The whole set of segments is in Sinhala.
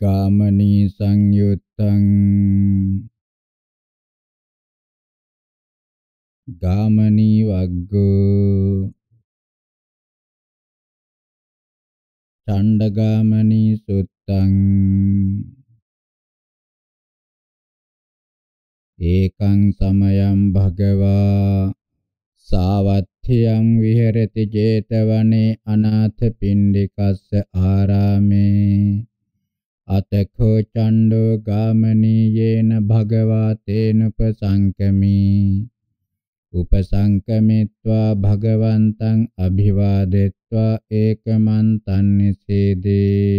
ගාමනී සංයුත්තං ගාමනී වග්ගෝ ඡණ්ඩගාමනී සුත්තං ඒකං සමයං භගවා සාවත්ථියං විහෙරති 제තවනේ අනාථ පිණ්ඩිකස්ස ආරාමේ අතකෝ චණ්ඩෝ ගාමනීයේන භගවා තේනුපසංකමි උපසංකමිත්වා භගවන්තං අභිවාදෙත්වා ඒකමන්තං නිසේදී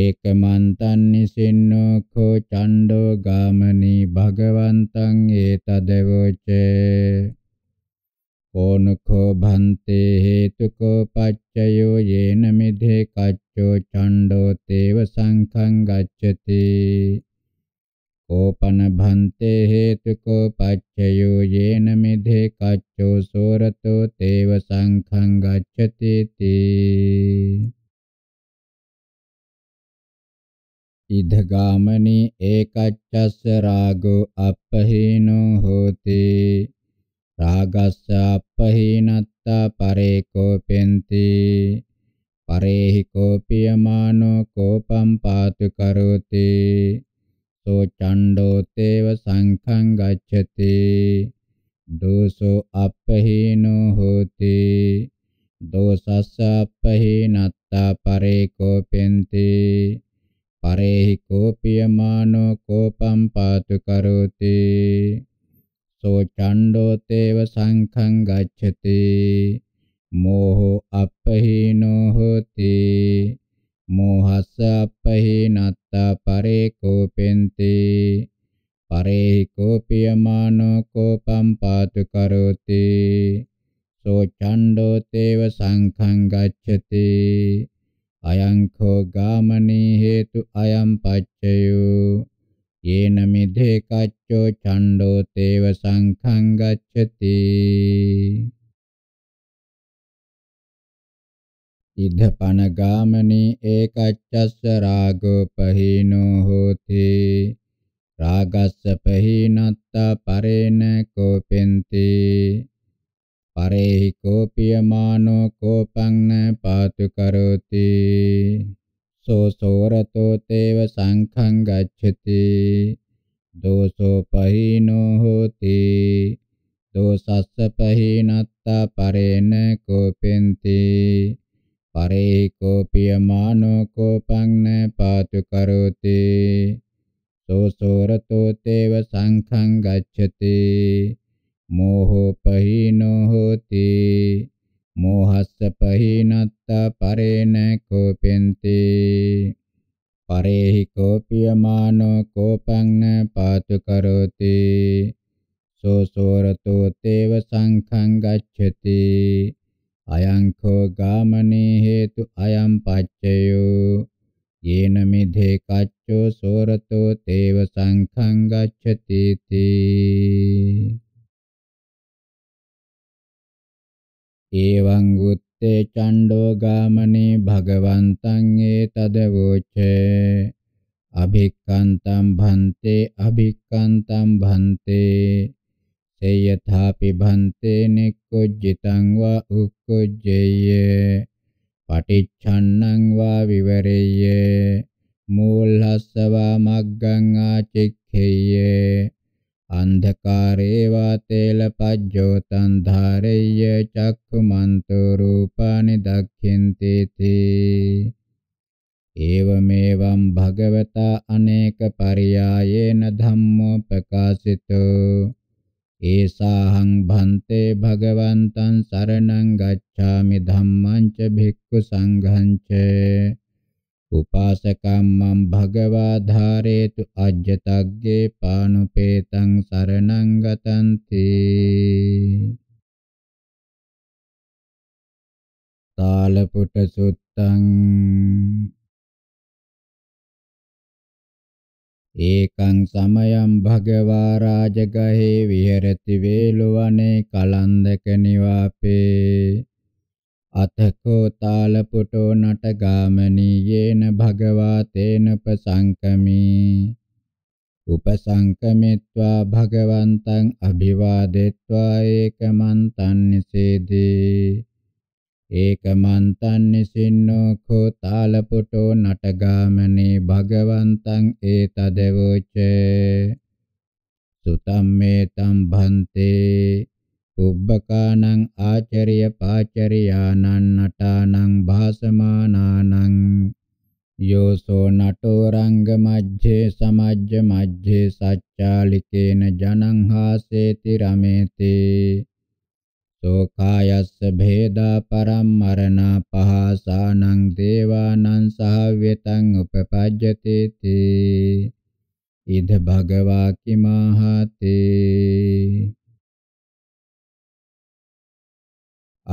ඒකමන්තං නිසින්නෝ කෝ චණ්ඩෝ ගාමනී භගවන්තං ඒතදවෝච කෝනුඛෝ භන්තේ හේතුකෝ පච්චයෝ යේන මිදේ කච්ච චෝ චණ්ඩෝ තේව සංඛං ගච්ඡති කෝපන භන්තේ හේතුකෝ පච්චයෝ යේන මිදේ කච්චෝ සෝරතෝ තේව සංඛං ගච්ඡති තී ඉදගාමනි ඒකච්ඡස්ස රාගෝ අපහීනෝ හෝති රාගස්ස අපහීනත්තා පරේ කෝපෙන්ති පරේහි කෝපියමානෝ කෝපම් පාතු කරෝති සෝ චණ්ඩෝ තේව සංඛං ගච්ඡති දෝසෝ අපහීනෝ හෝති දෝසස්ස අපහීනත්තා පරේ කෝපෙන්ති පරේහි කෝපියමානෝ කෝපම් පාතු කරෝති සෝ චණ්ඩෝ තේව සංඛං ගච්ඡති මෝහෝ අපහීනෝ හොති මෝහස්ස අපහීනත්තා පරේ කෝපෙන්ති පරේ කෝපියමානෝ කෝපම් පාතු කරෝති සෝ ඡණ්ඩෝ තේව සංඛං ගච්ඡති අයං කෝ ගාමනී හේතු අයං පච්චයෝ යේන මිදේ කච්චෝ ඡණ්ඩෝ තේව සංඛං ගච්ඡති ඉද පනගාමනේ ඒකච්චස්ස රාගෝ පහීනෝ හෝති රාගස්ස පහීනත්තා පරේන කෝපෙන්ති පරේහි කෝපියමානෝ කෝපං පාතු කරෝති සෝ සෝරතෝ තේව සංඛං ගච්ඡති දෝසෝ පහීනෝ හෝති දෝසස්ස පහීනත්තා පරේන කෝපෙන්ති පරේකෝ පියමානෝ කෝපං න පාතු කරෝති සෝසෝරතෝ තේව සංඛං ගච්ඡති මෝහෝ පහිනෝ හෝති මෝහස්ස පහිනත්තා පරේන කෝපෙන්ති පරේහි කෝපියමානෝ කෝපං න පාතු කරෝති සෝසෝරතෝ තේව සංඛං ගච්ඡති අයංකෝ ගාමනේ හේතු අයම් පච්චයෝ යේන මිධේ කච්චෝ සෝරතෝ තේව සංඛං ගච්ඡති තී එවං උත්තේ චණ්ඩෝ ගාමනේ භගවන්තං ඒතදවෝච අභික්ඛන්තං භන්තේ අභික්ඛන්තං භන්තේ සේයථාපි භන්තේ නෙක්කොජ්ජිතං වා උක්කොජ්ජේය පටිච්ඡන්නං වා විවරෙය්‍ය මූල්හස්සවා මග්ගං ආචික්ඛේය අන්ධකාරේ වාතේල පජ්ජෝතං ධාරෙය්‍ය චක්ඛුමන්තෝ රූපානි දක්ඛින්ති තී ඒවමේවම් භගවතා අනේක පරියායේන ධම්මෝ ප්‍රකාශිතෝ ඒසාහං භන්තේ භගවන්තං සරණං ගච්ඡාමි ධම්මං ච භික්ඛු සංඝං ච උපාසකම්මං භගවා ධාරේතු අජ්ජතග්ගේ පානුපේතං සරණං ගතන්ති තාලපුට සුත්තං ඒකං සමයං භගවා රාජගහේ විහෙරති වේලවනේ කලන්දක නිවාපේ අතකෝ තාලපුටෝ නටගාමනී යේන භගවා තේන පසංකමී උපසංකමිත්වා භගවන්තං අභිවාදෙත්වා ඒකමන්තං නිසේදී ඒකමන්තන්නිසින්නෝ කෝ තාලපොටෝ නටගාමනේ භගවන්තං ඒතදවෝච සුතම්මේතම් භන්තේ උබ්බකානං ආචරිය පාචරියානං නටානං භාසමානානං යෝසෝ නටෝ රංග මජ්ජේ සමජ්ජ මජ්ජේ සච්චාලිකේන ජනං හාසේති රමේති සෝකායස්ස භේදා පරම්මරණා පහසානං දේවානං සහව්‍යතං උපපජ්ජති තී ඉද භගවා කිමහතේ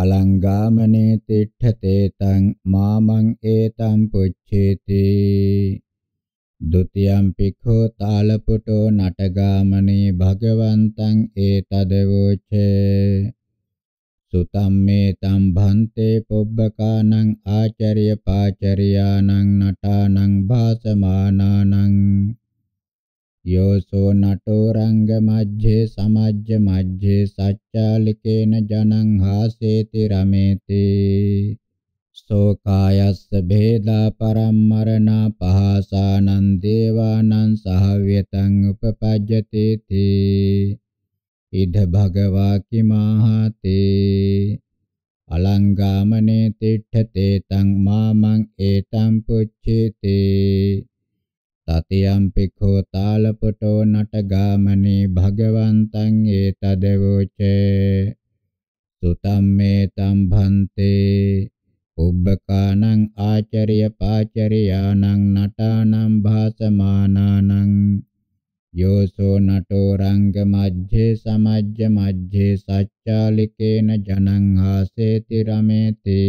අලංගාමනේ තිට්ඨතේ තං මාමං ඒතං පුච්ඡේති ဒ ුතියං පිඛෝ තාලපුටෝ නටගාමනේ භගවන්තං ඒතදවෝචේ සුතම් මේ තම් භන්තේ පොබ්බකානං ආචාර්ය පාචරියානං නටානං භාසමානානං යෝසෝ නටෝ රංග මජ්ජේ සමජ්ජ මජ්ජේ සච්චාලිකේන ජනං හාසේති රමේති සෝකායස්ස බේදා පරම්මරණා පහසානං දේවානං සහව්‍යතං උපපජ්ජති තී ඉද භගවා කිමාහතේ අලංගාමනේ තිට්ඨතේ තං මාමං ඒතං පුච්චේතේ තතියම් පිඛෝ තාලපටෝ නටගාමනේ භගවන්තං ඒතදවෝචේ සුතම්මේ තම්භන්තේ උබ්බකානං ආචරිය පාචරියානං නටානං භාසමානානං යෝසෝ නටෝ රංග මජ්ජේ සමජ්ජ මජ්ජේ සච්චාලිකේන ජනං ආසේති රමේති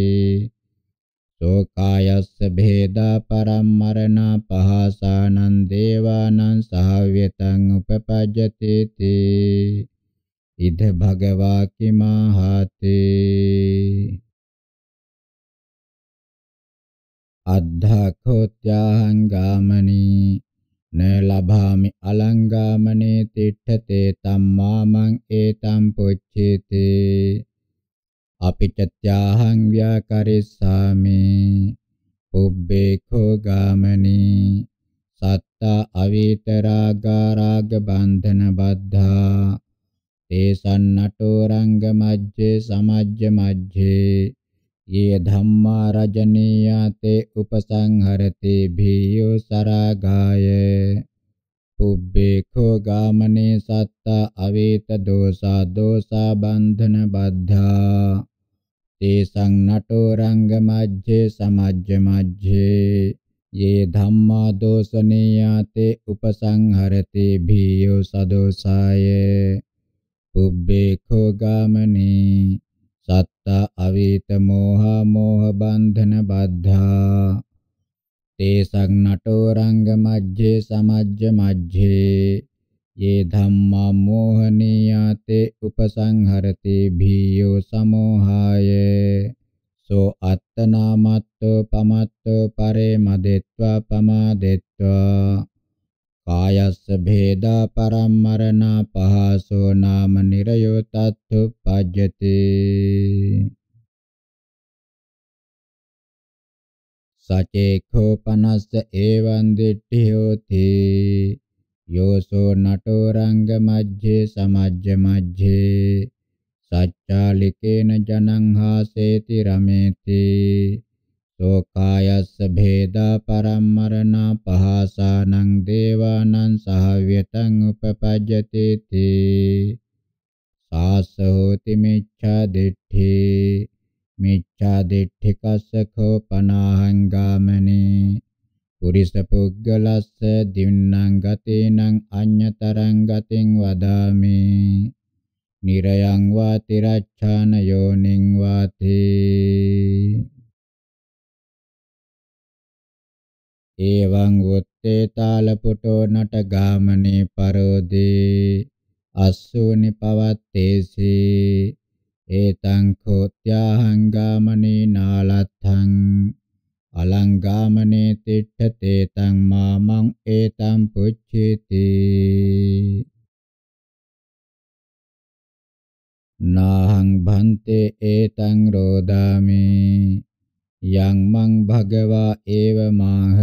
සෝකායස්ස භේදා පරම්මරණ පහසානං දේවානං සහව්‍යතං උපපජ්ජති තී ඉද භගවා කිමහතේ අද්ධාඛෝත්‍යාං ගාමනී න ලභාමි අලංගාමනේ තිට්ඨතේ තම්මා මං ඒතම් පුච්චේති අපි චත්‍යාහං ව්‍යාකරිස්සාමි පුබ්බේ කෝ ගාමනී සත්තා අවීතරාගාරාග බන්ධන බද්ධා තේසන්නටෝ රංග මජ්ජේ සමජ්ජ මජ්ජේ ये धम्मा रजनीयाते उपसंहरते भीयो सरागाय पुब्बेखो गामने सत्ता अवेत दोषा दोषा बंधन बद्धा ते संनटो रंग मध्य समज्य मध्य ये धम्मा दोषनीयाते उपसंहरते भीयो सदोषाय पुब्बेखो गामने සත්තා අවීත මෝහා මෝහ බන්ධන බද්ධා තේසං නටෝ රංග මජ්ජේ සමජ්ජ මජ්ජේ යේ ධම්මා මෝහනියාතේ උපසංහරති භීයෝ සමෝහාය සෝ අත්තනාමත්තෝ පමත්තෝ පරේ මදෙත්වා පමාදෙත්වා කායස්ස භේදා පරම්මරණා පහසෝ නාම නිරයෝ තත්ථුප්පජ්ජති සචේඛෝ පනස්ස ඒවං දිට්ඨියෝති යෝසෝ නටෝ රංග මජ්ජේ සමජ්ජ මජ්ජේ සච්චාලිකේන ජනං හාසේති රමේති සෝකායස්ස භේදා පරම්මරණා පහසානං දේවානං සහ විතං උපපජ්ජති තී සාසහෝති මිච්ඡා දිට්ඨි මිච්ඡා දිට්ඨි කස්සඛෝ පනාහං ගාමනේ පුරිස පුග්ගලස්ස දින්නම් ගතේනම් අඤ්‍යතරං ගතින් වදාමි නිරයං වා තිරච්ඡාන යෝනිං වාතේ එවං උත්තේ තාලපුටෝ නට ගාමනේ පරෝදේ අස්සෝනි පවත්තේසි ඒතං කෝත්‍යාහං ගාමනේ නාලත්ථං අලංගාමනේ තිට්ඨතේ තං මාමං ඒතං පුච්චේති නාහං භන්තේ ඒතං රෝදාමේ යං මං භගවා ඒව මාහ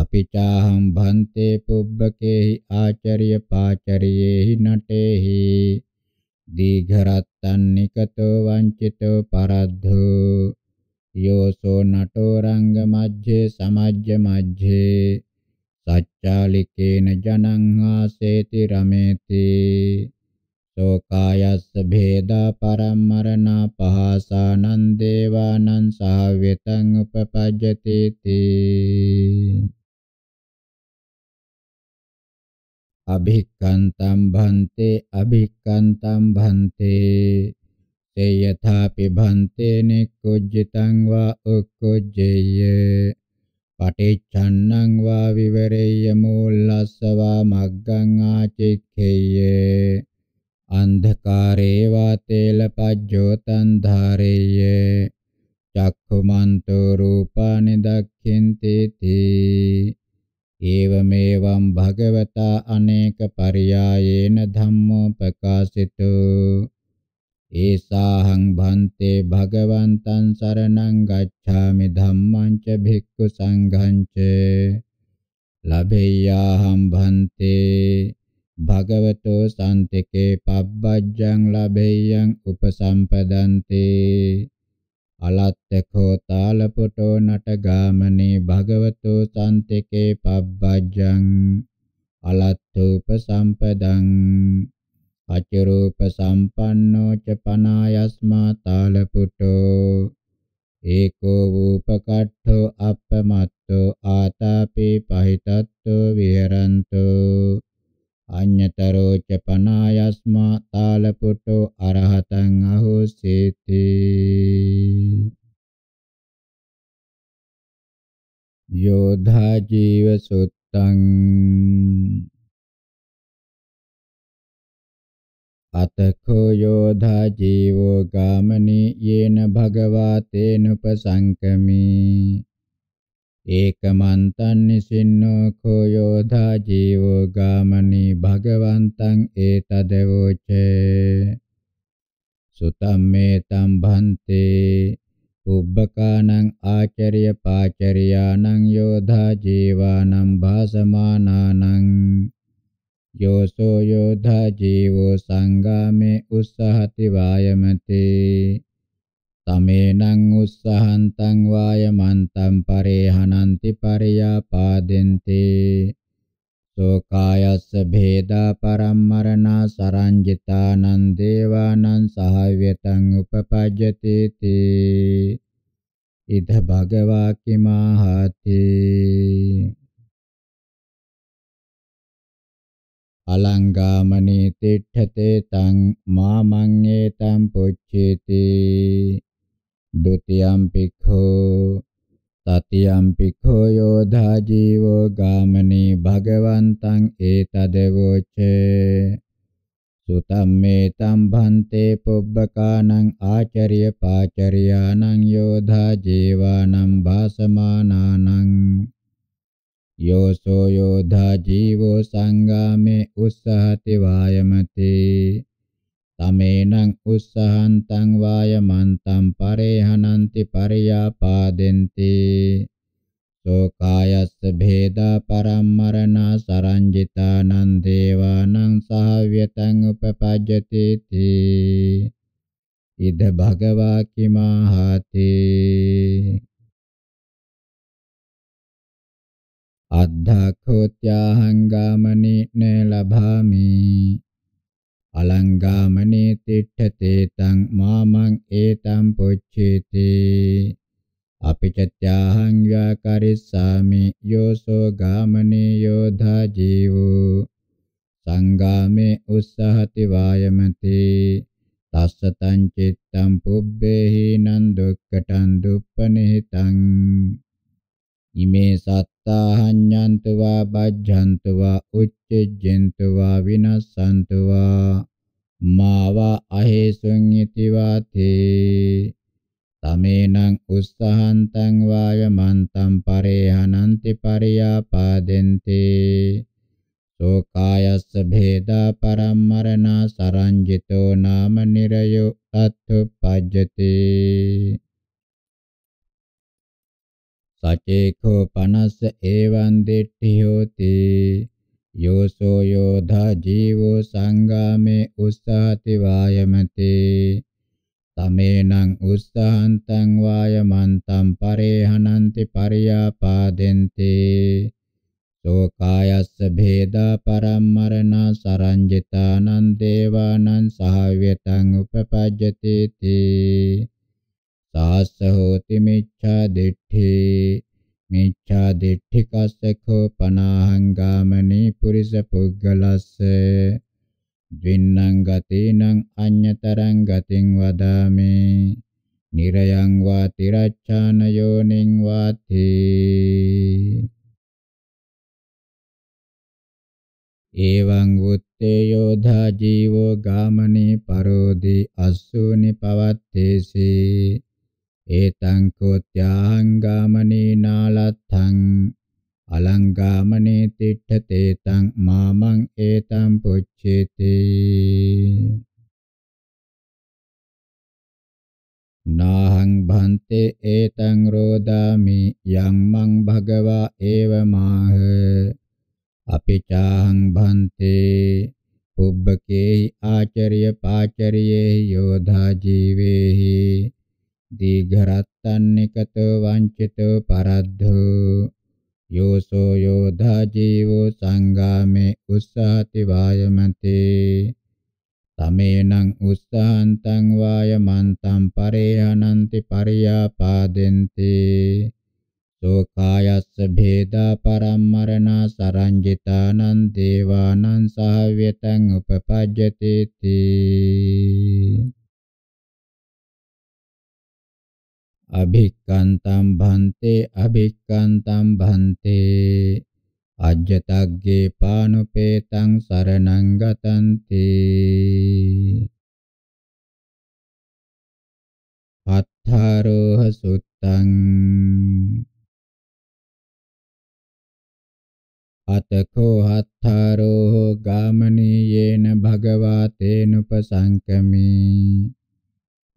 අපිචාහං භන්තේ පුබ්බකේහි ආචර්ය පාචරියේහි නටේහි දීඝරත්තං නිකතෝ වංචිතෝ පරද්ධෝ යෝසෝ නටෝ රංග මැජ්ජේ සමජ්ජ මැජ්ජේ සච්චාලිකේන ජනං ආසේති රමේති ලෝකායස්ස භේදා පරම්මරණා පහසානං දේවානං සාවිතං උපපජ්ජති තී අභික්කන්තම් භන්තේ අභික්කන්තම් භන්තේ තේ යථාපි භන්තේ නිකුජ්ජිතං වා උක්කුජ්ජේය පටිච්චන්නං වා විවරේය මූලස්ස වා මග්ගං ආචික්ඛේය අන්ධකාරේ වාතේල පජ්ජෝතං ධාරේය චක්ඛුමන්තෝ රූපානි දක්ඛින්ති තී ඒවමේවම් භගවතා අනේක පරියායේන ධම්මෝ ප්‍රකාශිතෝ ඒසාහං භන්තේ භගවන්තං සරණං ගච්ඡාමි ධම්මං ච භික්ඛු සංඝං ච ලබේයාහං භන්තේ භගවතෝ සන්තකේ පබ්බජ්ජං ලබෙයං උපසම්පදන්ති අලත්තකෝ තාලපොටෝ නටගාමනේ භගවතෝ සන්තකේ පබ්බජ්ජං අලත්තූප සම්පදං අචරූප සම්පන්නෝ ච පනායස්මා තාලපොටෝ ඒකෝ වූපකට්ඨෝ අපමත්තෝ ආතාපේ පහිතත්තෝ විහරන්තෝ අඤ්ඤතරෝ ච පනායස්මා තාලපුට්ටෝ අරහතං අහෝසීති යෝධා ජීව සුත්තං අතකෝ යෝධා ජීවෝ ගාමනී යේන භගවා තේනුපසංකමී ඒකමන්තං නිසින්නෝ කෝ යෝධා ජීවෝ ගාමනී භගවන්තං ඒතදවෝචේ සුතම්මේ තම්භන්තේ උබ්බකානං ආචර්ය පාචර්යානං යෝධා ජීවානං භාසමානානං යෝසෝ යෝධා ජීවෝ සංගාමේ උස්සහති වායමතේ තමේනං උස්සහන්තං වායමන්තං පරේහනಂತಿ පරියාපාදෙන්ති සෝකායස්ස භේදා පරම්මරණා සරංජිතානං දේවානං සහව්‍යතං උපපජ්ජති තී ඉද භගවා කිමාහති අලංගාමනී තිට්ඨතේ තං මාමං ඒතං පුච්චේති द्वितीयं पिखो ततियं पिखो योधा जीवो गामनी भगवन्तं एतदेवोचे සුතම් මේ තම් භන්තේ පුබ්බකානං ආචර්ය පාචර්යානං යෝධා ජීවානං භාසමානානං යෝසෝ යෝධා ජීවෝ සංගාමේ උස්සහති වායමති තමේනං උස්සහන්තං වායමන්තං පරේහනಂತಿ පරියාපාදෙන්ති සෝකායස්ස භේදා පරම්මරණා සරංජිතානං දේවානං සහව්‍යතං උපපජ්ජති තී ඉද භගවා කිමාහති අද්ධාඛෝත්‍යාහං ගාමනේන ලභාමි අලංගාමනේ තිට්ඨතේ තං මාමං ඒතං පුච්චේති අපිචත්‍යාහං ව්‍යාකරිස්සාමි යෝසෝ ගාමනේ යෝධා ජීවෝ සංගාමේ උස්සහති වායමති තස්සතං චිත්තං පුබ්බේහි නන් දුක්ඛටං දුප්පනිහිතං ඉමේ සත්තාහඤ්ඤන්තවා බජ්ජන්තවා උච්චෙජ්ජන්තවා විනස්සන්තවා මාවා අහේසුං ඉතිවාතේ තමේනං උස්සහන්තං වායමන්තං පරේහනන්ති පරියාපාදෙන්තේ සෝකායස්ස භේදා පරම්මරණා සරංජිතෝ නාම නිරයෝ අත්ථ පජ්ජතේ සචේඛෝ පනස්ස ඒවං දිට්ඨි හෝති යෝසෝ යෝධා ජීවෝ සංගාමේ උස්සාති වායමති තමේනං උස්සහන්තං වායමන්තං පරේහනන්ති පරියාපාදෙන්ති සෝකායස්ස භේදා පරම්මරණ සරංජිතානං දේවානං සහව්‍යතං උපපජ්ජති තී සාස්ස හෝති මිච්ඡා දිට්ඨි මිච්ඡා දිට්ඨිකස්ස කෝපනාහං ගාමනී පුරිස පුග්ගලස්ස ද්වින්නං ගතේනං අඤ්‍යතරං ගතින් වදාමේ නිරයං වා තිරච්ඡාන යෝනිං වාති එවං වුත්තේ යෝධා ජීවෝ ගාමනේ පරෝදි අස්සුනි පවත්තේසී ඒතං කෝත්‍යං ගාමනේ නාලත්තං අලංගාමනේ තිට්ඨතේ තං මාමං ඒතං පුච්චේති නාහං භන්තේ ඒතං රෝදාමි යං මං භගවා ඒව මාහ අපිචාහං භන්තේ පුබ්බකේ ආචර්ය පාචර්යේ යෝධා ජීවේහි දීඝරත්තන්නිකතෝ වංචිතෝ පරද්ධෝ යෝසෝ යෝධා ජීවෝ සංගාමේ උස්සාති වායමතේ තමේනං උස්සහන්තං වායමන්තං පරේහනන්ති පරියාපාදෙන්ති සෝකායස්ස භේදා පරම්මරණා සරංජිතානං දේවානං සහව්‍යතං උපපජ්ජති තී අභික්කන්තම් භන්තේ අභික්කන්තම් භන්තේ අජ්ජතග්ගේ පානුපේතං සරණං ගතන්ති අත්ථාරෝහ සුත්තං අතකෝ අත්ථාරෝහ ගාමනීයේන භගවා තේනුපසංකමේ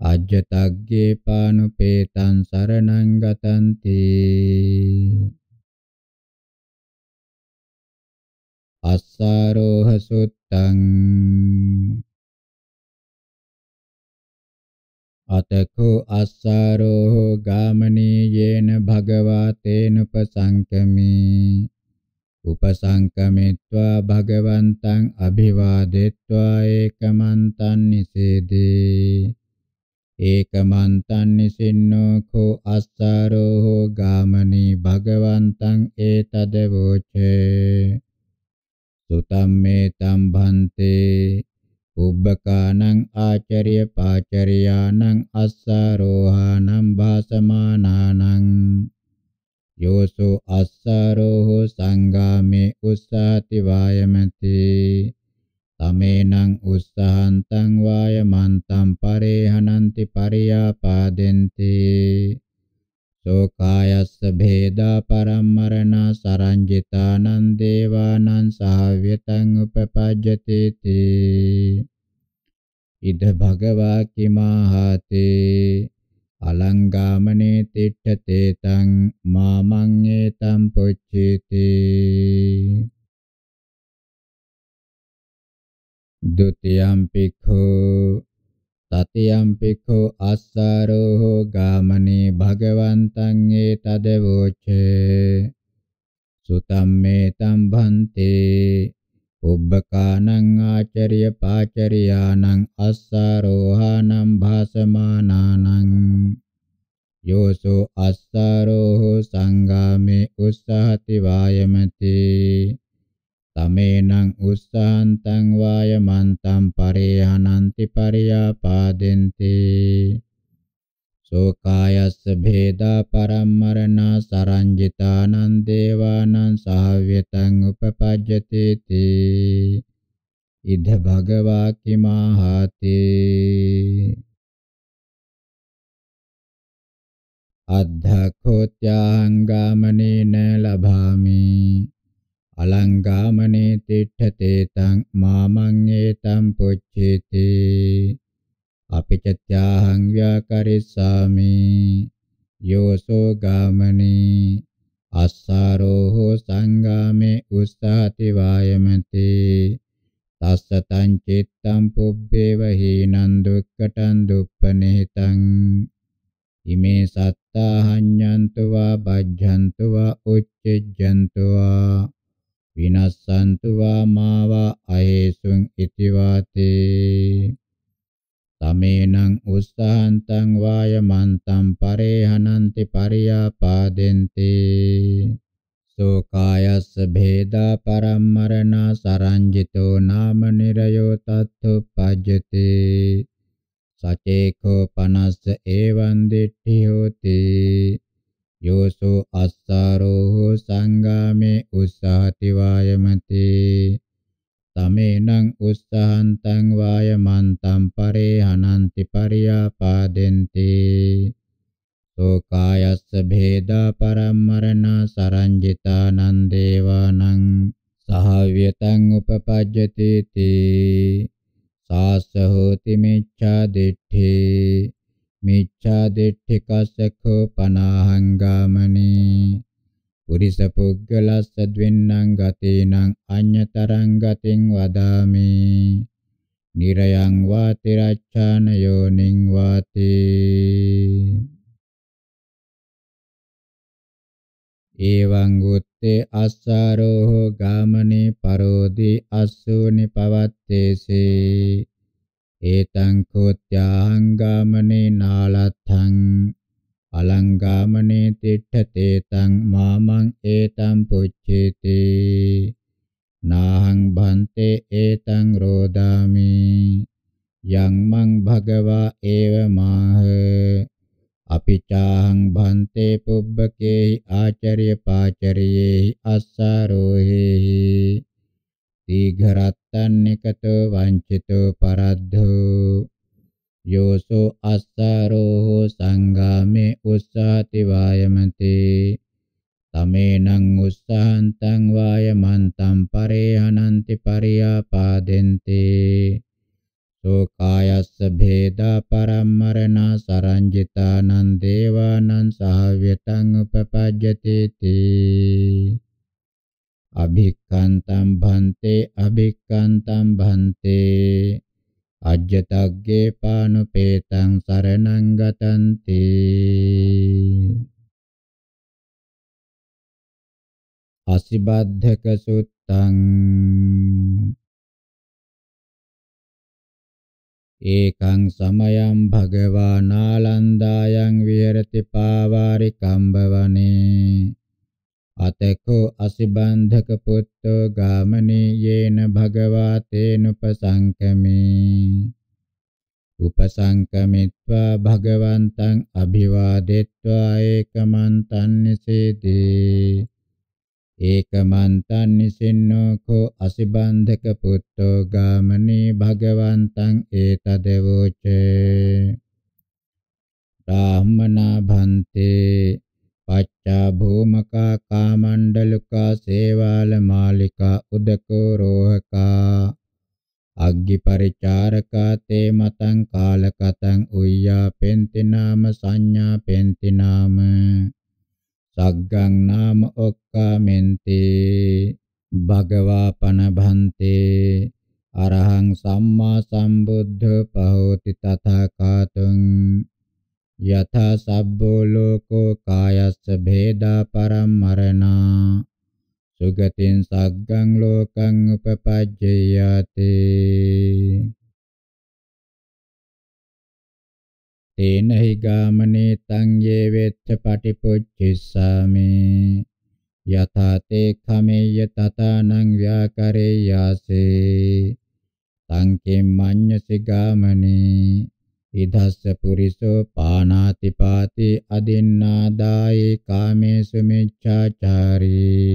අජ්ජතග්ගේ පානුපේතං සරණං ගතන්ති අස්සාරෝහ සුත්තං අතකෝ අස්සාරෝහ ගාමනී යේන භගවා තේනුපසංකමේ උපසංකමිත්වා භගවන්තං අභිවාදෙත්වා ඒකමන්තං නිසේදී ඒකමන්තං නිසින්නෝ කෝ අස්සාරෝ හෝ ගාමනී භගවන්තං ඒතදවෝචේ සුතම්මේ තම්භන්තේ උබ්බකානං ආචර්ය පාචර්යානං අස්සාරෝහානං භාසමානානං යෝසෝ අස්සාරෝ සංගාමේ උස්සාති වායමති තමේනං උස්සහන්තං වායමන්තං පරේහනಂತಿ පරියාපාදෙන්ති සෝකායස්ස භේදා පරම්මරණ සරංජිතානං දේවානං සාව්‍යතං උපපජ්ජති තී ඉද භගවා කිමාහතේ අලංගාමනේ තිට්ඨතේ තං මාමං ඒතං පුච්චේතේ द्वितीयं पिखो ततियं पिखो अस्सारोहो गामने भगवन्तं एतदेवोचे සුතම් මේතම් භන්තේ උබ්බකානං ආචර්ය පාචරියානං අස්සාරෝහානං භාසමානානං යෝසෝ අස්සාරෝහෝ සංගාමේ උස්සහති වායමති තමේනං උස්සාන්තං වායමන්තං පරේහනಂತಿ පරියාපාදෙන්ති සෝකායස්ස භේදා පරම්මරණා සරංජිතානං දේවානං සාව්‍යතං උපපජ්ජති තී ඉද භගවා කිමාහාති අද්ධ කෝත්‍යාංගාමනේන ලභාමි අලංගාමනේ තිට්ඨතේ තං මාමං ඒතං පුච්චේති අපිචත්‍යාහං ව්‍යාකරිස්සාමි යෝසෝ ගාමනේ අස්සාරෝහෝ සංගාමේ උස්සාති වායමති තස්ස තං චිත්තං පුබ්බේව හීනං දුක්ඛටං දුප්පනේතං ඉමේ සත්තාහඤ්ඤන්තු වා බජ්ජන්තු වා උච්චෙජ්ජන්තු වා විනස්සන්තු වා මාවා අහේසුං ඉතිවාතේ තමේනං උස්සහන්තං වායමන්තං පරේහනන්ති පරියාපාදෙන්ති සෝකායස්ස භේදා පරම්මරණා සරංජිතෝ නාම නිරයෝ තත්ථපජ්ජති සචේකෝ පනස්ස එවං දිට්ඨි හෝති යෝසෝ අස්සාරෝ සංගාමේ උස්සහති වායමති තමේනං උස්සහන්තං වායමන්තං පරේහනන්ති පරියාපාදෙන්ති සෝකායස්ස භේදා පරම්මරණ සරංජිතානං දේවානං සහව්‍යතං උපපජ්ජති තී සාසහෝති මිච්ඡා දිට්ඨේ මිච්ඡා දිට්ඨිකස්සකෝ පනාහං ගාමනේ පුරිස පුද්ගලස්ස ද්වෙන්නං ගතේනං අඤ්‍යතරං ගතින් වදාමි නිරයං වාති රච්ඡාන යෝනිං වාති එවං උත්තේ අස්සාරෝහෝ ගාමනේ පරෝදි අස්සුනි පවත්තේසේ ඒතං කෝත්‍යාං ගාමනේ නාලත්තං අලංගාමනේ තිට්ඨතේ තං මාමං ඒතං පුච්චේති නාහං භන්තේ ඒතං රෝදාමි යං මං භගවා ඒව මාහ අපිචාහං භන්තේ පුබ්බකේ ආචර්ය පාචරියේ අස්සාරෝහි දීඝරත් තන්නිකතෝ වංචිතෝ පරද්ධෝ යෝසෝ අස්සාරෝහෝ සංගාමේ උස්සාති වායමතේ තමේනං උස්සහන්තං වායමන්තං පරේහනන්ති පරියාපාදෙන්තේ සෝ කායස්ස භේදා පරම්මරණා සරංජිතානං දේවානං සාව්‍යතං උපපජ්ජති තී අභික්ඛන්තම් භන්තේ අභික්ඛන්තම් භන්තේ අජ්ජතග්ගේ පානුපේතං සරණං ගතන්ති අසිබද්ධක සුත්තං ඒකං සමයං භගවා නාලන්දායන් විහෙරති පාවාරිකම්බවනේ අතකෝ අසිබන්ධක පුත්තෝ ගාමනේ යේන භගවා තේනුපසංකමේ උපසංකමිත්වා භගවන්තං අභිවාදෙත්වා ඒකමන්තං නිසීදී ඒකමන්තං නිසින්නෝ කෝ අසිබන්ධක පුත්තෝ ගාමනේ භගවන්තං ඒතදවෝචේ රාහමනා භන්තේ පච්චා භූමකා කාමණ්ඩලුකා සේවාල මාලිකා උදකෝ රෝහකා අග්ගි පරිචාරකා තේ මතං කාලකතං උය්‍යා පෙන්ති නාම සංඥා පෙන්ති නාම සග්ගං නාම ඔක්කාමෙන්ති භගවා පනභන්තේ අරහං සම්මා සම්බුද්ධ පහෝති තථාකාතුං යථා සබ්බෝ ලෝකෝ කායස්ස භේදා පරම්මරණා සුගතින් සග්ගං ලෝකං උපපජ්ජයති තේන හි ගාමනේ තං යේ වෙච්ච පටිපොච්චිස්සාමි යථා තේ කමෙය්‍ය තතානං ව්‍යාකරේ යාසේ තං කිම්මඤ්ඤසි ගාමනේ ඉදස්ස පුරිසෝ පානාති පාති අදින්නාදායේ කාමේසු මිච්ඡාචාරී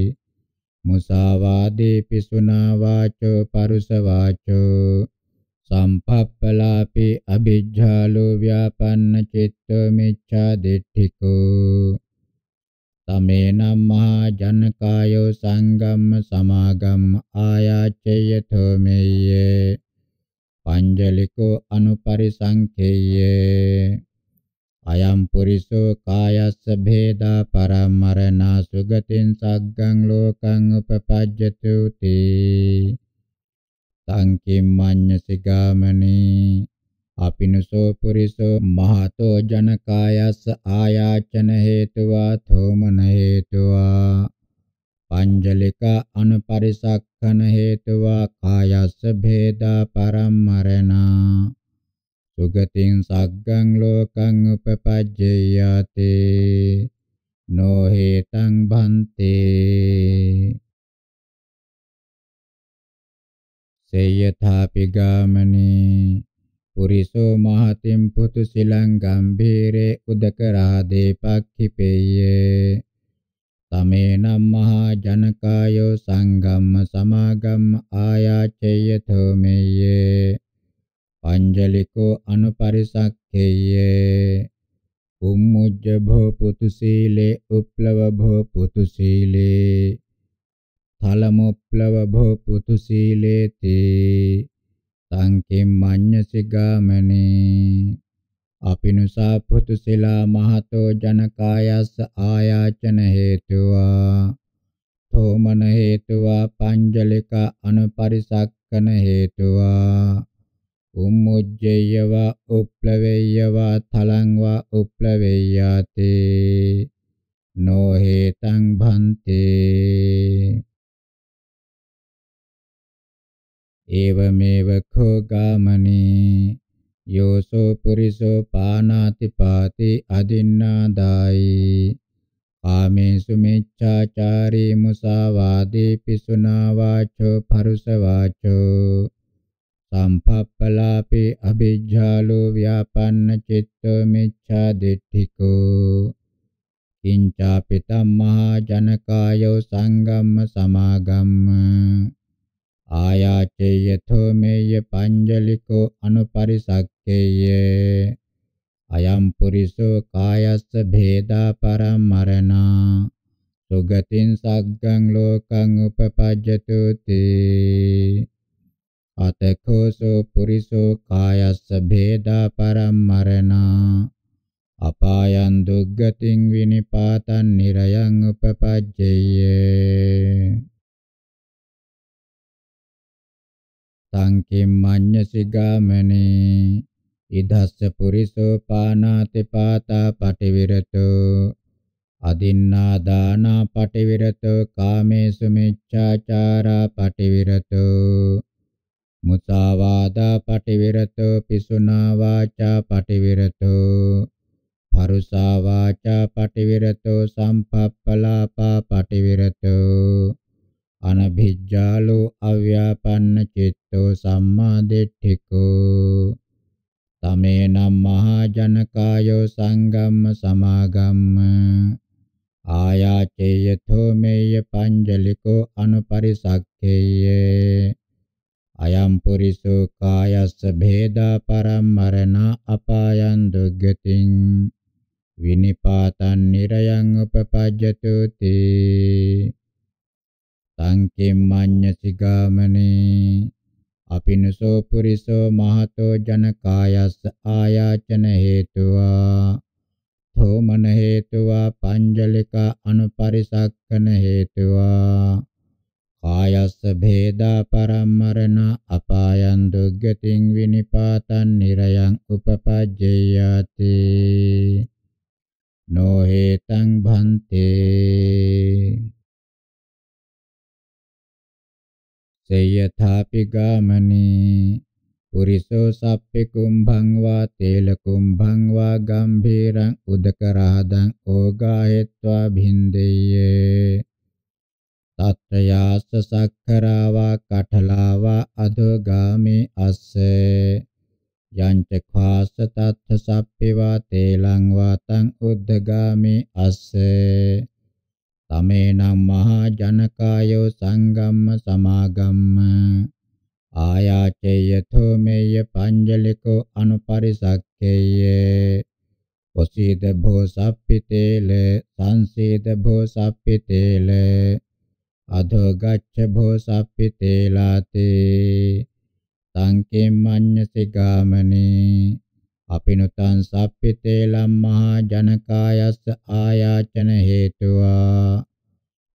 මුසාවාදී පිසුනා වාචෝ පරුස වාචෝ සම්පප්පලාපි අභිජ්ජාලෝ ව්‍යාපන්න චිත්තෝ මිච්ඡා දිට්ඨිකෝ තමේනම් මහා ජනකායෝ සංගම්ම සමාගම්ම ආයාචයතෝ මෙය්‍යේ පංජලිකෝ අනුපරිසංඛේය අයම් පුරිසෝ කායස්ස භේදා පරමරණා සුගතින් සග්ගං ලෝකං උපපජ්ජතු තේ සංකිම්මඤ්ඤසි ගාමනේ අපිනසෝ පුරිසෝ මහතෝ ජනකායස්ස ආයාචන හේතුවා තෝමන හේතුවා පංජලික අනුපරිසක්ඛන හේතුවා කායස්ස භේදා පරම්මරණා සුගතින් සග්ගං ලෝකං උපපජ්ජයාති නොහෙතං භන්තේ සේයථාපි ගාමනේ පුරිසෝ මහතින් පුතු සිලං ගම්භීරේ උදකරා දීපක්ඛිපේය තමේනම් මහා ජනකායෝ සංගම්ම සමාගම්ම ආයාචේයතෝ මෙය්‍යේ පංජලිකෝ අනුපරිසක්ඛේයේ උම්මුජ්ජ භෝ පුතු සීලේ උප්ලව භෝ පුතු සීලේ තලමුප්ලව භෝ පුතු සීලේති සංකෙම්මඤ්ඤ සිගාමනේ අපිනුසා පුතුසිලා මහතෝ ජනකායස්ස ආයාචන හේතුවා තෝමන හේතුවා පංජලික අනුපරිසක්කන හේතුවා උම්මුජ්ජේයවා උප්ලවේයවා තලංවා උප්ලවේයාති නෝ හේතං භන්තේ ඒවමේව කෝ ගාමනී යෝසෝ පුරිසෝ පානාති පාති අදින්නාදායි කාමේසු මිච්ඡාචාරී මුසාවාදී පිසුනා වාචෝ පරුස වාචෝ සම්පප්පලාපේ අ비ජ්ජාලෝ ව්‍යාපන්න චිත්තෝ මිච්ඡා දිට්ඨිකෝ කිංචාපි තම්මා ජනකායෝ සංගම්ම සමාගම්ම ආයාචේයතෝ මේය පංජලිකෝ අනුපරිසක් චක්කේය අයම් පුරිසෝ කායස්ස භේදා පරමරණා සුගතින් සග්ගං ලෝකං උපපජ්ජතු තේ අතකෝසෝ පුරිසෝ කායස්ස භේදා පරමරණා අපායන් දුග්ගතින් විනිපාතං නිරයං උපපජ්ජේය සංකිම්මඤ්ඤ සිගාමනේ ඉදස්ස පුරිසෝ පානාති පාතා පටිවිරතෝ අදින්නා දානා පටිවිරතෝ කාමේසු මිච්ඡාචාරා පටිවිරතෝ මුසාවාදා පටිවිරතෝ පිසුනා වාචා පටිවිරතෝ පරුසා වාචා පටිවිරතෝ සම්පප්පලාපා පටිවිරතෝ අනභිජ්ජාලෝ අව්‍යාපන්න චිත්තෝ සම්මා දිට්ඨිකෝ තමේනම් මහජනකායෝ සංගම්ම සමාගම්ම ආයාචේයතෝ මේය පංජලිකෝ අනුපරිසක්ඛේය අයම් පුරිසෝ කායස්ස භේදා පරම්මරණ අපායන් දුග්ගතින් විනිපාතං නිරයන් උපපජ්ජතු තේ සංකෙම්මඤ්ඤ සිගාමනේ අපිනුසෝ පුරිසෝ මහතෝ ජනකායස්ස ආයාචන හේතුවා තෝමන හේතුවා පංජලික අනුපරිසක්කන හේතුවා කායස්ස භේදා පරම්මරණ අපායන් දුග්ගතින් විනිපාතං නිරයන් උපපජ්ජයාති නොහේතං භන්තේ සේයථාපි ගාමනේ පුරිසෝ සප්පි කුම්භං වා තේල කුම්භං වා ගම්භීරං උදකරාදං ඕගායත්වා භින්දෙය්‍ය තත්ත්‍යාස සක්කරා වා කඨලා වා අදෝගාමේ අස්ස යංච ඛාස තත්ත්‍ය සප්පි වා තේලං වා තං උද්දගාමේ අස්සේ තමේනම් මහා ජනකායෝ සංගම්ම සමාගම්ම ආයාචේයතෝ මෙය පංජලිකෝ අනුපරිසක්කේය ඔසීද භෝසප්පිතේල සංසීද භෝසප්පිතේල අධෝ ගච්ඡ භෝසප්පිතේලාතේ සංකේමඤ්ඤ සිගාමනේ අපිනුතං සප්පිතේලම් මහා ජනකායස්ස ආයාචන හේතුවා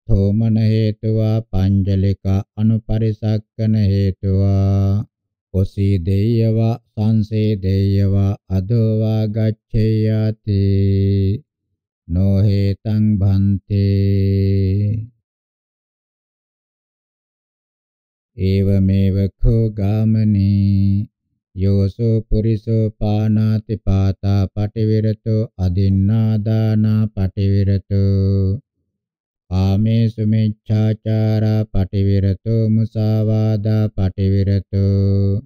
තෝමන හේතුවා පංජලිකා අනුපරිසක්කන හේතුවා කොසී දෙයවා සංසේ දෙයවා අදෝවා ගච්ඡේයති නෝ හේතං භන්තේ ඒවමෙව කෝ ගාමනේ යෝසෝ පුරිසෝ පානාති පාතා පටිවිරතෝ අදින්නාදානා පටිවිරතෝ ආමේසු මිච්ඡාචාරා පටිවිරතෝ මුසාවාදා පටිවිරතෝ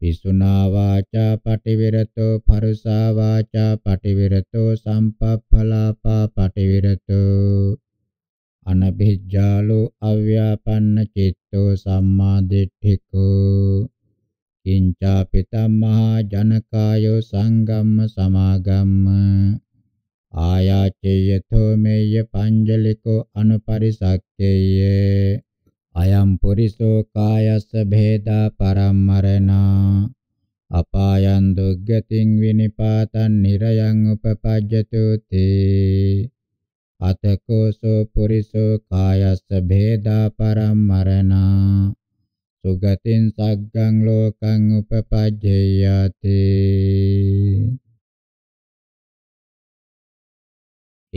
පිසුනා වාචා පටිවිරතෝ පරුසා වාචා පටිවිරතෝ සම්පප්ඵලාපා පටිවිරතෝ අනබිජ්ජාලෝ අව්‍යාපන්න චිත්තෝ සම්මා දිට්ඨිකෝ කිංචා පිතම්මහා ජනකායෝ සංගම්ම සමාගම්ම ආයාචේයතෝ මෙය්‍ය පංජලිකෝ අනුපරිසක්කේය අයම් පුරිසෝ කායස්ස භේදා පරම්මරණා අපායන් දුග්ගතින් විනිපාතං නිරයන් උපපජ්ජතු තේ අතකෝසෝ පුරිසෝ කායස්ස භේදා පරම්මරණා සුගතින් සග්ගං ලෝකං උපපජ්ජයාති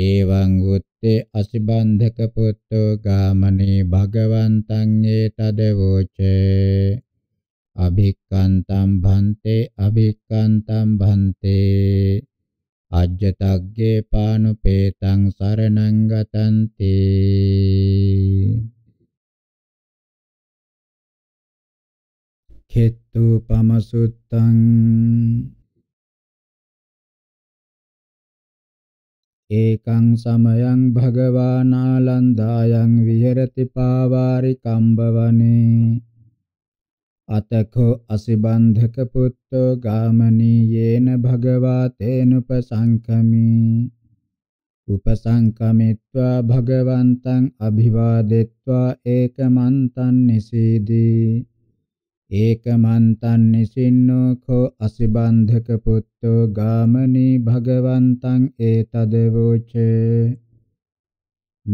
එවං උත්තේ අසිබන්ධක පුත්තෝ ගාමනේ භගවන්තං ඒතදවෝච අභික්කන්තම් භන්තේ අභික්කන්තම් භන්තේ අජ්ජතග්ගේ පානුපේතං සරණං ගතන්ති කිත්තුපමසුත්තං ඒකං සමයං භගවානාලන්දායන් විහෙරති පාවාරි කම්බවනේ අතකෝ අසිබන්ධක පුත්තෝ ගාමනී යේන භගවා තේනුපසංකමි උපසංකමිත්වා භගවන්තං අභිවාදෙත්වා ඒකමන්තං නිසීදී ඒකමන්තං නිසින්නෝ කෝ අසිබන්ධක පුත්තෝ ගාමනී භගවන්තං ඒතදවෝච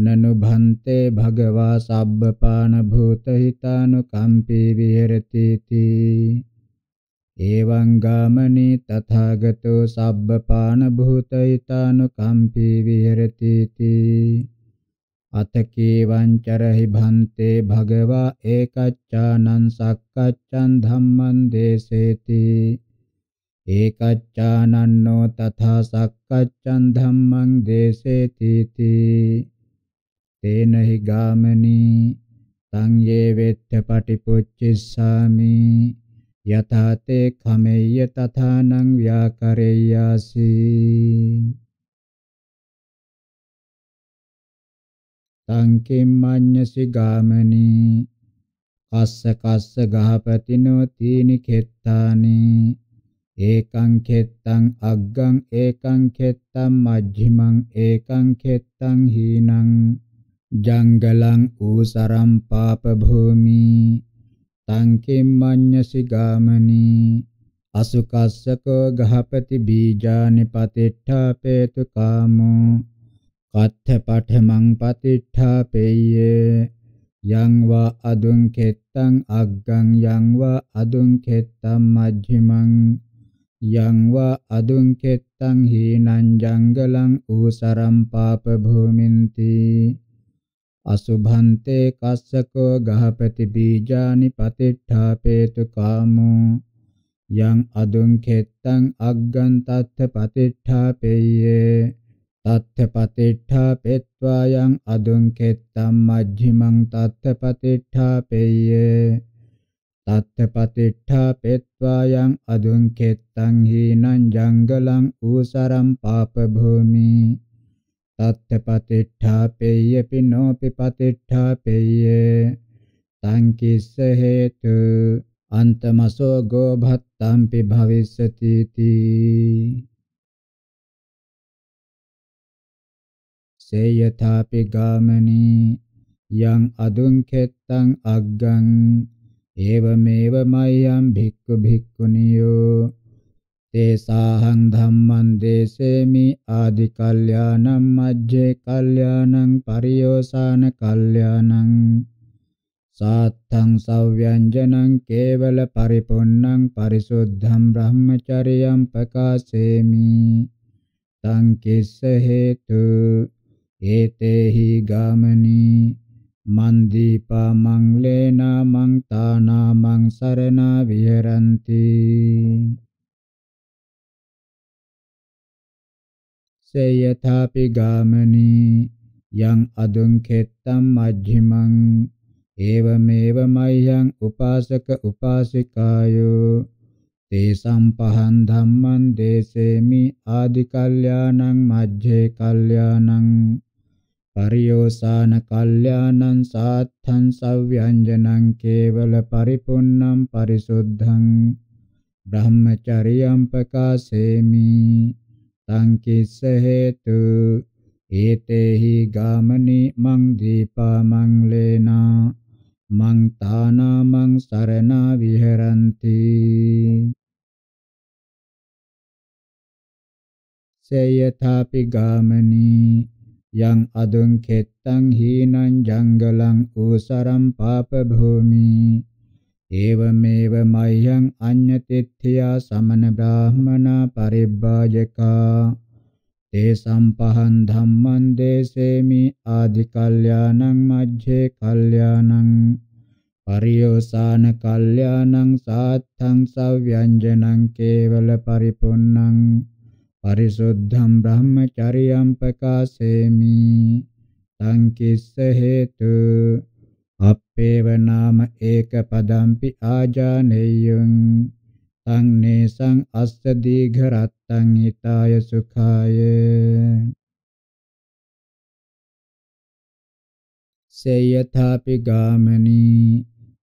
නනු භන්තේ භගවා සබ්බපාන භූත හිතානුකම්පී විහෙරති තී එවං ගාමනී තථාගතෝ සබ්බපාන භූත හිතානුකම්පී විහෙරති තී අතකේවං චරහි භන්තේ භගවා ඒකච්ඡානං සක්කච්ඡන් ධම්මං දේසේති ඒකච්ඡානන්නෝ තථා සක්කච්ඡන් ධම්මං දේසේති තී තේන හි ගාමනී තං යේ වෙත්ත පටිපුච්චිස්සාමි යථාතේ කමෙය්‍ය තථානං ව්‍යාකරෙය්‍යාසී තං කිම්මඤ්ඤසි ගාමනී කස්ස කස්ස ගහපතිනෝ තීනි කෙත්තානි ඒකං කෙත්තං අග්ගං ඒකං කෙත්තං මජ්ක්‍ධිමං ඒකං කෙත්තං හීනං ජංගලං ඌසරම් පාප භූමි තං කිම්මඤ්ඤසි ගාමනී අසුකස්සකෝ ගහපති බීජානි පතිට්ඨාපේතු කාමෝ කත්ථ පඨමං පතිට්ඨාපෙය්‍ය යං වා අදුංකෙත්තං අග්ගං යං වා අදුංකෙත්තං මජ්ක්‍ධිමං යං වා අදුංකෙත්තං හීනං ජංගලං ඌසරම් පාප භූමින්ති අසුභන්තේ කස්සකෝ ගහපති බීජානි පතිට්ඨාපේතු කාමෝ යං අදුංකෙත්තං අග්ගං තත්ථ පතිට්ඨාපෙය්‍ය තත්ථපතිට්ඨාපෙත්වායන් අදුංකෙත්තම් මජ්ජිමං තත්ථපතිට්ඨාපෙය්‍ය තත්ථපතිට්ඨාපෙත්වායන් අදුංකෙත්තං හීනං ජංගලං ඌසරම් පාප භූමි තත්ථපතිට්ඨාපෙය්‍ය පිනෝපි පතිට්ඨාපෙය්‍ය තං කිස්ස හේතු අන්තමසෝ ගෝභත්තම්පි භවිස්සති තී සේයථාපි ගාමනී යං අදුංකෙත්තං අග්ගං ඒවමේව මයං භික්ඛු භික්ඛුනියෝ තේසාහං ධම්මං දේසේමි ආදි කල්යාණං මජ්ජේ කල්යාණං පරියෝසాన කල්යාණං සාත්තං සව්‍යංජනං කේවල පරිපොන්නං පරිසුද්ධං බ්‍රහ්මචරියං පකාසේමි තං කිස්ස හේතු ඒතේහි ගාමනී මන්දීපා මංලේනා මං තානා මං සරණා විහරಂತಿ සේයථාපි ගාමනී යං අදුංකෙත්තම් මජ්ජිමං ඒවමේව මයං උපාසක උපාසිකායෝ තේසම් පහන් ධම්මං දේසේමි ආදි කල්යාණං මජ්ජේ කල්යාණං පරියෝසాన කල්යාණං සාත්තං සව්‍යංජනං කේවල පරිපුන්නම් පරිසුද්ධං බ්‍රහ්මචරියම් පකාසේමි තං කිස්ස හේතු ඒතේහි ගාමනි මං දීපා මං ලේනා මං තානා මං සරණා විහෙරಂತಿ සේයථාපි ගාමනී yang adung kettang hinan janggalang usaram papa bhumi eva meva mayang anyatithya samana brahmana paribhajaka te sampahan dhamman desemi adi kalyanang majje kalyanang pariyosana kalyanang sathang savyanjanang kevala paripunnang පරිසුද්ධම් බ්‍රහ්මචරියම් ප්‍රකාශේමි තං කිස්ස හේතු අපේව නාම ඒක පදම්පි ආජානෙයං තං නේසං අස්ස දීඝ රත්තං හිතාය සුඛාය සේයථාපි ගාමනී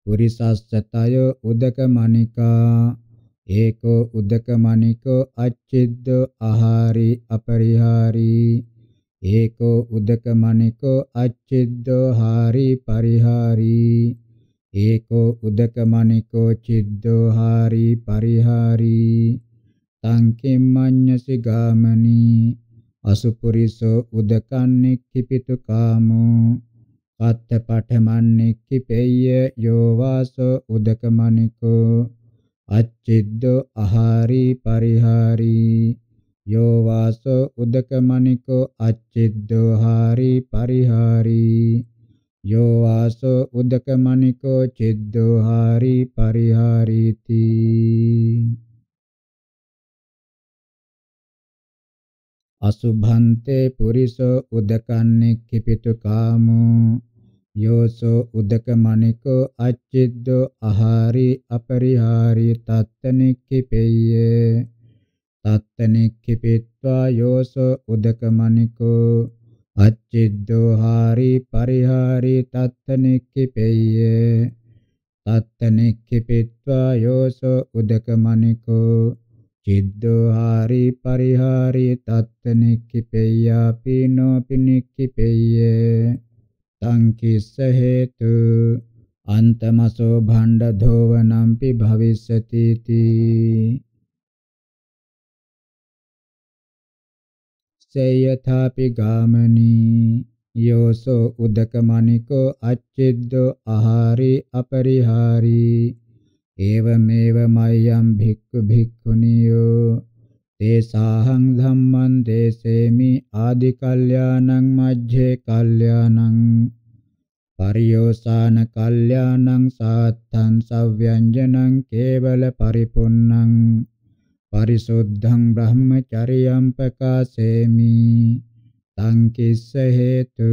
පුරිසස්සතය උදක මණිකා ඒකෝ උදකමණිකෝ අච්චිද්ද ආහාරි අපරිහාරි ඒකෝ උදකමණිකෝ අච්චිද්ද හාරි පරිහාරි ඒකෝ උදකමණිකෝ චිද්දෝ හාරි පරිහාරි තංකෙම් මඤ්ඤසි ගාමනී අසුපුරිසෝ උදකන්නේ කිපිතු කාමෝ කත්ත පඨමන්නේ කිපෙය්‍ය යෝවාසෝ උදකමණිකෝ අච්චිද්දෝ අහාරි පරිහාරි යෝ වාසෝ උදකමණිකෝ අච්චිද්දෝ හාරි පරිහාරි යෝ වාසෝ උදකමණිකෝ චිද්දෝ හාරි පරිහාරීති අසුභන්තේ පුරිසෝ උදකන්නේ කිපිතු කාමෝ යෝසෝ උදකමණිකෝ අච්චිද්දෝ අහාරි අපරිහාරි තත්තනික්ඛිපෙය්‍ය තත්තනික්ඛිපෙත්වා යෝසෝ උදකමණිකෝ අච්චිද්දෝ හාරි පරිහාරි තත්තනික්ඛිපෙය්‍ය තත්තනික්ඛිපෙත්වා යෝසෝ උදකමණිකෝ චිද්දෝ හාරි පරිහාරි තත්තනික්ඛිපෙය්‍යාපිනෝ පිනික්ඛිපෙය්‍ය තං කිස්ස හේතු අන්තමසෝ භණ්ඩ ධෝවනම්පි භවිස්සති තී සේයථාපි ගාමනී යෝසෝ උදකමණිකෝ අච්චිද්දෝ ආහාරි අපරිහාරි ඒවමේව මයම් භික්ඛු භික්ඛුනියෝ තේසාහං ධම්මං දේසේමි ආදි කල්යාණං මජ්ජේ කල්යාණං පරියෝසాన කල්යාණං සාත්තං සව්‍යංජනං කේවල පරිපුන්නං පරිසුද්ධං බ්‍රහ්මචරියං ප්‍රකාසේමි තං කිස්ස හේතු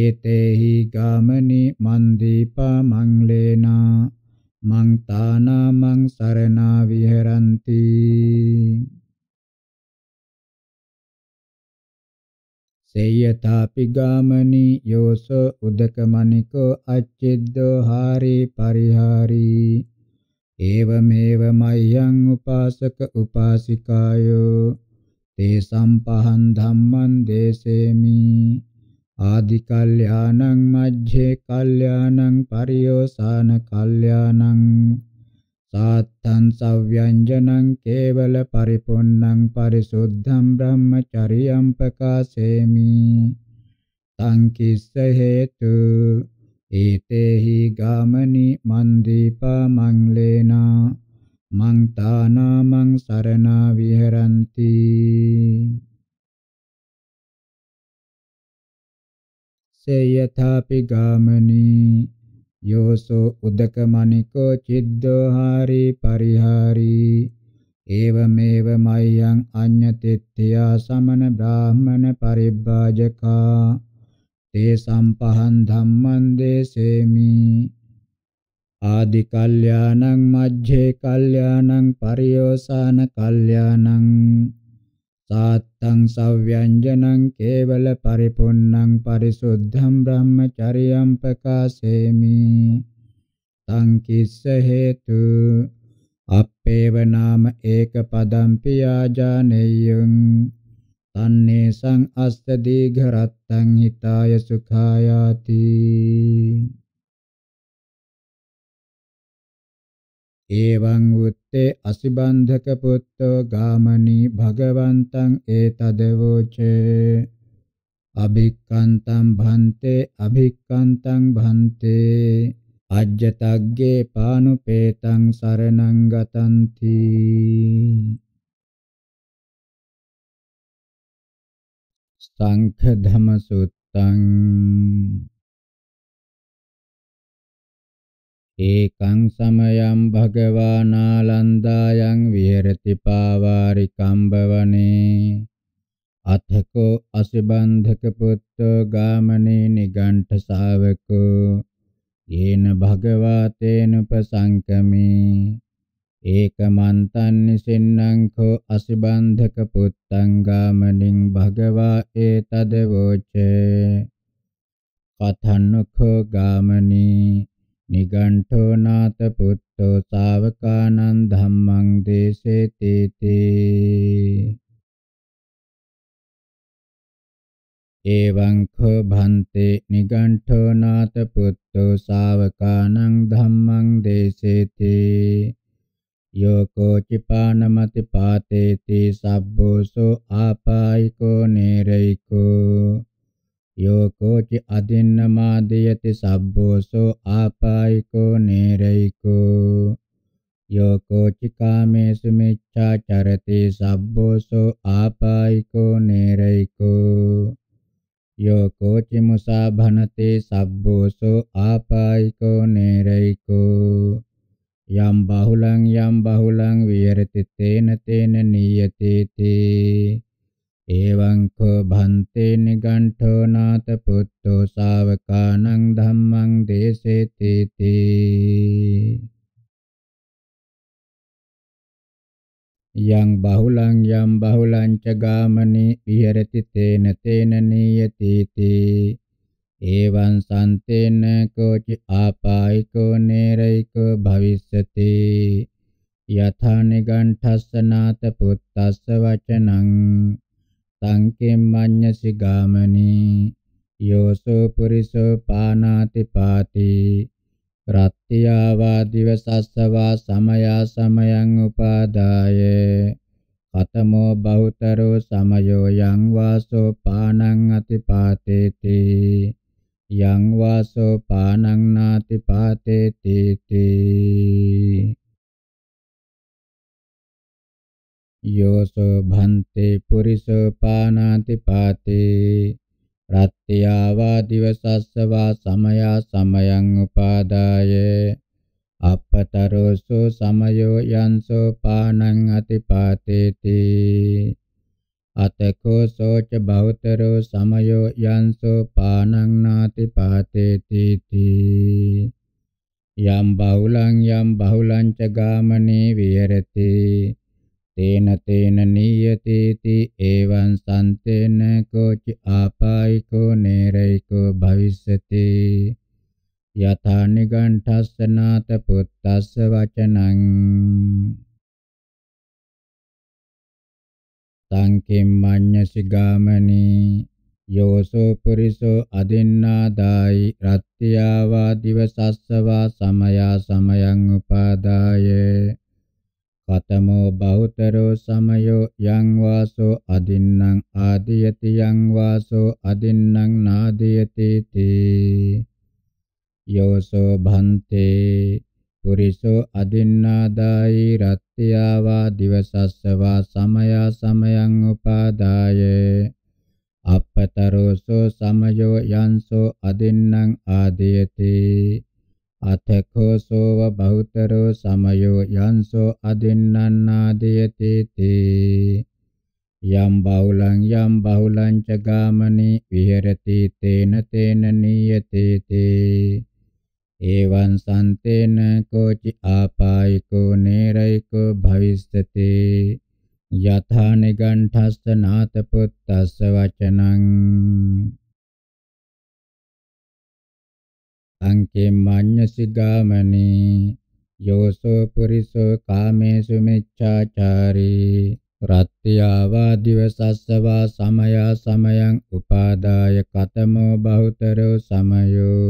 ඒතේහි ගාමනි මන්දීපා මංලේනා මං තානාමං සරණා විහෙරಂತಿ සේයතාපි ගාමනි යෝස උදකමණිකෝ අච්චිද්දෝ හාරි පරිහාරි ඒවමේව මයං උපාසක උපාසිකායෝ තේ සම්පහන් ධම්මං දේසේමි ආදි කල්යාණං මජ්ජේ කල්යාණං පරියෝසాన කල්යාණං සාත්තං සව්‍යංජනං කේවල පරිපුන්නං පරිසුද්ධං බ්‍රහ්මචරියං පකාසේමි තං කිස්ස හේතු ඒතේහි ගාමනි මන්දීපා මංලේනා මං තානා මං සරණා විහරಂತಿ से यथापि गामनी योसो उदकमणिको चिद्दोहारी परिहारी एवमेव मह्यं अन्यतिथ्या समन ब्राह्मण परिभाजका ते सम्पहन् धम्मं देसेमि ආදි කල්යාණං මජ්ජේ කල්යාණං පරියෝසాన කල්යාණං සාත්තං සව්‍යංජනං කේවල පරිපුන්නං පරිසුද්ධං බ්‍රහ්මචරියං ප්‍රකාශේමි තං කිස්ස හේතු අපේව නාම ඒක පදම් පියාජානෙයං තන්නේ සං අස්ත දීඝ රත්තං හිතාය සුඛායාති එවං උත්තේ අසිබන්ධක පුත්තෝ ගාමනී භගවන්තං ඒතදවෝචේ අභික්කන්තං භන්තේ අභික්කන්තං භන්තේ අජ්ජතග්ගේ පානුපේතං සරණං ගතන්ති සංඛ ධම සුත්තං ඒකං සමයං භගවා නාලන්දායන් විහෙරති පාවාරිකම්බවනේ අතකෝ අසබන්ධක පුත්තෝ ගාමනේ නිගණ්ඨ ශාවකෝ යේන භගවා තේනුපසංකමේ ඒකමන්තං නිසින්නං කෝ අසබන්ධක පුත්තං ගාමනින් භගවා ඒතදවෝචේ කතන්නකෝ ගාමනී නිගණ්ඨෝ නාත පුත්තෝ ශාවකානං ධම්මං දේසේති තේ එවං ඛ භන්තේ නිගණ්ඨෝ නාත පුත්තෝ ශාවකානං ධම්මං දේසේති යෝකෝ චිපානමති පාතේති සබ්බෝසෝ ආපායිකෝ නේරයිකෝ යෝකෝචි අදින්න මාදීයති සබ්බෝසෝ ආපායිකෝ නේරයිකෝ යෝකෝචි කාමේසු මිච්ඡාචරති සබ්බෝසෝ ආපායිකෝ නේරයිකෝ යෝකෝචි මුසාභනති සබ්බෝසෝ ආපායිකෝ නේරයිකෝ යම් බහුලං යම් බහුලං විහෙරති තේන තේන නීයතේතේ එවං කෝ භන්තේ නිගණ්ඨෝ නාත පුත්තෝ ශාවකානං ධම්මං දේසේති තී යං බහුලං යම් බහුලං ච ගාමනේ විහෙරති තේන තේන නියති තී එවං සම්තේන කෝචි ආපායිකෝ නේරයිකෝ භවිස්සති යථා නිගණ්ඨස්ස නාත පුත්තස්ස වචනං තං කිම්මඤ්ඤසි ගාමනී යෝසෝ පුරිසෝ පානාති පාති රත්ත්‍යාවා දිවසස්සවා සමයා සමයං උපාදාය කතමෝ බහුතරෝ සමයෝ යං වාසෝ පානං අතිපාතේති යං වාසෝ පානං නාතිපාතේති යෝසෝ භන්තේ පුරිසෝ පානාති පාතේ රත්ත්‍යාවා දිවසස්සවා සමයා සමයං උපාදාය අපතරෝසෝ සමයෝ යන්සෝ පානං අතිපාතේති අතකෝ සෝච බහුතරෝ සමයෝ යන්සෝ පානං නාතිපාතේති තී යම් බහුලං යම් බහුලං ච ගාමනේ විහෙරති තේන තේන නීයතේති එවං සම්තේන කෝච ආපායිකෝ නේරයිකෝ භවිස්සති යථා නිගණ්ඨස්සනාත පුත්තස්ස වචනං සංකෙම්මඤ්ඤසි ගාමනී යෝසෝ පුරිසෝ අදින්නාදායි රත්ත්‍යාවා දිවසස්සවා සමයා සමයං උපාදායේ කතමෝ බහුතරෝ සමයෝ යං වාසෝ අදින්නම් ආදීයති යං වාසෝ අදින්නම් නාදීයති තී යෝසෝ භන්තේ පුරිසෝ අදින්නාදායි රත්ත්‍යාවා දිවසස්සවා සමයා සමයං උපාදාය අපතරෝසෝ සමයෝ යන්සෝ අදින්නම් ආදීයති අතකෝසෝව බහුතරෝ සමයෝ යන්සෝ අදින්නන්නාදීයතේති යම් බහුලං යම් බහුලං ච ගාමනේ විහෙරති තේන තේන නීයතේති එවං සම්තේන කෝචි ආපායිකෝ නේරයිකෝ භවිස්සති යථා නිගණ්ඨස්ස නාත පුත්තස්ස වචනං අංකේ මඤ්ඤසි ගාමනේ යෝසෝ පුරිසෝ කාමේසු මිච්ඡාචාරී රත්ත්‍යාවා දිවසස්සවා සමයා සමයං උපාදාය කතමෝ බහුතරෝ සමයෝ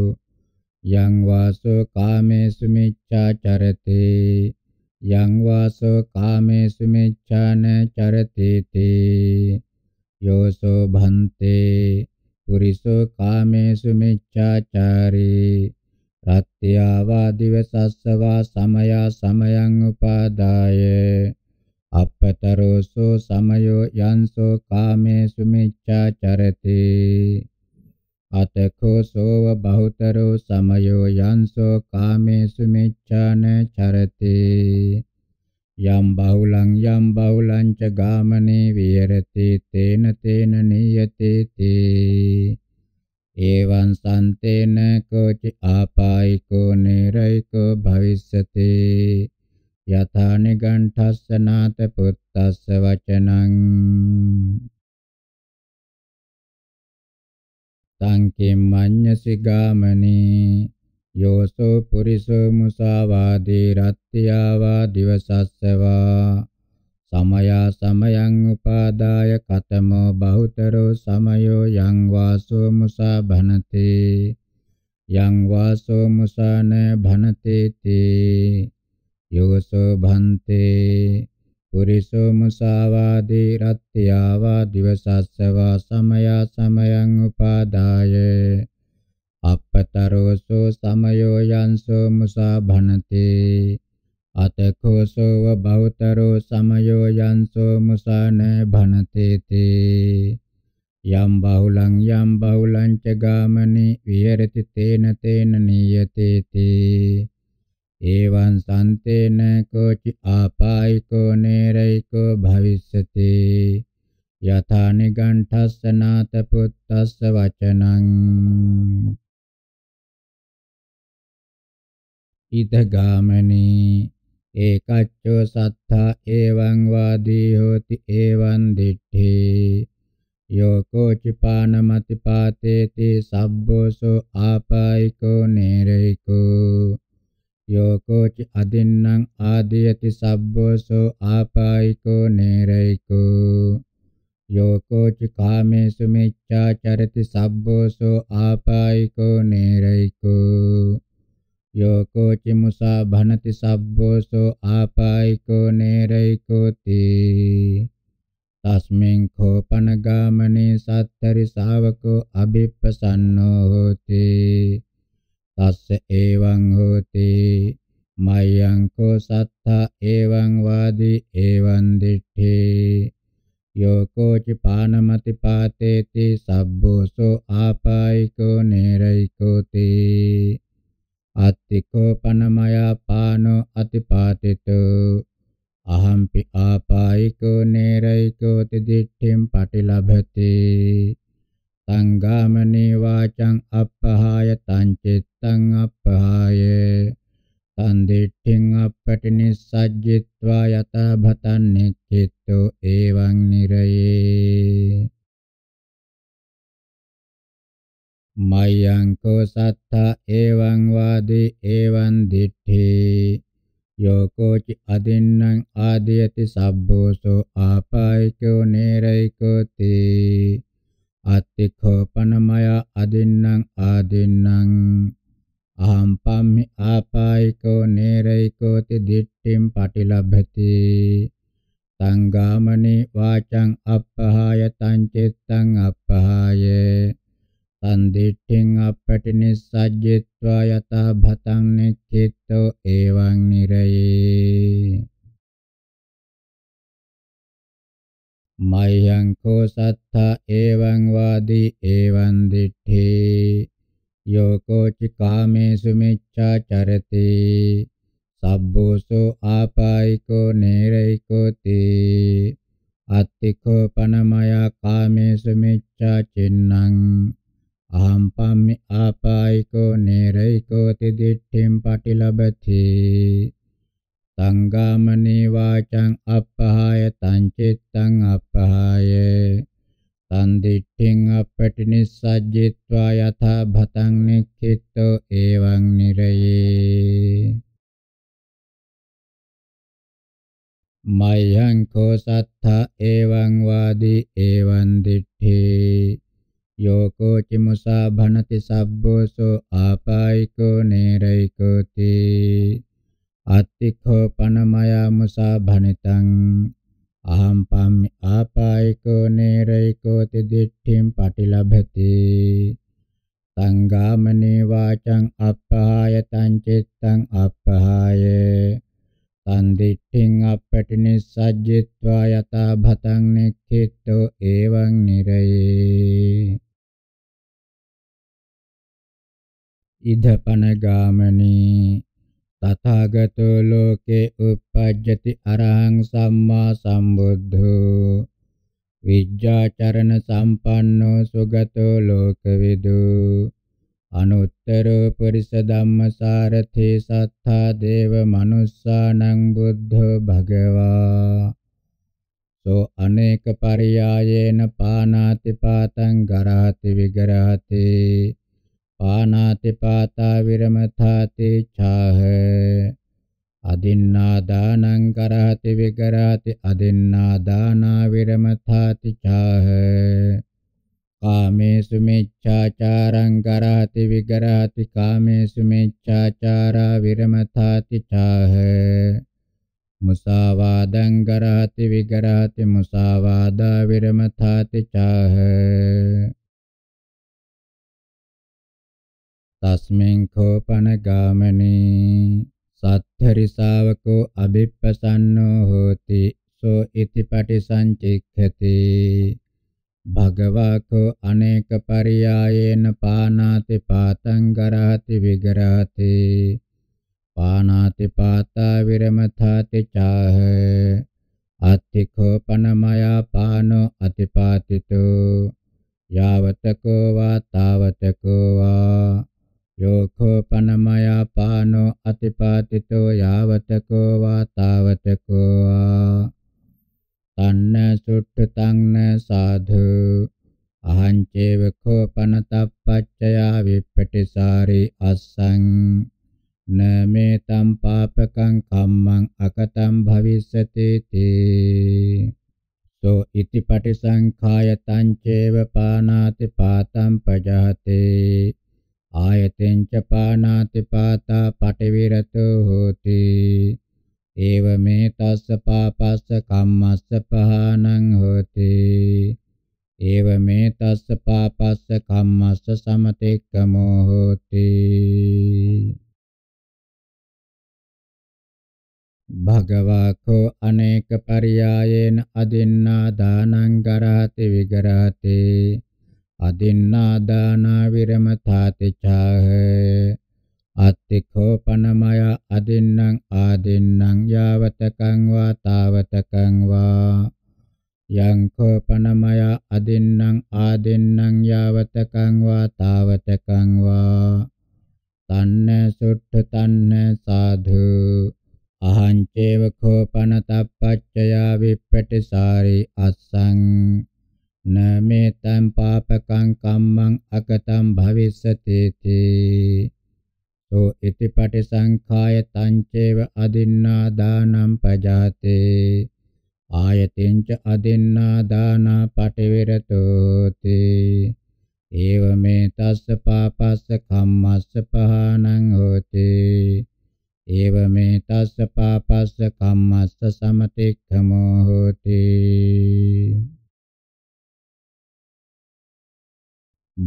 යං වාසෝ කාමේසු මිච්ඡාචරති යං වාසෝ කාමේසු මිච්ඡාන චරති තී යෝසෝ භන්තේ පුරිසෝ කාමේසු මිච්ඡාචාරී රත්ත්‍යාවා දිවසස්සවා සමයා සමයං උපාදාය අපතරෝසෝ සමයෝ යන්සෝ කාමේසු මිච්ඡාචරති අතකෝ සෝව බහුතරෝ සමයෝ යන්සෝ කාමේසු මිච්ඡාන චරති යම් බහුලං යම් බහුලං ච ගාමනේ විහෙරති තේන තේන නියති තේ එවං සම්තේන කෝචි ආපායිකෝ නිරයිකෝ භවිස්සති යථානි ගණ්ඨස්ස නාත පුත්තස්ස වචනං සංකේමඤ්ඤසි ගාමනේ යෝසෝ පුරිසෝ මුසාවාදී රත්ත්‍යාවා දිවසස්සවා සමයා සමයං උපාදාය කතමෝ බහුතරෝ සමයෝ යං වාසෝ මුසා භනති යං වාසෝ මුසාන භනති තී යෝසෝ භන්තේ පුරිසෝ මුසාවාදී රත්ත්‍යාවා දිවසස්සවා සමයා සමයං උපාදාය අපතරෝසෝ සමයෝ යන්සෝ මුසා භනති අතකෝසෝ බෞතරෝ සමයෝ යන්සෝ මුසාන භනතේති යම් බහුලං යම් බහුලං ච ගාමනි විහෙරති තේන තේන නියතේති එවං සම්තේන කෝචි ආපායිකෝ නේරයිකෝ භවිස්සති යථානි ගණ්ඨස්ස නාත පුත්තස්ස වචනං ඉදගාමනේ ඒකච්චෝ සත්තා එවං වාදී හෝති එවං දිත්තේ යෝකෝ චිපානමති පාතේති සබ්බෝසෝ ආපායිකෝ නේරයිකෝ යෝකෝ ච අදින්නම් ආදීයති සබ්බෝසෝ ආපායිකෝ නේරයිකෝ යෝකෝ ච කාමේසු මිච්ඡාචරති සබ්බෝසෝ ආපායිකෝ නේරයිකෝ යෝකෝ චිමුසා භනති සබ්බෝසෝ ආපායිකෝ නේරයිකෝති තස්මින් කෝපන ගාමනේ සත්තරි ශාවකෝ අබිප්පසන්නෝ හෝති තස්ස එවං හෝති මයං කෝ සත්තා එවං වාදී එවං දිත්තේ යෝකෝ ච පානමති පාතේති සබ්බෝසෝ ආපායිකෝ නේරයිකෝති තිකෝ පනමයා පානෝ අතිපාතිතෝ අහම්පි ආපායිකෝ නේරයිකෝ තිදිට්ඨිම් පටිලභති සංගාමනේ වාචං අප්පහාය තං චිත්තං අප්පහාය තං දිට්ඨින් අපටිනිස්සජ්ජිත්වා යතභතන් නිච්චිතෝ එවං නිරයේ මයංකෝ සත්තා එවං වාදී එවං දිඨේ යෝකෝචි අදින්නම් ආදීයති සබ්බෝසෝ ආපායිකෝ නේරයිකෝති අත්තිඛෝපනමය අදින්නම් ආදින්නම් අහම් පම්මි ආපායිකෝ නේරයිකෝති දිට්ඨිම් පටිලබ්භති සංගාමනේ වාචං අප්පහාය තං චිත්තං අප්පහායේ සම්දිට්ඨින් අපටිනිස්සජ්ජිත්වා යතා භතං නිච්චිත්තෝ එවං නිරයේ මයං කෝ සත්තා එවං වාදී එවං දිට්ඨේ යෝකෝ චිකාමේසු මිච්ඡාචරති සබ්බෝසෝ ආපායිකෝ නේරයිකෝ තේ අත්තිකෝ පනමයා කාමේසු මිච්ඡා චින්නං අහම් පම්මි ආපායිකෝ නේරයිකෝ තිදිට්ඨිම් පටිලබති සංගාමනේ වාචං අප්පහාය තං චිත්තං අප්පහාය තං දිට්ඨින් අපටිනිස්සජ්ජිත්වා යථා භතං නික්ඛිතෝ එවං නිරයේ මයං කෝ සත්තා එවං වාදී එවං දිට්ඨේ යෝකෝ චිමුසා භනති සබ්බෝසෝ ආපායිකෝ නේරයිකෝති අත්තිඛෝ පනමයා මුසා භනිතං අහම් පම්මි ආපායිකෝ නේරයිකෝති දිට්ඨිම් පටිලභති සංගාමනේ වාචං අප්පහාය තං චිත්තං අප්පහාය තං දිට්ඨින් අපටිනිස්සජ්ජිත්වා යතා භතං නෙක්ඛිතෝ එවං නිරයේ ඉදපන ගාමනී තථාගතෝ ලෝකේ උප්පජ්ජති අරහං සම්මා සම්බුද්ධෝ විජ්ජාචරණ සම්පන්නෝ සුගතෝ ලෝකවිදු අනුත්තරෝ පුරිස ධම්මසාරථේ සත්තා දේව මනුස්සානං බුද්ධෝ භගවා සෝ අනේක පරියායේන පානාති පාතං ගරහති විගරහතේ පානාති පාතා විරමථාති ඡාහ අදින්නා දානං කරහති විකරහති අදින්නා දානා විරමථාති ඡාහ කාමේසු මිච්ඡාචාරං කරහති විකරහති කාමේසු මිච්ඡාචාරා විරමථාති ඡාහ මුසාවාදං කරහති විකරහති මුසාවාදා විරමථාති ඡාහ තස්මින් කෝපන ගාමනේ සත්‍යරිසාවකෝ අබිප්පසන්නෝ හෝති සෝ ඉතිපටි සංචික්ඛති භගවකෝ අනේක පරියායේන පානාති පාතං ගරහති විගරහති පානාති පාතා විරමථාති චාහ අත්තිකෝ පනමයා පානෝ අතිපාතිතෝ යාවතකෝ වා තාවතකෝ වා යෝකෝ පනමයා පානෝ අතිපාතිතෝ යාවතකෝ වාතාවතකෝ තන්න සුට්ටතං න සාධු අහං චේව කෝපනතප්පච්චයා විප්පටිසාරි අස්සං නමේ තම් පාපකං කම්මං අකතම් භවිස්සති තේ සෝ ඉති පටිසංඛාය තං චේව පානාති පාතම් පජහතේ ආයතෙන් ච පානාති පාතා පටිවිරතෝ හෝති ඒව මේ තස්ස පාපස්ස කම්මස්ස පහානං හෝති ඒව මේ තස්ස පාපස්ස කම්මස්ස සමතෙක්කමෝ හෝති භගවකෝ අනේක පරියායේන අදින්නා දානං කරහති විගරහතේ අදින්නා දාන විරමතාති චාහ අත්තිඛෝ පනමය අදින්නම් ආදින්නම් යාවතකං වා තාවතකං වා යං කෝ පනමය අදින්නම් ආදින්නම් යාවතකං වා තාවතකං වා තන්න සුට්ඨ තන්න සාධු අහං චේව කෝ පනතප්පච්චයා විප්පටිසාරි අස්සං न मे तं पापकं कम्मं अकतं भविष्यति ති සෝ ඉති පටිසංඛාය තංචේව අදින්නා දානම් පජාතේ ආයතින්ච අදින්නා දානා පටිවිරතෝති ඒවමේ තස්ස පාපස්ස කම්මස්ස පහානං හෝති ඒවමේ තස්ස පාපස්ස කම්මස්ස සමතික්ඛමෝ හෝති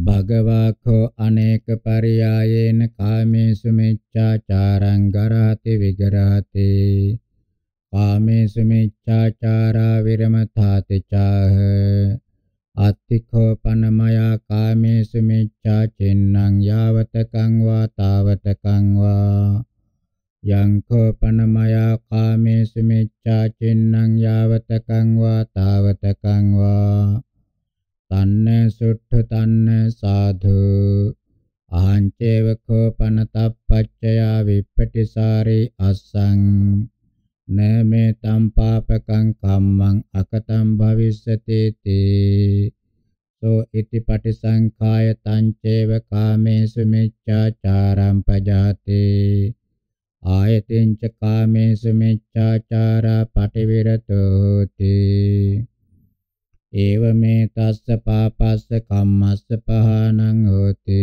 භගවාකෝ අනේක පරියායේන කාමේසු මිච්ඡාචාරං ගරහති විගරහති කාමේසු මිච්ඡාචාරා විරමථාති චාහ අත්තිඛෝපනමයා කාමේසු මිච්ඡාචෙන්නං යාවතකං වා තාවතකං වා යංඛෝපනමයා කාමේසු මිච්ඡාචෙන්නං යාවතකං වා තාවතකං වා තන්න සුට්ඨ තන්න සාධු අහං චේව කෝපන තප්පච්චය විප්පටිසාරේ අස්සං නමේ තම් පාපකං කම්මං අකතම් භවිස්සති තේ සෝ ඉති පටිසංඛාය තං චේව කාමේසු මිච්ඡාචාරම් පජාතේ ආයතින් ච කාමේසු මිච්ඡාචාරා පටිවිරතෝති ඒව මේ තස්ස පාපස්ස කම්මස්ස පහනං හෝති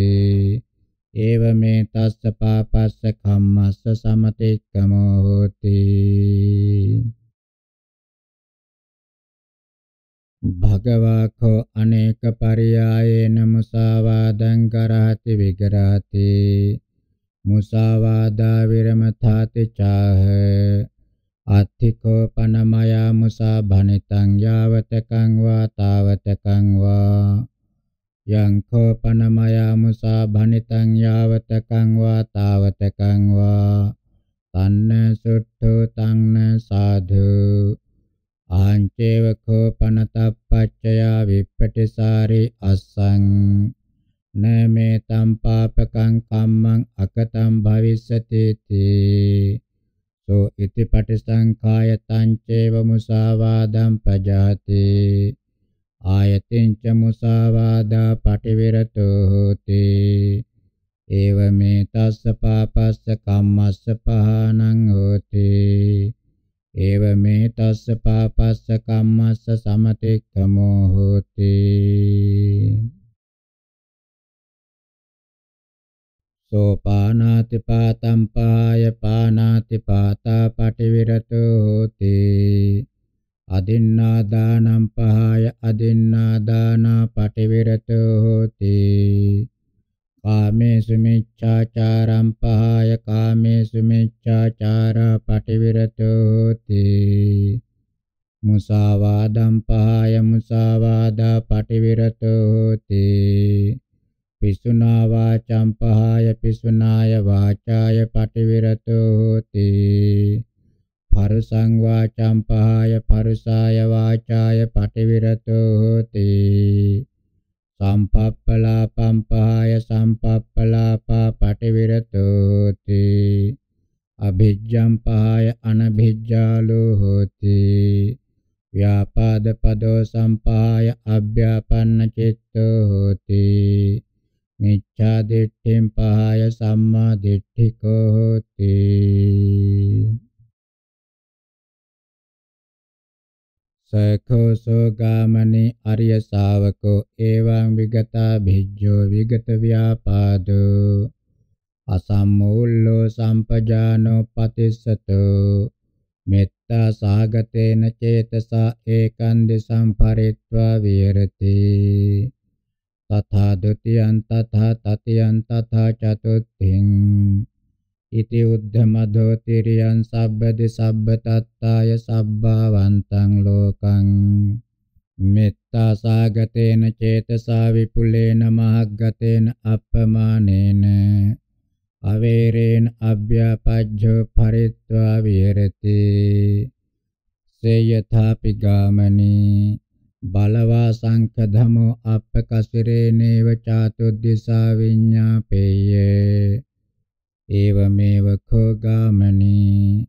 ඒව මේ තස්ස පාපස්ස කම්මස්ස සමතික්කමෝ හෝති භගවාකෝ අනේක පරියායේන මුසාවාදං කරහති විගරහති මුසාවාදා විරමථාති චාහ අත්තිකෝ පනමයා මුසා භනිතං යාවතකං වා තාවතකං වා යං කෝ පනමයා මුසා භනිතං යාවතකං වා තාවතකං වා තන්න සුට්ඨෝ තන්න සාධු ආංචේව කෝ පනතප්පච්චයා විප්පටිසාරි අස්සං නමේ තම් පාපකං කම්මං අකතම් භවිස්සති තී සෝ ඉති පටිසංඛායතං චේව මුසාවාදං පජාති ආයතෙන් ච මුසාවාදා පටිවිරතෝ හෝති ඒවමේ තස්ස පාපස්ස කම්මස්ස පහනං හෝති ඒවමේ තස්ස පාපස්ස කම්මස්ස සමතික්ඛමෝ හෝති සෝපානාති පාතම් පාය පානාති පාතා පටිවිරතෝ හෝති අදින්නා දානම් පහය අදින්නා දානා පටිවිරතෝ හෝති කාමේසු මිච්ඡාචාරම් පහය කාමේසු මිච්ඡාචාරා පටිවිරතෝ හෝති මුසාවාදම් පහය මුසාවාදා පටිවිරතෝ හෝති පිසුනා වාචම් පහාය පිසුනාය වාචාය පටිවිරතෝ හෝති පරුසං වාචම් පහාය පරුසාය වාචාය පටිවිරතෝ හෝති සම්පප්පලාපම් පහාය සම්පප්පලාපා පටිවිරතෝ හෝති අභිජ්ජම් පහාය අනභිජ්ජාලෝ හෝති ව්‍යාපාද පදෝ සම්පහාය අභ්‍යාපන්න චිත්තෝ හෝති මිච්ඡා දිට්ඨින් පහය සම්මා දිට්ඨිකෝ හෝති සකෝ සෝගාමනි අරිය ශාවකෝ එවං විගතා භිජ්ජෝ විගත ව්‍යාපාදෝ අසම්මූල්ලෝ සම්පජානෝ පතිස්සතෝ මෙත්තා සාගතේන චේතසා ඒකන්දි සම්පරිත්වා විහෙරති तथा द्वितीयं तथा तृतीयं तथा चतुर्थीम् इति उद्धमधो तिर्यं सब्बदि सब्बतत्ताय सब्भावन्तं लोकम् मित्तासागतेन चेतसा विपुलेन महग्गतेन अपमानेन अवेरेण अव्यापज्यो फरित्वा विहरति से यथापि गामनी බලවා සංඛ ධමෝ අප්පකසිරේ නේව චාතුද්දිසා විඤ්ඤාපේය ඒවමේව කෝ ගාමනී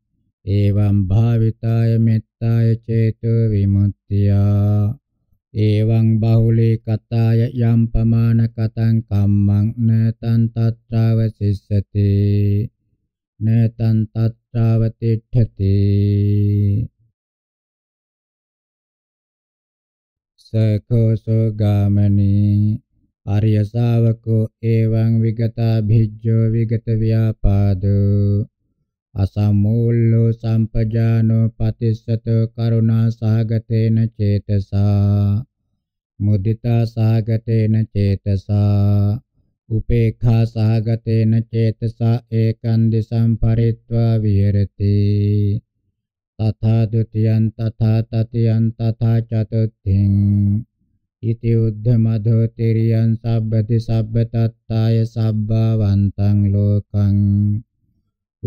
එවං භාවිතාය මෙත්තාය චේතෝ විමුක්තියා එවං බහුලී කතාය යම් පමාන කතං කම්මං නතං තත්‍රාවසිස්සති නතං තත්‍රාවතිඨති සකෝසෝ ගාමනී ආර්ය ශාවකෝ එවං විගතා භිජ්ජෝ විගත ව්‍යාපාදෝ අසමූල්ලෝ සම්පජානෝ පතිස්සතෝ කරුණා සහගතේන චේතසා මුදිතා සහගතේන චේතසා උපේක්ඛා සහගතේන චේතසා ඒකන්දි සම්පරිත්වා විහෙරති තථා ဒ ුතියං තථා තතියං තථා චතුත්ථින් ඉති උද්ධමධෝ තිරියං සබ්බති සබ්බ තත්තාය සබ්බවන්තං ලෝකං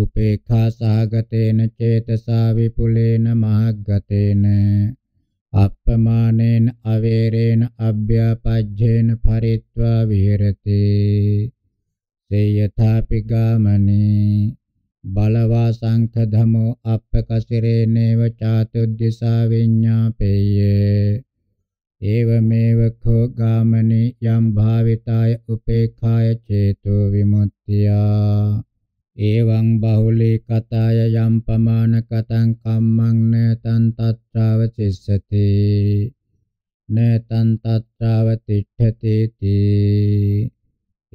උපේඛා සාගතේන චේතසා විපුලේන මහග්ගතේන අප්පමානේන අවේරේන අභ්‍යාපජ්ජේන පරිත්වා විහෙරති සේයථාපි ගාමනේ බලවා සංඛ ධමෝ අප්පකසිරේනේව චාතුද්දිසා විඤ්ඤාපේය ඒවමේව කෝ ගාමනේ යම් භාවිතාය උපේක්ඛාය චේතෝ විමුක්තියා එවං බහුලී කතාය යම් පමාන කතං කම්මං නේතං තත්‍රාව චිස්සති නේතං තත්‍රාව තිට්ඨති තී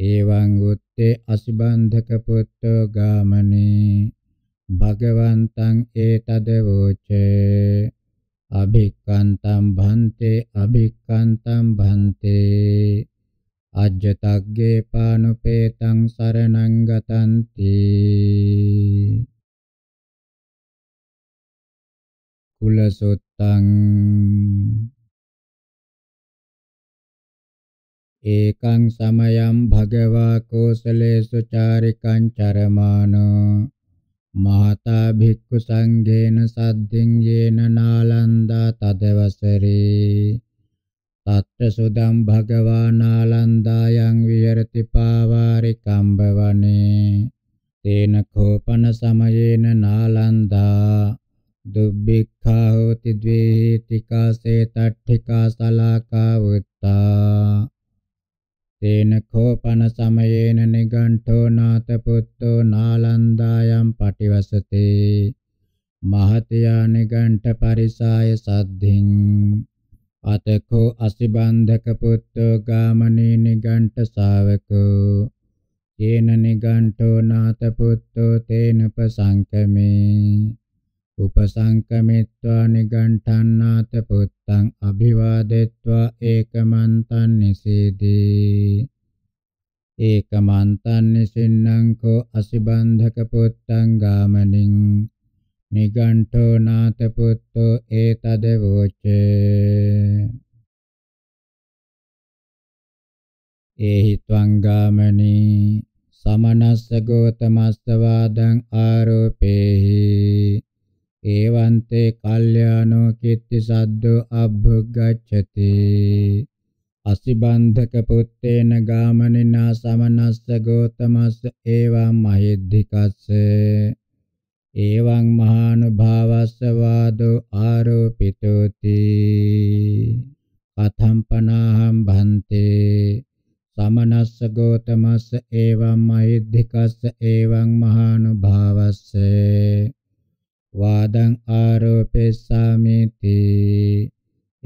එවං උත්තේ අසිබන්ධක පුත්තෝ ගාමනේ භගවන්තං ඒතදවෝචේ අභික්කන්තම් භන්තේ අභික්කන්තම් භන්තේ අජ්ජතග්ගේ පානුපේතං සරණං ගතන්ති කුලසොත්තං ඒකං සමයං භගවා කෝසලේසු චාරිකං චරමානෝ මහතා භික්ඛු සංඝේන සද්ධින් යේන නාලන්දා තදවසරේ තත්ත සුදම් භගවා නාලන්දායන් විහෙරති පාවාරි කම්බවනේ තේන කෝපන සමයේන නාලන්දා දුබ්බික්ඛා හෝති ද්වේහිතිකාසේ තට්ඨිකා සලාකා වුත්තා තේන කෝපන සමයේන නිගණ්ඨෝ නාත පුත්තෝ නාලන්දායම් පටිවසතේ මහතයා නිගණ්ඨ පරිසාය සද්ධින් අතකෝ අසිබන්ධක පුත්තෝ ගාමනී නිගණ්ඨ ශාවකෝ යේන නිගණ්ඨෝ නාත පුත්තෝ තේන පසංකමේ උපසංකමිත්වා නිගණ්ඨන්නාත පුත්තං අභිවාදෙත්වා ඒකමන්තං නිසීදී ඒකමන්තං නිසින්නම් කෝ අසිබන්ධක පුත්තං ගාමනින් නිගණ්ඨෝ නාත පුත්තෝ ඒතද වෝචේ ඒහි ත්වං ගාමනී සමනස්ස ගෝතමස්ස වාදං ආරෝපේහි ඒවන්තේ කල්යාණෝ කිත්ති සද්දෝ අබ්බුගච්ඡති අසිබන්ධක පුත්තේන ගාමනිනා සමනස්ස ගෝතමස්ස ඒවම් මහිද්దికස්ස ඒවං මහානුභාවස්ස වාදෝ ආරෝපිතෝති අතම්පනාහම් භන්තේ සමනස්ස ගෝතමස්ස ඒවම් මහිද්దికස්ස ඒවං මහානුභාවස්සේ වාදං ආරෝපෙස්සාමි තී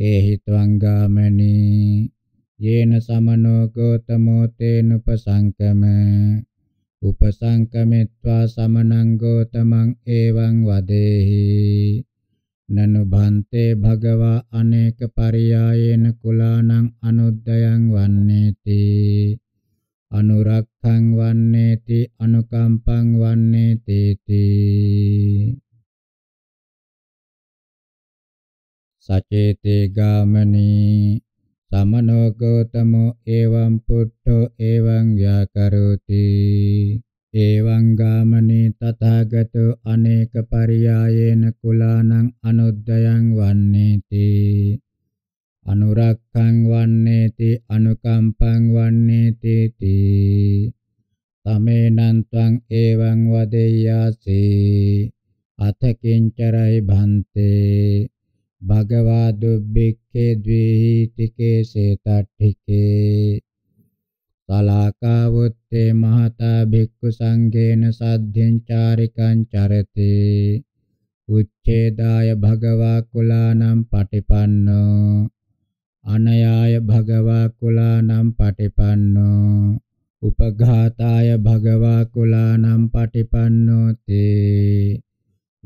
ඒහි ත්වං ගාමනී යේන සමනෝ ගෝතමෝ තේන උපසංකම උපසංකමෙත්වා සමනං ගෝතමං එවං වදේහි නනු භන්තේ භගවා අනේක පරියායේන කුලානං අනුද්දයන් වන්නේති අනුරක්ඛං වන්නේති අනුකම්පං වන්නේති තී සචේතේ ගාමනී සමනෝ ගෝතමෝ එවං පුට්ඨෝ එවං ව්‍යාකරෝති එවං ගාමනී තථාගතෝ අනේක පරියායේන කුලානං අනුද්දයන් වන්නේති අනුරක්ඛං වන්නේති අනුකම්පං වන්නේති තී තමේනං ත්වං එවං වදෙය්‍යාසේ අත කිංචරයි භන්තේ භගවා දුබ්බික්කේ ද්වේහිතිකේ සේතට්ඨිකේ සලාකාවුත්තේ මහතා භික්ඛු සංඝේන සද්ධෙන් චාරිකං චරති උච්ඡේදාය භගවා කුලානම් පටිපන්නෝ අනයාය භගවා කුලානම් පටිපන්නෝ උපඝාතාය භගවා කුලානම් පටිපන්නෝ තේ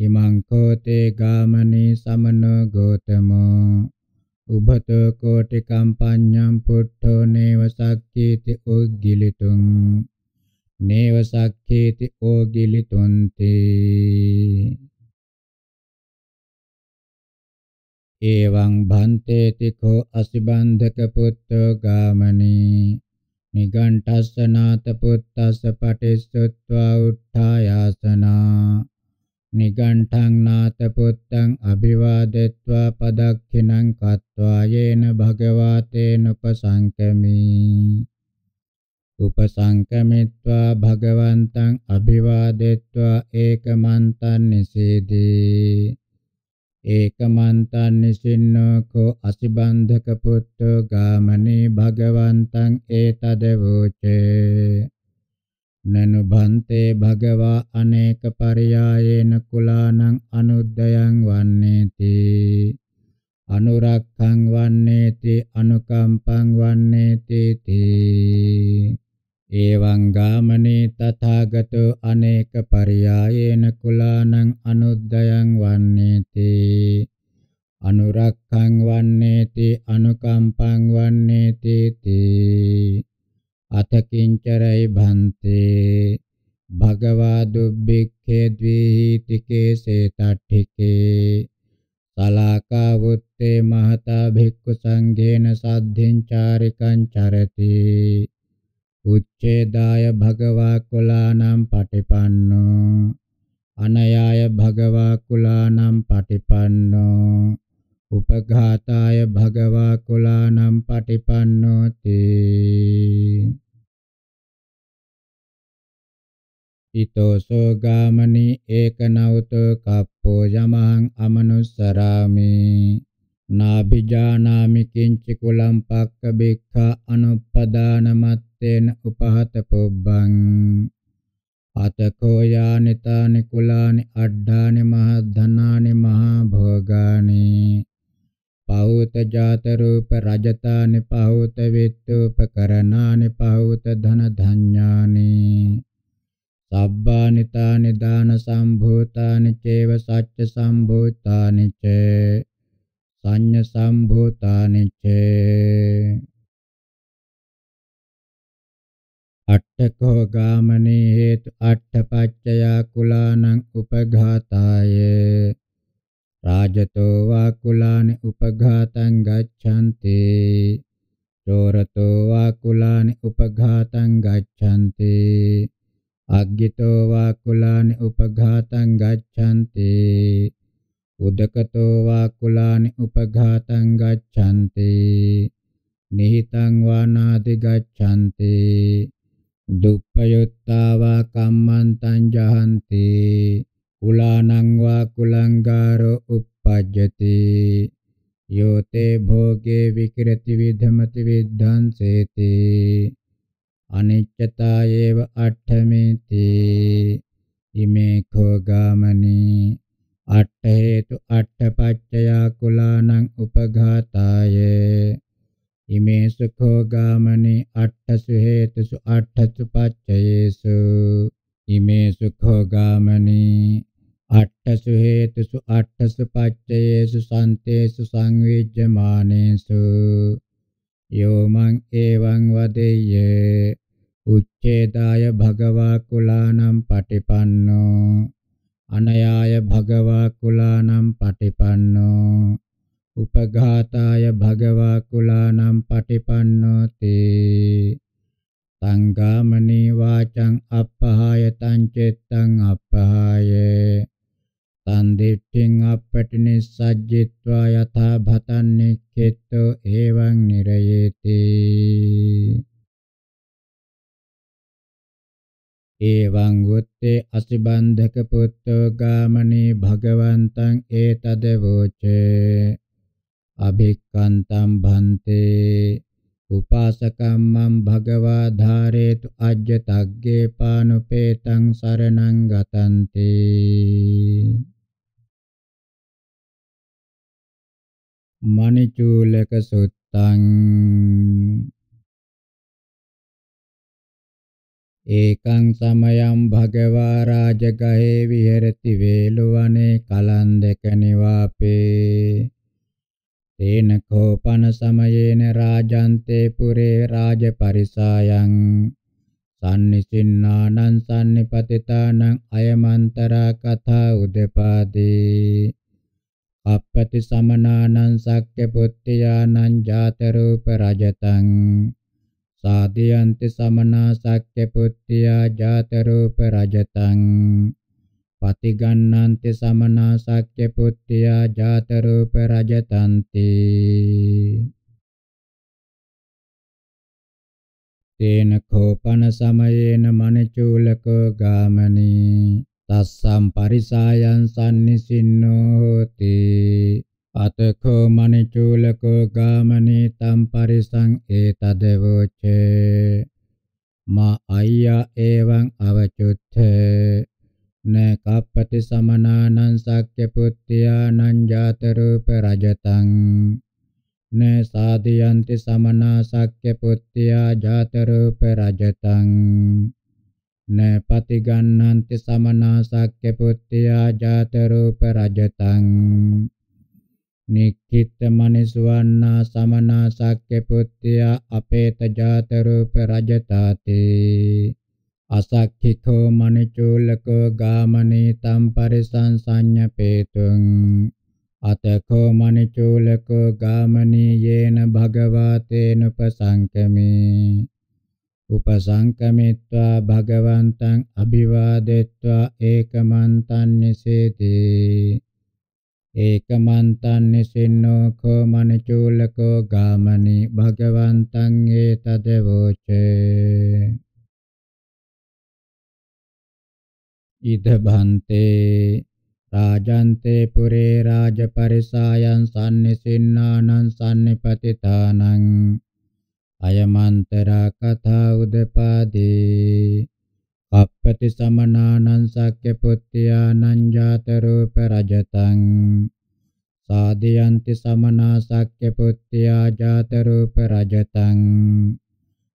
ඉමං කෝතේ ගාමනේ සමනෝ ගෝතමෝ උභතෝ කෝටි කම්පඤ්ඤම් පුට්ඨෝ නේව සක්ඛීති උග්ගිලිතුං නේව සක්ඛීති උග්ගිලිතුන්ති එවං භන්තේති කෝ අසිබන්ධක පුත්තෝ ගාමනේ නිගණ්ඨස්සනාත පුත්තස්ස පටිස්සුත්වා උත්ථායාසනා නිගණ්ඨං නාත පුත්තං අභිවාදෙත්වා පදක්ඛිනං කତ୍වා යේන භගවතේන උපසංකමි උපසංකමිත්වා භගවන්තං අභිවාදෙත්වා ඒකමන්තං නිසීදී ඒකමන්තං නිසින්නෝ කෝ අසිබන්ධක පුත්තෝ ගාමනේ භගවන්තං ඒතදවෝචේ නනු භන්තේ භගවා අනේක පරයායේන කුලානං අනුද්දයන් වන්නේති අනුරක්ඛං වන්නේති අනුකම්පං වන්නේති තේ එවං ගාමනේ තථාගතෝ අනේක පරයායේන කුලානං අනුද්දයන් වන්නේති අනුරක්ඛං වන්නේති අනුකම්පං වන්නේති තේ අතකින්චරයි භන්තේ භගවා දුබ්බික්ඛේ ද්විහිති කේසේ තට්ඨිකේ සලාකා වුත්තේ මහතා භික්ඛු සංඝේන සද්ධින් චාරිකං චරති උච්ඡේදාය භගවා කුලානම් පටිපන්නෝ අනයාය භගවා කුලානම් පටිපන්නෝ උපඝාතාය භගවා කුලානම් පටිපන්නෝති හිතෝ සෝගාමනි ඒකනවතෝ කප්පෝ යමහං අමනුස්සරාමි නාබිජානාමි කිංචි කුලම් පක්ක බික්ඛා අනුප්පදාන මත්තේන උපහත පොබ්බං අතකෝ යානිතානි කුලානි අඩ්ඩානි මහද්ධනානි මහා භෝගානි පහූත ජාත රූප රජතානි පහූත විත්තුපකරණානි පහූත ධන ධඤ්ඤානි සබ්බානිතානි දාන සම්භූතානි චේව සච්ච සම්භූතානි ච සංඤ සම්භූතානි ච අට්ඨකෝ ගාමනේ හේතු අට්ඨපච්චය කුලානං උපඝාතාය රාජතෝ වා කුලානි උපඝාතං ගච්ඡන්ති චෝරතෝ වා කුලානි උපඝාතං ගච්ඡන්ති අග්ගිතෝ වා කුලානි උපඝාතං ගච්ඡanti උදකතෝ වා කුලානි උපඝාතං ගච්ඡanti නිහිතං වා නාදි ගච්ඡanti දුප්පයොත්තා වා කම්මන්තං ජහanti කුලානං වා කුලංගාරෝ uppajjati යෝතේ භෝගේ විකරති විධමති විද්ධාන්සේති අනිච්චතායේව අට්ඨමේති ඉමේ කෝ ගාමනී අට්ඨ හේතු අට්ඨපච්චයා කුලානං උපඝාතාය ඉමේ සුඛෝ ගාමනී අට්ඨසු හේතුසු අට්ඨසු පච්චයේසු ඉමේ සුඛෝ ගාමනී අට්ඨසු හේතුසු අට්ඨසු පච්චයේසු සන්තේසු සංවේජ්ජමානේසු යෝමං එවං වදෙය්‍ය උච්ඡේදාය භගවා කුලානම් පටිපන්නෝ අනයාය භගවා කුලානම් පටිපන්නෝ උපඝාතාය භගවා කුලානම් පටිපන්නෝති සංගාමනී වාචං අප්පහාය තං චෙත්තං අප්පහාය Tanditting appatini sajjitva yatha bhatan nikkitto evaṁ nirayeti. Evaṁ utte asibandhaka putto gāmani bhagavantaṁ etadavoce abhikkantam bhante upāsakaṁ maṁ bhagavā dhāretu ajjatagge pānupetaṁ saraṇaṁ gatanti. මනිචූලක සුත්තං ඒකං සමයං භගවා රාජගහේ විහෙරති වේලුවනේ කලන් දෙක නිවාපේ තේන කෝපන සමයේන රාජන්තේ පුරේ රාජ පරිසායන් සම්නිසින්නානං සම්නිපතිතානං අයමන්තර කථා උදපාදී අපපති සමනානං සක්්‍ය පුත්තියානං ජාතරූප රජතං සාධියන්ති සමනා සක්්‍ය පුත්තියා ජාතරූප රජතං පතිගන්නන්ති සමනා සක්්‍ය පුත්තියා ජාතරූප රජතන්ති තේන කෝපන සමයේන මනචූලකෝ ගාමනී තස්සම් පරිසායන් සම්නිසින්නෝ හෝති අතකෝ මනිචූලකෝ ගාමනේ තම් පරිසං ඒතදවෝච මා අයියා එවං අවචුත්ථ න කප්පති සමනානං සක්්‍ය පුත්‍යානං ජාත රූප රජතං න සාදියන්ති සමනා සක්්‍ය පුත්‍යා ජාත රූප රජතං න පතිගන්නන්ති සමනාසක්්‍ය පුත්තියා ජාතරූප රජතං නික්ඛිත මනිසුවන්නා සමනාසක්්‍ය පුත්තියා අපේත ජාතරූප රජතාතේ අසක්ඛිකෝ මනිචූලකෝ ගාමනී තම් පරිසංසඤ්ඤපේතුං අතකෝ මනිචූලකෝ ගාමනී යේන භගවා තේනුපසංකමේ උපසංකමිත්වා භගවන්තං අභිවාදෙත්වා ඒකමන්තං නිසේති ඒකමන්තං නිසින්නෝ කෝ මනචූලකෝ ගාමනි භගවන්තං ඒතදවෝචේ ඉද බන්තේ රාජන්තේ පුරේ රාජපරිසායන් සම්නිසින්නානං සම්නිපතිතානං අයමන්තරා කථා උදපාදේ අපපති සමනානං සක්්‍ය පුත්තියානං ජාත රූප රජතං සාදයන්ති සමනා සක්්‍ය පුත්තියා ජාත රූප රජතං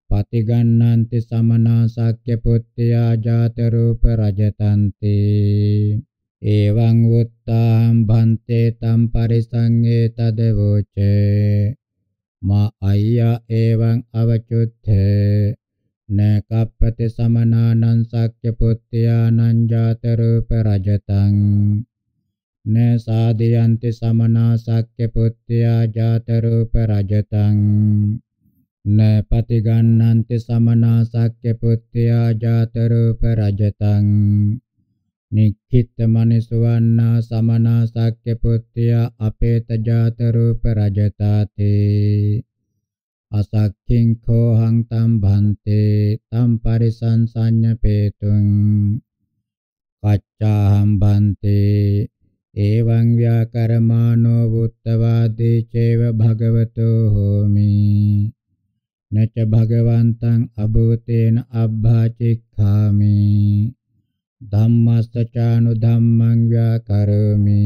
පතිගන්නන්ති සමනා සක්්‍ය පුත්තියා ජාත රූප රජතන්ති එවං උත්තාම් භන්තේ තම් පරිසංගේ තදවෝචේ මා අය්‍යා එවං අවචුත්තේ නකප්පති සමනානං සක්්‍ය පුත්‍යානං ජාත රූප රජතං න සාදයන්ති සමනා සක්්‍ය පුත්‍යා ජාත රූප රජතං න පතිගන්නන්ති සමනා සක්්‍ය පුත්‍යා ජාත රූප රජතං නිච්චිත්ත මනස වන්නා සමනා සක්්‍ය පුත්‍ය අපේත ජාත රූප රජතාතේ අසක්ඛින් කෝ හං තම් භන්තේ තම් පරිසංසඤ්ඤපේතුං කච්චාහම් භන්තේ එවං ව්‍යාකරමානෝ වුත්තවාදී චේව භගවතෝ හෝමි නච භගවන්තං අභූතේන අබ්භාචික්ඛාමි ධම්මස්සචානු ධම්මං ව්‍යාකරෝමි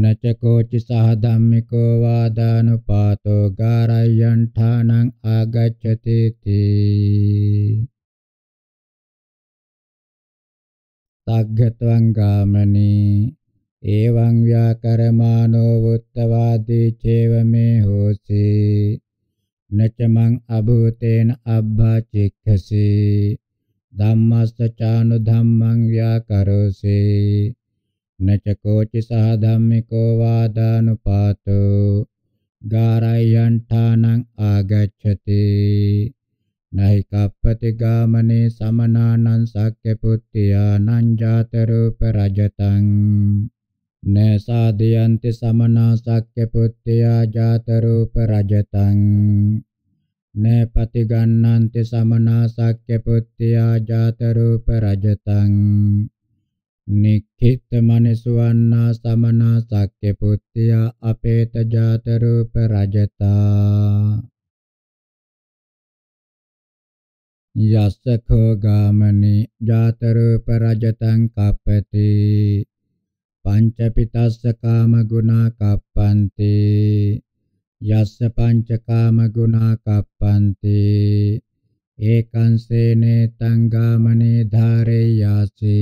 නචකෝචි සහ ධම්මිකෝ වාදානුපාතෝ ගාරයන් ඨානං ආගච්ඡති තී තග්ගත්වං ගාමනී එවං ව්‍යාකරමානෝ වුත්තවාදී චේව මේ හෝසි නචමං අභූතේන අබ්බා චික්ඛසී ධම්මස්සචානු ධම්මං ව්‍යාකරෝසි නචකෝචි සහ ධම්මිකෝ වාදානුපාතෝ ගාරයන්ඨානං ආගච්ඡති නහි කප්පති ගාමනේ සමනානං සක්්‍ය පුත්තියානං ජාත රූප රජතං නසාදයන්ති සමනා සක්්‍ය පුත්තියා ජාත රූප රජතං Ne patigannanti samana sakya puttiya jata rupa rajataṃ nikkhita manesuvanna samana sakya puttiya apeta jata rupa rajata yassa kho gamane jata rupa rajataṃ kappati pancapitassa kama guna kappanti යස්ස පංචකාම ගුණා කප්පන්ති ඒකං සේනේ තංගාමනේ ධාරේයාසි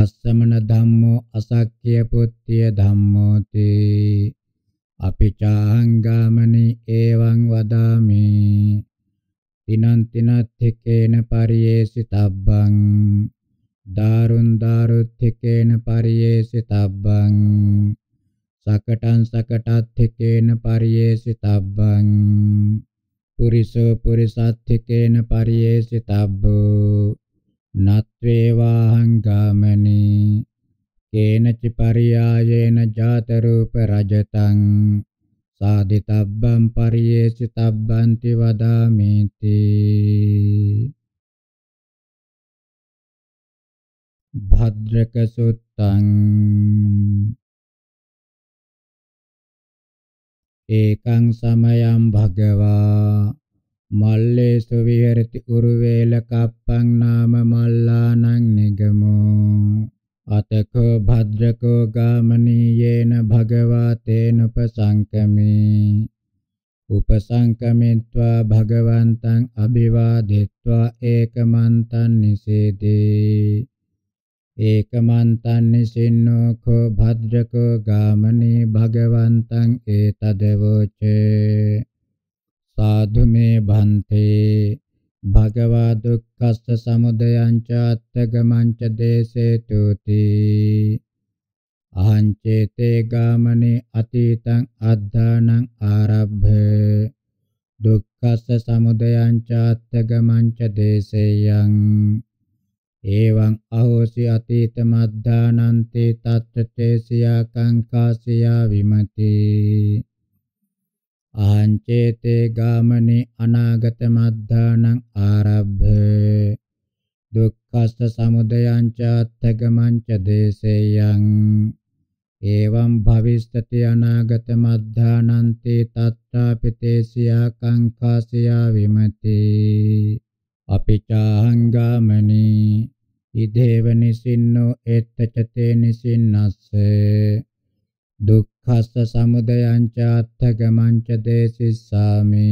අස්සමන ධම්මෝ අසක්්‍ය පුත්‍ය ධම්මෝති අපිචාංගාමනේ එවං වදාමි තිනං තිනත්ථකේන පරියේසිතබ්බං දාරුන් දාරුත්ථකේන පරියේසිතබ්බං සකටං සකටාත්ථිකේන පරියේසිතබ්බං පුරිසෝ පුරිසාත්ථිකේන පරියේසිතබ්බෝ නත්වේවාහං ගාමනී කේනච පරියායේන ජාත රූප රජතං සාදිතබ්බං පරියේසිතබ්බං ති වදාමේති භද්‍රක සුත්තං ඒකං සමයං භගවා මල්ලේසු විහෙරති උරුවේල කප්පං නාම මල්ලානං නිගමෝ අතකෝ භද්‍රකෝ ගාමනීයේන භගවා තේනුපසංකමේ උපසංකමිත්වා භගවන්තං අභිවාදෙත්වා ඒකමන්තං නිසේදී ඒකමන්තන්නිසින්නෝ කෝ භද්‍රකෝ ගාමනී භගවන්තං ඒතදවෝචේ සාදු මේ භන්තේ භගවා දුක්ඛස්ස සමුදයං චාත්තගමං ච දේසේතුති අහං චේතේ ගාමනේ අතීතං අද්ධානං ආරබ්භ දුක්ඛස්ස සමුදයං චාත්තගමං ච දේසේයං එවං අහෝසි අතීත මද්දානන්තේ තත්තේ සියාකංකාසියා විමති අහං චේතේ ගාමනේ අනාගත මද්දානං ආරබ්බ දුක්ඛස්ස සමුදයං චාත්තගමං ච දේසේයං එවං භවිස්සති අනාගත මද්දානන්තේ තත්තාපිතේ සියාකංකාසියා විමති අපිචාහංගාමනී ඉදේව නිසින්නෝ එත්තචතේ නිසින්නස්ස දුක්ඛස්ස සමුදයං චාත්තගමං ච දේසිස්සාමි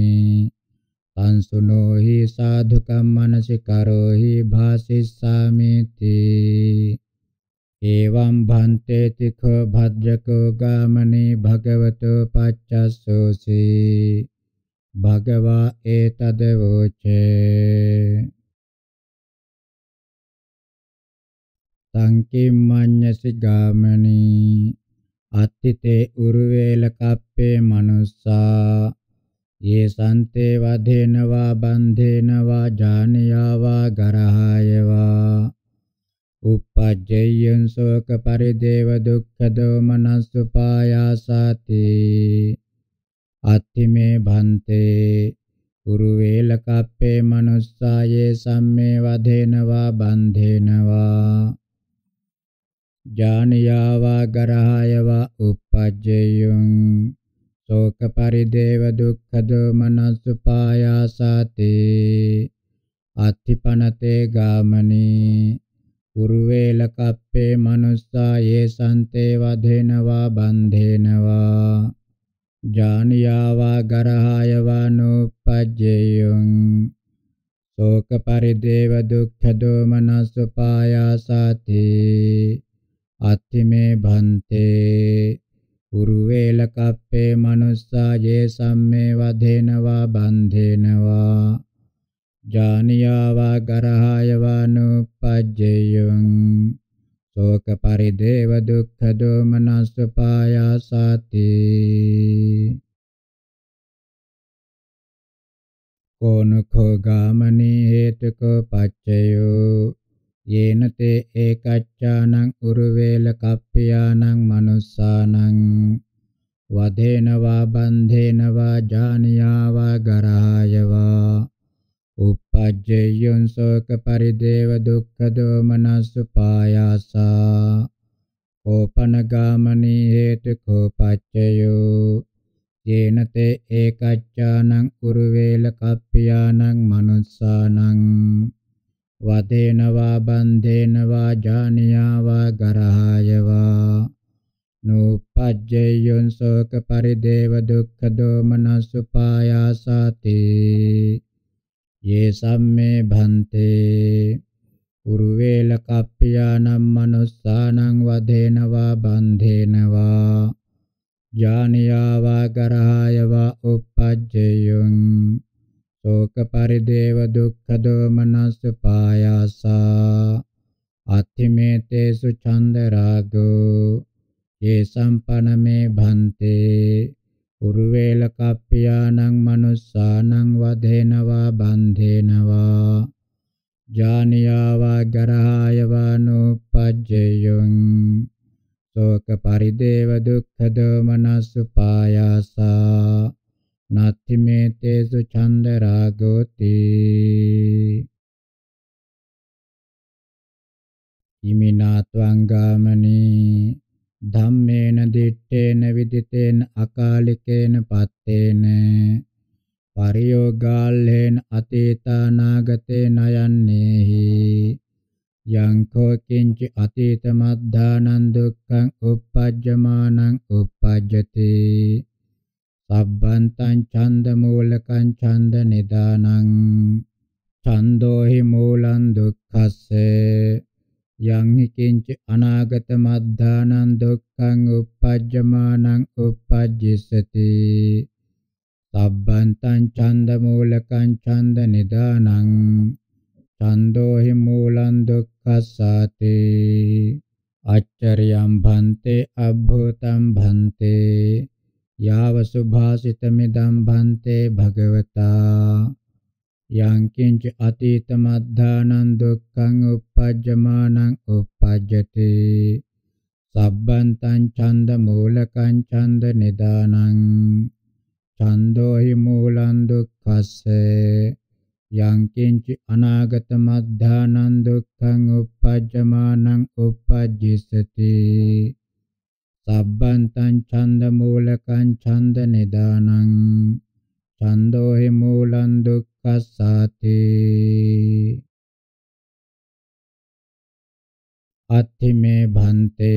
සංසුනෝහි සාධුකම් මනසිකරෝහි භාසිස්සාමිති එවං භන්තේ තිඛ භද්‍රකෝ ගාමනේ භගවතෝ පච්චස්සෝසී භගවා ඒතද වූචේ සංකිම්මඤ්ඤසි ගාමනී අත්තිතේ උරුවේල කප්පේ මනුස්සා යේ සන්තේ වදේනවා බන්ධේනවා ජානියාවා ගරහායවා uppajjeyyan soka parideva dukkha domanassupayaasati අත්තිමේ භන්තේ උරුවේල කප්පේ manussායේ සම්මේ වදේනවා බන්ධේනවා ජානියාවා ගරහයවා uppajjeyum ශෝක පරිදේව දුක්ඛ දෝමනසුපායාසති අත්තිපනතේ ගාමනී උරුවේල කප්පේ manussායේ සන්තේ වදේනවා බන්ධේනවා ජානියාවා ගරහායවා නූපජ්ජේයං ශෝක පරිදේව දුක්ඛ දෝමනස් පායාසති අත්තිමේ භන්තේ උරුවේල කප්පේ මනුස්සා යේ සම්මේ වදේනවා බන්ධේනවා ජානියාවා ගරහායවා නූපජ්ජේයං शोक परिदेव दुःख दोमनसुपायासाति कोनुखो गामनि हेतुको पच्चयो येन ते एकच्चानं उरुवेल कप्पियानं मनुस्सानं वधेन वा बन्धेन वा जानिया वा गराय वा uppajjeyon soka parideva dukkha domanassu payasa kopanagāmani hetu kopaccayo yenate ekacchānaṃ uruvela kappiyānaṃ manussānaṃ vadena va bandhena va jāniya va garahaya va nuppajjeyon soka parideva dukkha domanassu payasati ये सम्मे भन्ते उर्वेल कप्पियानं मनुस्सानं वधेन वा बन्धेन वा ज्ञानिया वा गरहाय वा उपज्जयुं शोकपरिदेव दुःखदो मनसुपायासा අත්ථිමේතේසු ඡන්දරාගෝ ये सम्पन्न मे भन्ते උරුවේල කප්පියානං මනුස්සානං වදේනවා බන්ධේනවා ජානියාවා ගරහාය වානුපජ්ජයං සෝක පරිදේව දුක්ඛ දෝමනස් පායාසා නත්ති මේතේසු ඡන්ද රාගෝති ඉමිනාත්වං ගාමනී ධම්මේන දිත්තේන විදිතේන අකාලිකේන පත්තේන පරියෝගාල්ලේන අතීතානාගතේ නයන්නේහි යංකෝ කිංච අතීත මද්ධානං දුක්ඛං uppajjamanan uppajjati සබ්බන්තං ඡන්ද මූලකං ඡන්ද නිදානං ඡන්தோහි මූලං දුක්ඛස්සේ yang hikinci anagata maddhanan dukkhaṃ uppajjamaṇaṃ uppajjisati sabbantaṃ chanda mūlakaṃ chanda nidānaṃ chandō hi mūlaṃ dukkhassāti accariyaṃ bhante abbhūtaṃ bhante yāva subhāsitamidam bhante bhagavata යංකින්ච අතීතමද්ධානං දුක්ඛං uppajjamanan uppajjati සබ්බන්තං ඡන්ද මූලකං ඡන්ද නිදානං ඡන්தோ හි මූලං දුක්ඛස්ස යංකින්ච අනාගතමද්ධානං දුක්ඛං uppajjamanan uppajjisati සබ්බන්තං ඡන්ද මූලකං ඡන්ද නිදානං ඡන්தோ හි මූලං දුක්ඛ कस्साति अथि में भंते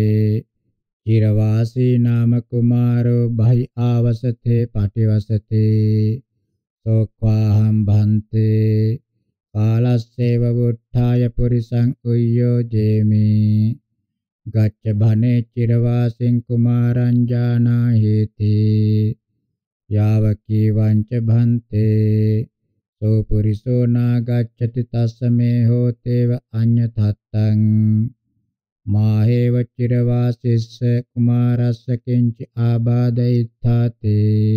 चिरवासी नाम कुमार भाई आवसते पाटिवसते सोक्वाहं भन्ते कालस्यैव उत्थाय पुरुषं जेमी गच्छ भने चिरवासिं कुमारं जानाहीति वंच भंते සෝ පුරිසෝ නාගච්ඡති තස්සමේ හෝතේව අඤ්ඤතත්තං මාහේව චිරවාසිස්ස කුමාරස්ස කිංච ආබාධයිත්තාතේ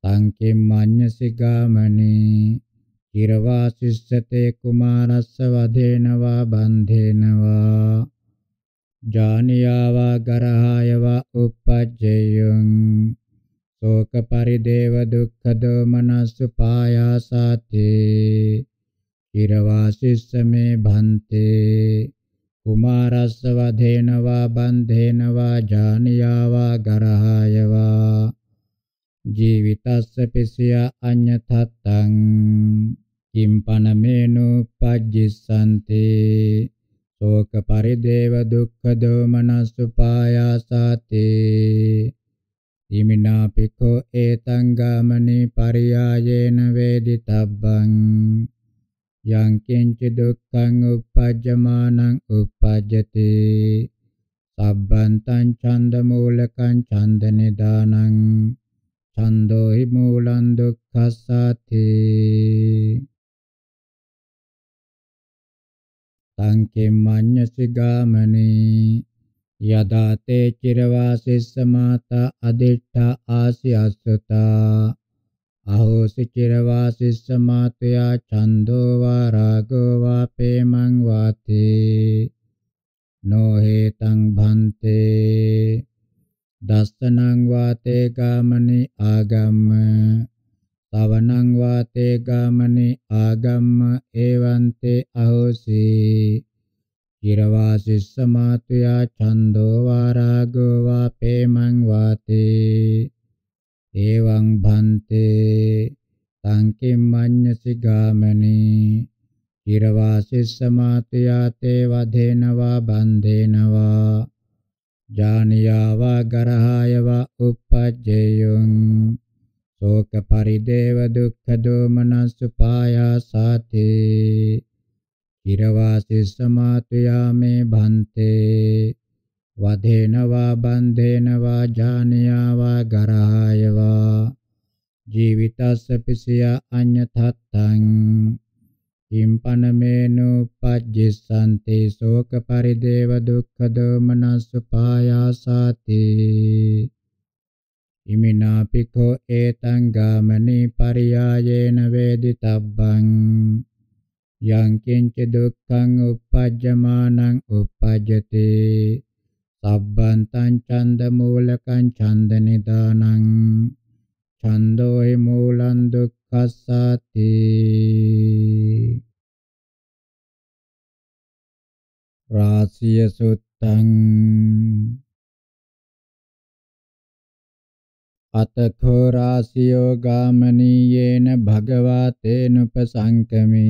සංකෙම් මඤ්ඤසි ගාමනේ චිරවාසිස්සතේ කුමාරස්ස වදේනවා බන්ධේනවා ජානියාවා ගරහායවා උපජ්ජයං शोक परिदेव दुःख दो मनसुपायासाति चिरवासिस्स मे भन्ते कुमारस्य वधेन वा बन्धेन वा जानिया वा गरहाय वा ජීවිතස්ස පිසියා අඤ්ඤතත්තං කිම්පනමේනුපජ්ජිසන්ති ශෝක පරිදේව දුක්ඛ දෝමනසුපායාසති ඉමිනා පිකෝ ඒතං ගාමනේ පරියායේන වේදිතබ්බං යං කිංච දුක්ඛං uppajjamanan uppajjati සබ්බන්තං ඡන්ද මූලකං ඡන්ද නිදානං ඡන්தோ හි මූලං දුක්ඛස්සති සංකෙම්මඤ්ඤ සිගාමනේ යදාතේ චිරවාසෙස්ස මාතා අදිට්ඨා ආසියස්සතා අහෝසි චිරවාසෙස්ස මාතයා ඡන්தோ වා රාගෝ වා ප්‍රේමං වාති නොහෙතං භන්තේ දස්සනං වාතේ ගාමනි ආගම්ම තවනං වාතේ ගාමනි ආගම්ම ඒවන්තේ අහෝසි Girvā sissamātuyā chandō vā rāgo vā pēmaṁ vāti evaṁ bhante taṁ kiṁ maññasi gāmane Girvā sissamātuyā te vadhena vā bandhena vā jāniyā vā garahāya vā uppajjeyoṁ soka parideva dukkha domana supāyā sāti කිරවාසිස්සමාතුයා මේ භන්තේ වදේනවා බන්දේනවා ජානියාවා ගරායවා ජීවිතස්ස පිසියා අඤ්ඤතත්තං කිම්පනමේනු පජ්ජිසන්ති ශෝක පරිදේව දුක්ඛ දෝමනස්ස පායාසාති ඉමිනාපිකෝ ඒතං ගාමනි පරියායේන වේදිතබ්බං yang kinci dukkang uppajjamanang uppajjati sabbantan chanda mulakan chanda nidanang chando hi mulan dukkhasati rasiya suttang අතඛෝ රාසියෝ ගාමනීයේන භගවා තේනුපසංකමේ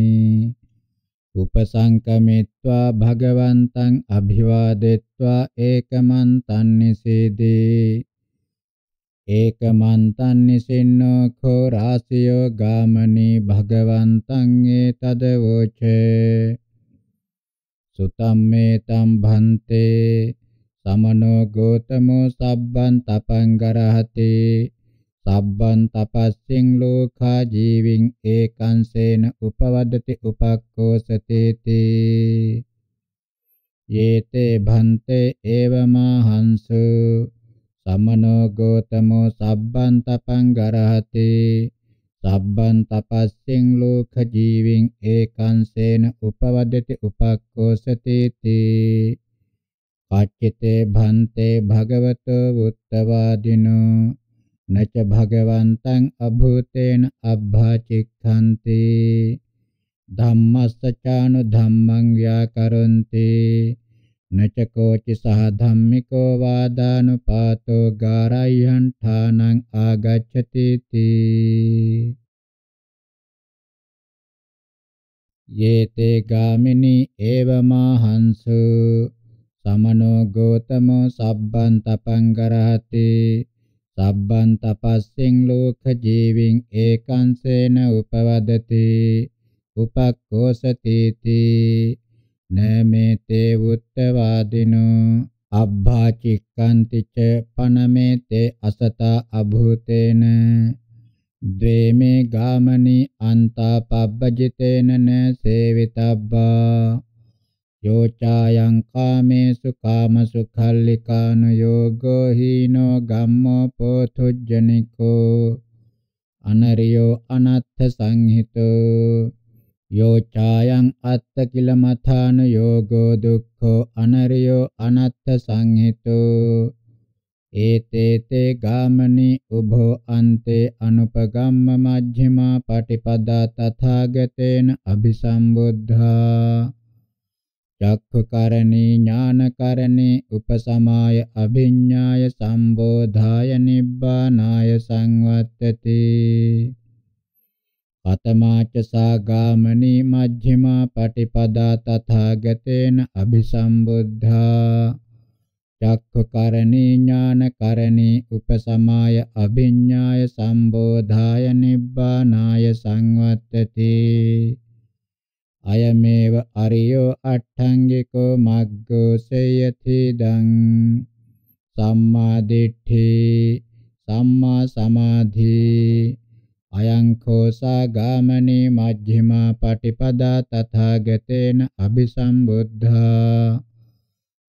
උපසංකමිත්වා භගවන්තං අභිවාදෙත්වා ඒකමන්තං නිසීදී ඒකමන්තං නිසින්නෝ කෝ රාසියෝ ගාමනී භගවන්තං ඒතදවෝචේ සුතම් මේතම් භන්තේ සමනෝ ගෝතමෝ සබ්බන් තපං ගරහතේ සබ්බන් තපස්සෙන් ලෝකා ජීවින් ඒකං සේන උපවද්දති උපක්ඛෝසතේති යේතේ භන්තේ ඒවමහංසු සමනෝ ගෝතමෝ සබ්බන් තපං ගරහති සබ්බන් තපස්සෙන් ලෝක ජීවින් ඒකං සේන උපවද්දති උපක්ඛෝසතේති පච්චිතේ භන්තේ භගවතෝ උත්තවාදිනෝ නච භගවන්තං අභූතේන අබ්භාචික්ඛන්ති ධම්මස්සචානු ධම්මං ව්‍යාකරොන්ති නච කෝචි සහ ධම්මිකෝ වාදානුපාතෝ ගාරයන් ඨානං ආගච්ඡති තී යේතේ ගාමිනී ඒවමාහංසු සමනෝ ගෝතමෝ සබ්බන් තපං කරහතේ සබ්බන් තපස්සෙන් ලෝක ජීවින් ඒකංසේන උපවදති උපක්ඛෝසතිති නමෙතේ උත්තවාදිනෝ අබ්භාචික්කන්ති ච පනමෙතේ අසතා අභූතේන ද්වේමේ ගාමනි අන්තා පබ්බජිතේන සේවිතබ්බා යෝචායං කාමේසු කාමසුඛල්ලිකාන යෝගෝ හීනෝ ගම්මෝ පොතුජ්ජනිකෝ අනරියෝ අනත්ථ සංහිතෝ යෝචායං අත්ත කිල මථාන යෝගෝ දුක්ඛෝ අනරියෝ අනත්ථ සංහිතෝ ඒතේතේ ගාමනි උභෝ අන්තේ අනුපගම්ම මජ්ක්‍ධිමා පටිපදා තථාගතේන අபிසම්බුද්ධා චක්ඛකරණේ ඥානකරණේ උපසමාය අභිඤ්ඤාය සම්බෝධාය නිබ්බානාය සංවත්තති පතමාච සාගාමනී මජ්ක්‍ධිමා පටිපදා තථාගතේන අபிසම්බුද්ධා චක්ඛකරණේ ඥානකරණේ උපසමාය අභිඤ්ඤාය සම්බෝධාය නිබ්බානාය සංවත්තති අයමේව අරියෝ අට්ඨංගිකෝ මග්ගෝ සේයති දං සම්මා දිට්ඨි සම්මා සමාධි අයං කෝසා ගාමනේ මජ්ක්‍ධිමා පටිපදා තථාගතේන අபிසම්බුද්ධා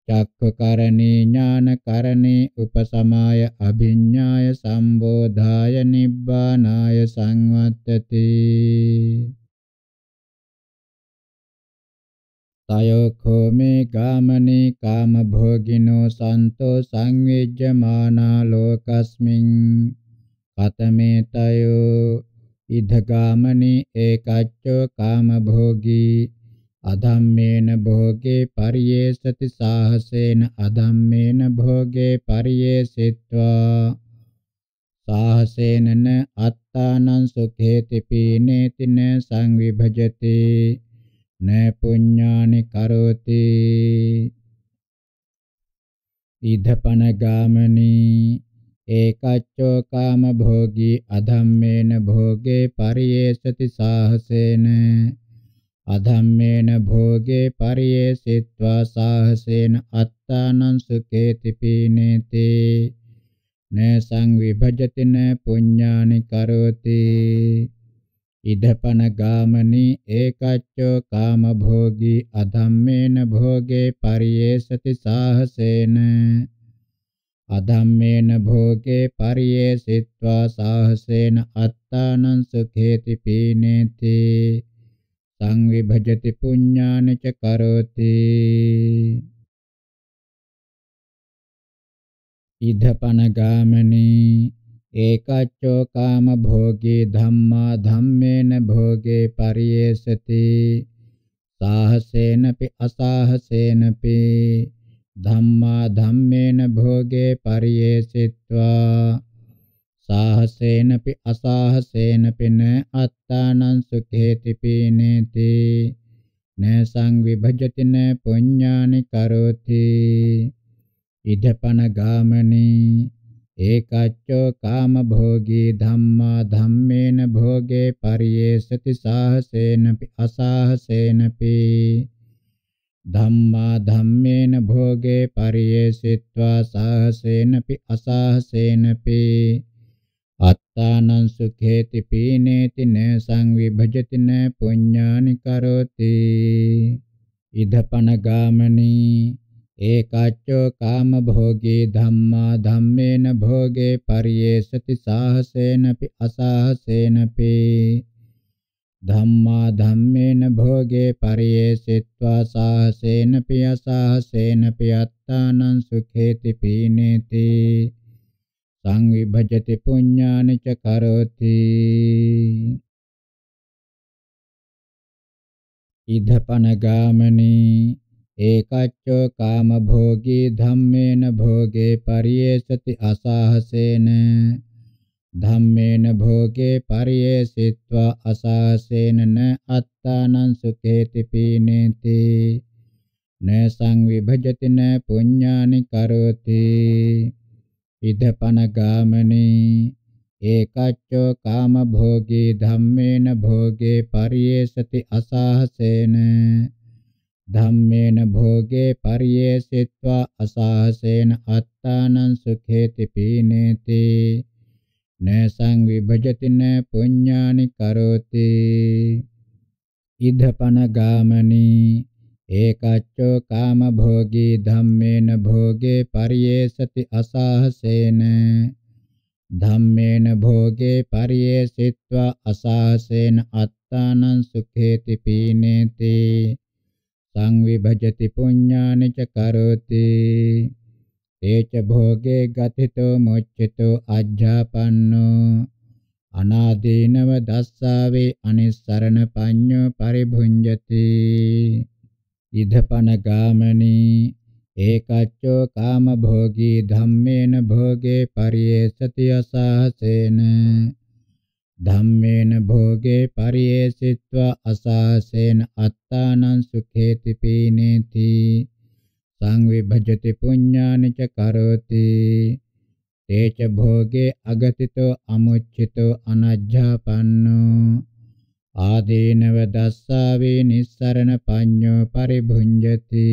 චක්ඛකරණේ ඥානකරණේ උපසමාය අභිඤ්ඤාය සම්බෝධාය නිබ්බානාය සංවත්තති තයෝඛෝ මේ කාමනේ කාමභෝගිනෝ සන්තෝ සංවේජ්ජමානා ලෝකස්මින් කතමේ තයෝ ඉද්ධගාමනේ ඒකච්චෝ කාමභෝගී අධම්මේන භෝගේ පරියේසති සාහසේන අධම්මේන භෝගේ පරියේසිත්වා සාහසේනන අත්තානං සුඛේති පීනේති න සංවිභජති न पुण्यानि करोति इधपनगामनि ඒකච්චෝ කාම භෝගී අධම්මේන භෝගේ පරියේසති සාහසේන අධම්මේන භෝගේ පරියේසිत्वा සාහසේන අත්තානං සුකේති පීනේති න සංවිභජති න පුඤ්ඤානි කරෝති ඉදපන ගාමනේ ඒකච්චෝ කාමභෝගී අධම්මේන භෝගේ පරියේසති සාහසේන අධම්මේන භෝගේ පරියේසිत्वा සාහසේන අත්තානං සුඛේති පීනේති සංවිභජති පුඤ්ඤාන ච කරෝති ඉදපන ගාමනේ ඒකච්චෝ කාම භෝගේ ධම්මා ධම්මේන භෝගේ පරියේසති සාහසේනපි අසාහසේනපි ධම්මා ධම්මේන භෝගේ පරියේසිत्वा සාහසේනපි අසාහසේනපි න අත්තානං සුඛේති පීනේති න සංවිභජති න පුඤ්ඤානි කරෝති ඉදපන ගාමනේ ඒකච්චෝ කාම භෝගී ධම්මා ධම්මේන භෝගේ පරියේසති සාහසේනපි අසාහසේනපි ධම්මා ධම්මේන භෝගේ පරියේසිत्वा සාහසේනපි අසාහසේනපි අත්තානං සුඛේති පීනේති න සංවිභජති න පුඤ්ඤානි කරෝති ඉදපන ගාමනී ඒකාච්චෝ කාම භෝගී ධම්මා ධම්මේන භෝගේ පරියේසති සාහසේනපි අසාහසේනපි ධම්මා ධම්මේන භෝගේ පරියේසිत्वा සාහසේනපි අසාහසේනපි අත්තානං සුඛේති පීනේති සංවිභජති පුඤ්ඤානි ච කරෝති ඉදපන ගාමනේ ඒකච්චෝ කාම භෝගී ධම්මේන භෝගේ පරියේසති අසහසේන ධම්මේන භෝගේ පරියේසිत्वा අසහසේන න අත්තානං සුඛේති පීනේති න සංවිභජති න පුඤ්ඤානි කරෝති ඉදපන ගාමනේ ඒකච්චෝ කාම භෝගී ධම්මේන භෝගේ පරියේසති අසහසේන ධම්මේන භෝගේ පරියේසිत्वा අසහසේන අත්තානං සුඛේති පීනේති නසං විභජති න පුඤ්ඤානි කරෝති ඉද්ධපන ගාමනී ඒකච්චෝ කාම භෝගී ධම්මේන භෝගේ පරියේසති අසහසේන ධම්මේන භෝගේ පරියේසිत्वा අසහසේන අත්තානං සුඛේති පීනේති තං විභජති පුඤ්ඤානි ච කරෝති තේච භෝගේ ගතිතෝ මොච්චිතෝ අජ්ජාපන්නෝ අනාදීනව දස්සාවේ අනිස්සරණ පඤ්ඤෝ පරිභුඤ්ජති ඉදපන ගාමනී ඒකච්චෝ කාම භෝගී ධම්මේන භෝගේ පරියේසති අසහසේන ධම්මේන භෝගේ පරියේසිත්වා අසාසේන අත්තානං සුඛේති පීනේති සංවිභජති පුඤ්ඤානි ච කරෝති තේච භෝගේ අගතිතෝ අමුච්චිතෝ අනජ්ජාපන්නෝ ආදීනව දස්සාවේ නිස්සරණ පඤ්ඤෝ පරිභුඤ්ජති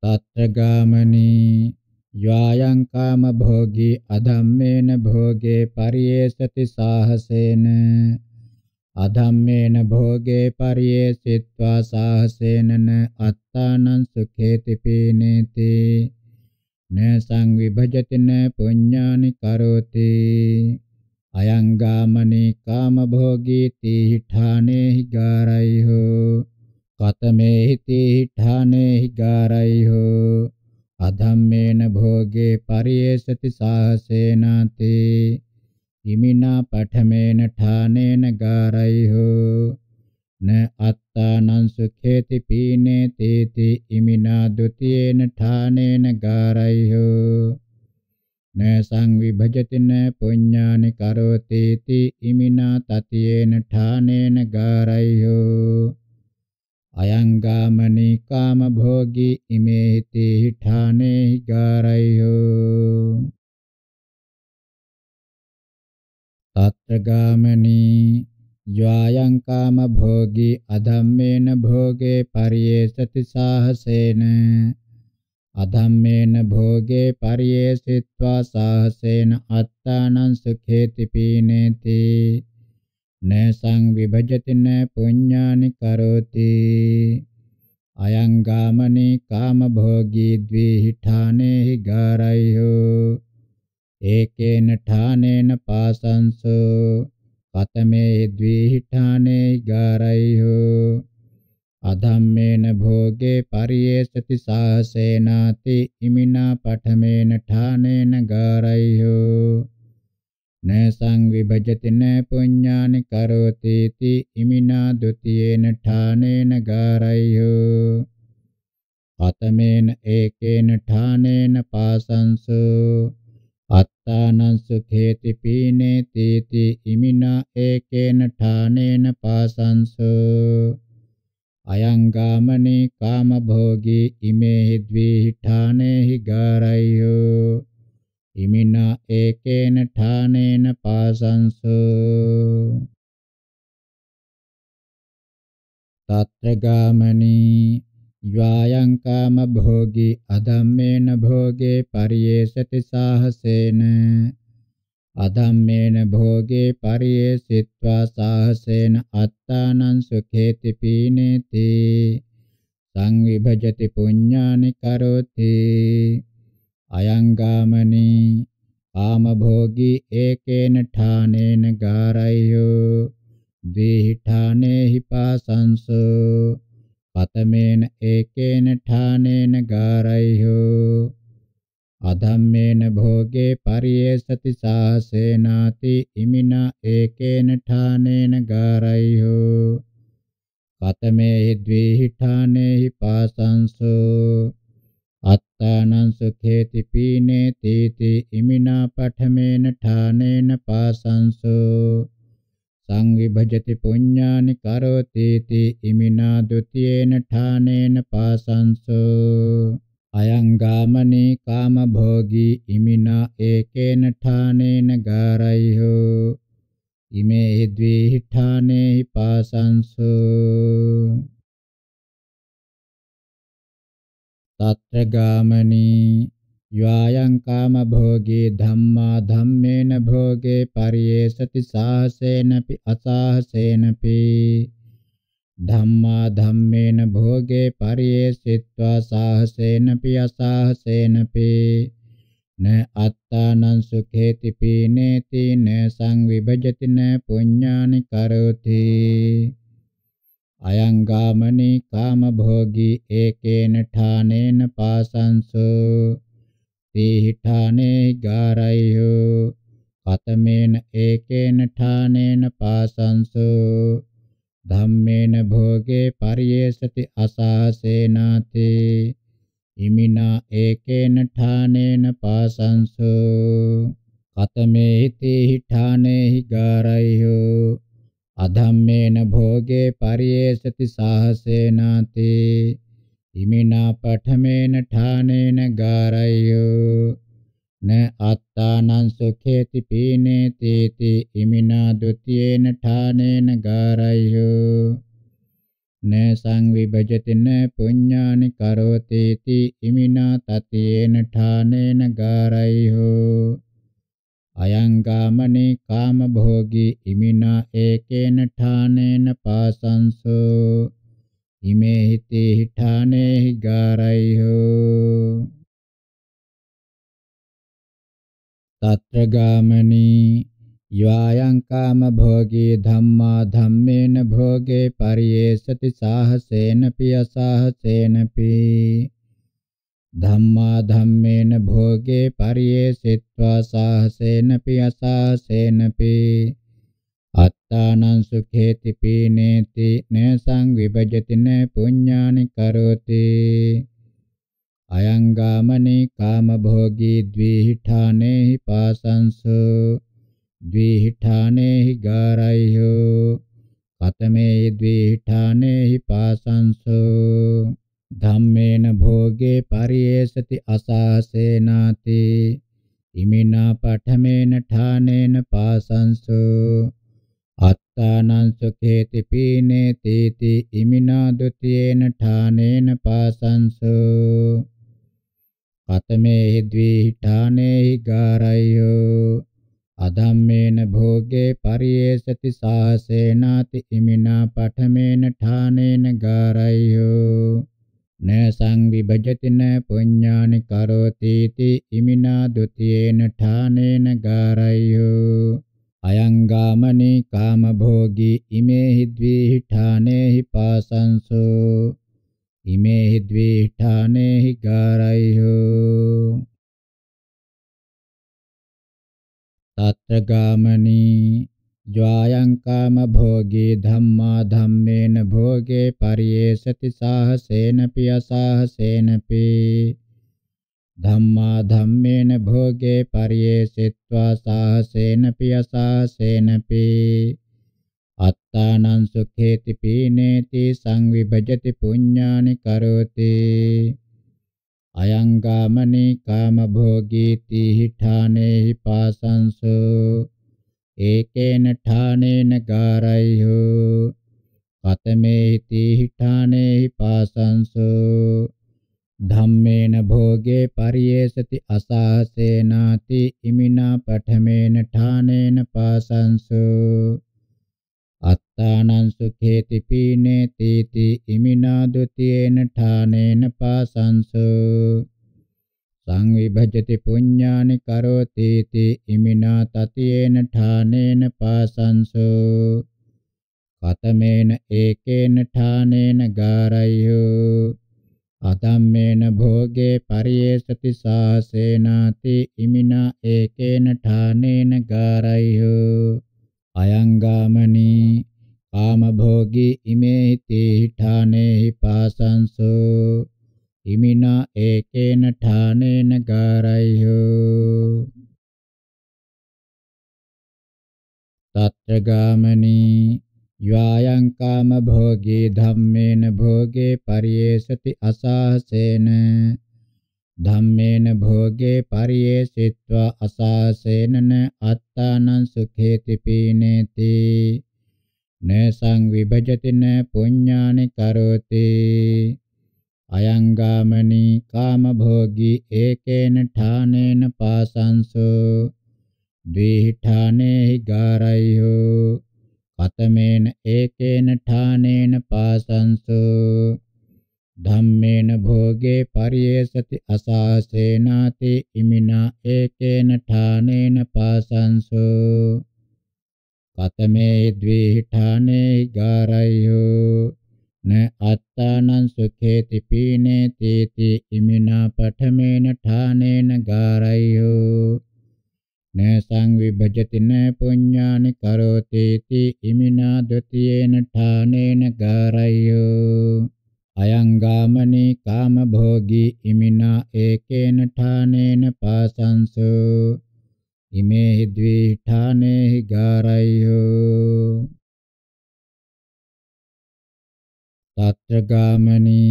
තත්ත්‍ගාමනී යායන් කාම භෝගී අධම්මේන භෝගේ පරියේසති සාහසේන අධම්මේන භෝගේ පරියේසිत्वा සාහසේනන අත්තානං සුඛේති පීනේති න සංවිභජති න පුඤ්ඤානි කරෝති අයං ගාමනේ කාම භෝගී තීඨානේ හිගාරයි හෝ කතමේ තීඨානේ හිගාරයි හෝ අධම්මේන භෝගේ පරියේසති සාහසේනාති ඉමිනා පඨමේන ඨානේන ගාරයිහෝ න අත්තානං සුඛේති පීනේ තේති ඉමිනා ဒ ුතියේන ඨානේන ගාරයිහෝ න සංවිභජති න පුඤ්ඤානි කරෝති ඉමිනා තතියේන ඨානේන ගාරයිහෝ අයංගාමනී කාම භෝගී ඉමේති ඨානේ ගාරයෝ තත්ගාමනී යායං කාම භෝගී අධම්මේන භෝගේ පරියේසති සාහසේන අධම්මේන භෝගේ පරියේසිत्वा සාහසේන අත්තානං සුඛේති පීනේති න සංවිභජති න පුඤ්ඤානි කරෝති අයං ගාමනේ කාම භෝගී ද්වේහිඨානේ ගාරයෝ ඒකේන ඨානේන පාසංසෝ පතමේ ද්වේහිඨානේ ගාරයෝ අධම්මේන භෝගේ පරියේසති සාහසේනාති ඉමිනා පඨමේන ඨානේන ගාරයෝ न සංවිභජති න පුඤ්ඤානි කරෝති ති ඉමිනා ဒ ුතියේන ඨානේන ගාරය්‍යෝ අතමේන ඒකේන ඨානේන පාසංසු අත්තානං සුඛේති පීනේති ති ඉමිනා ඒකේන ඨානේන පාසංසු අයං ගාමනේ කාමභෝගී ඉමේහි ද්විහි ඨානේහි ගාරය්‍යෝ ඉමිනා ඒකේන ඨානේන පාසංසෝ තත්ත්‍ගාමනී යායං කාම භෝගී අදම්මේන භෝගේ පරියේසති සාහසේන අදම්මේන භෝගේ පරියේසිत्वा සාහසේන අත්තානං සුඛේති පීනේති සංවිභජති පුඤ්ඤානි කරෝති අයංගාමනී ආමභෝගී ඒකේන ඨානේන ගාරය්‍යෝ දේහිඨානේ හිපාසංසෝ පතමේන ඒකේන ඨානේන ගාරය්‍යෝ අධම්මේන භෝගේ පරියේසති සාසේනාති ඉමිනා ඒකේන ඨානේන ගාරය්‍යෝ පතමේ ද්වේහිඨානේ හිපාසංසෝ තානං සුඛේති පීනේ තීති ඉමිනා පඨමේන ඨානේන පාසංසෝ සංවිභජති පුඤ්ඤානි කරෝති තී ඉමිනා ဒ ුතියේන ඨානේන පාසංසෝ අයං ගාමනේ කාම භෝගී ඉමිනා ඒකේන ඨානේන ගාරයිහෝ ඉමේ ද්වේහි ඨානේ පාසංසෝ తత్ర గామని යායන් කාම භෝගේ ධම්මා ධම්මේන භෝගේ පරියේසති සාහසේනපි අසාහසේනපි ධම්මා ධම්මේන භෝගේ පරියේසිत्वा සාහසේනපි අසාහසේනපි න අත්තානං සුඛේති පීනේති න සංවිභජති න පුඤ්ඤානි කරෝති අයං ගාමනී කාමභෝගී ඒකේන ඨානේන පාසංසෝ තීහි ඨානේ ගාරයෝ කතමේන ඒකේන ඨානේන පාසංසෝ ධම්මේන භෝගේ පරියේසති අසහසේනාති ඉමිනා ඒකේන ඨානේන පාසංසෝ කතමේති ඨානේහි ගාරයෝ අධම්මේන භෝගේ පරියේසති සාහසේනාති ඉමිනා පඨමේන ඨානේන ගාරය්‍යෝ න අත්තානං සුඛේති පීනේති ති ඉමිනා ဒ ුතියේන ඨානේන ගාරය්‍යෝ න සංවිභජති න පුඤ්ඤානි කරෝති ති ඉමිනා තතියේන ඨානේන ගාරය්‍යෝ අයං ගාමනේ කාමභෝගී ඉමිනා ඒකේන ඨානේන පාසංසෝ ඉමේ හිතේ ඨානේ හිගාරයිහෝ తత్ర ගාමනී යවායං කාම භෝගේ ධම්මා ධම්මේන භෝගේ පරියේසති සාහසේන පිය සාහසේනපි ධම්මා ධම්මේන භෝගේ පරියේසිत्वा සාහසේන පියසාසේනපි අත්තානං සුඛේති පීනේති නේසං විභජති නේ පුඤ්ඤානි කරෝති අයං ගාමනේ කාම භෝගී ද්විහිඨානේහි පාසංසෝ ද්විහිඨානේහි ගාරය්‍යෝ කතමේ ද්විහිඨානේහි පාසංසෝ ධම්මේන භෝගේ පරියේසති අසාසේනාති ඉමිනා පඨමේන ඨානේන පාසංසු අත්තානං සුඛේති පීනේ තීති ඉමිනා ဒ ුතියේන ඨානේන පාසංසු කතමේ ද්වී ඨානේහි ගාරයෝ අධම්මේන භෝගේ පරියේසති සාසේනාති ඉමිනා පඨමේන ඨානේන ගාරයෝ न සංවිභජති න පුඤ්ඤානි කරෝති इति ඉමිනා ဒ ුතියේන ඨානේන ගාරය්‍යෝ අයං ගාමනේ කාමභෝගී ඉමේහි ද්වේහි ඨානේහි පාසංසෝ ඉමේහි ද්වේහි ඨානේහි ගාරය්‍යෝ తత్ర ගාමනේ ज्वायं कामभोगी धम्मा धम्मेन भोगे पर्येषति साहसेनपि असाहसेनपि धम्मा धम्मेन भोगे पर्येषित्वा साहसेनपि असाहसेनपि අත්තානං සුඛේති පීනේති සංවිභජති පුඤ්ඤානි කරෝති අයං ගාමනේ කාමභෝගීති හිඨානේහි පාසංසෝ ඒකේන ඨානේන ගාරය්‍යෝ කතමේති හිඨානේ පාසංසෝ ධම්මේන භෝගේ පරියේසති අසහසේනාති ඉමිනා පඨමේන ඨානේන පාසංසෝ අත්තානං සුඛේති පීනේති ඉමිනා දුතියේන ඨානේන පාසංසෝ සංවිභජති පුඤ්ඤානි කරෝති ති ඉමිනා තතියේන ඨානේන පාසංසෝ කතමේන ඒකේන ඨානේන ගාරය්‍යෝ අතම්මේන භෝගේ පරියේසති සාසේනාති ඉමිනා ඒකේන ඨානේන ගාරය්‍යෝ අයං ගාමනී කාමභෝගී ඉමේති ඨානේහි පාසංසෝ ඉමිනා ඒකේන ඨානේන ගාරය්‍යෝ తත්‍ර ගාමනී යායන් කාම භෝගේ ධම්මේන භෝගේ පරියේසති අසහසේන ධම්මේන භෝගේ පරියේසිත්වා අසහසේනන අත්තානං සුඛේති පීනේති නසං විභජති න පුඤ්ඤානි කරෝති අයංගාමනී කාමභෝගී ඒකේන ඨානේන පාසංසෝ ද්විඨානේහි ගාරය්‍යෝ කතමේන ඒකේන ඨානේන පාසංසෝ ධම්මේන භෝගේ පරියේසති අසාසේනාති ඉමිනා ඒකේන ඨානේන පාසංසෝ කතමේ ද්විඨානේ ගාරය්‍යෝ න අත්තානං සුඛේති පීනේ තීති ඉමිනා පඨමේන ඨානේන ගාරය්‍යෝ න සංවිභජති න පුඤ්ඤානි කරෝති තී ඉමිනා ဒ ුතියේන ඨානේන ගාරය්‍යෝ අයං ගාමනේ කාම භෝගී ඉමිනා ඒකේන ඨානේන පාසංසෝ ඉමේහි ද්වි ඨානේහි ගාරය්‍යෝ తత్ర గామని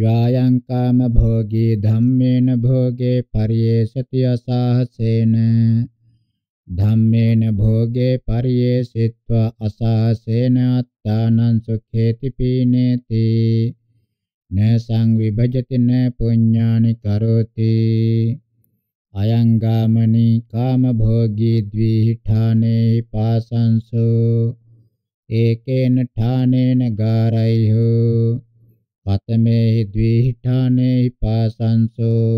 යායං කාම භෝගේ ධම්මේන භෝගේ පරියේසති අසහසේන ධම්මේන භෝගේ පරියේසිත්වා අසහසේන අත්තානං සුඛේති පීනේති න සංවිභජති න පුඤ්ඤානි කරෝති අයං ගාමනී කාම භෝගී ද්විඨානේ පාසංසෝ ඒකේන ඨානේන ගාරයිහෝ පතමේ ද්විඨානේ පාසංසෝ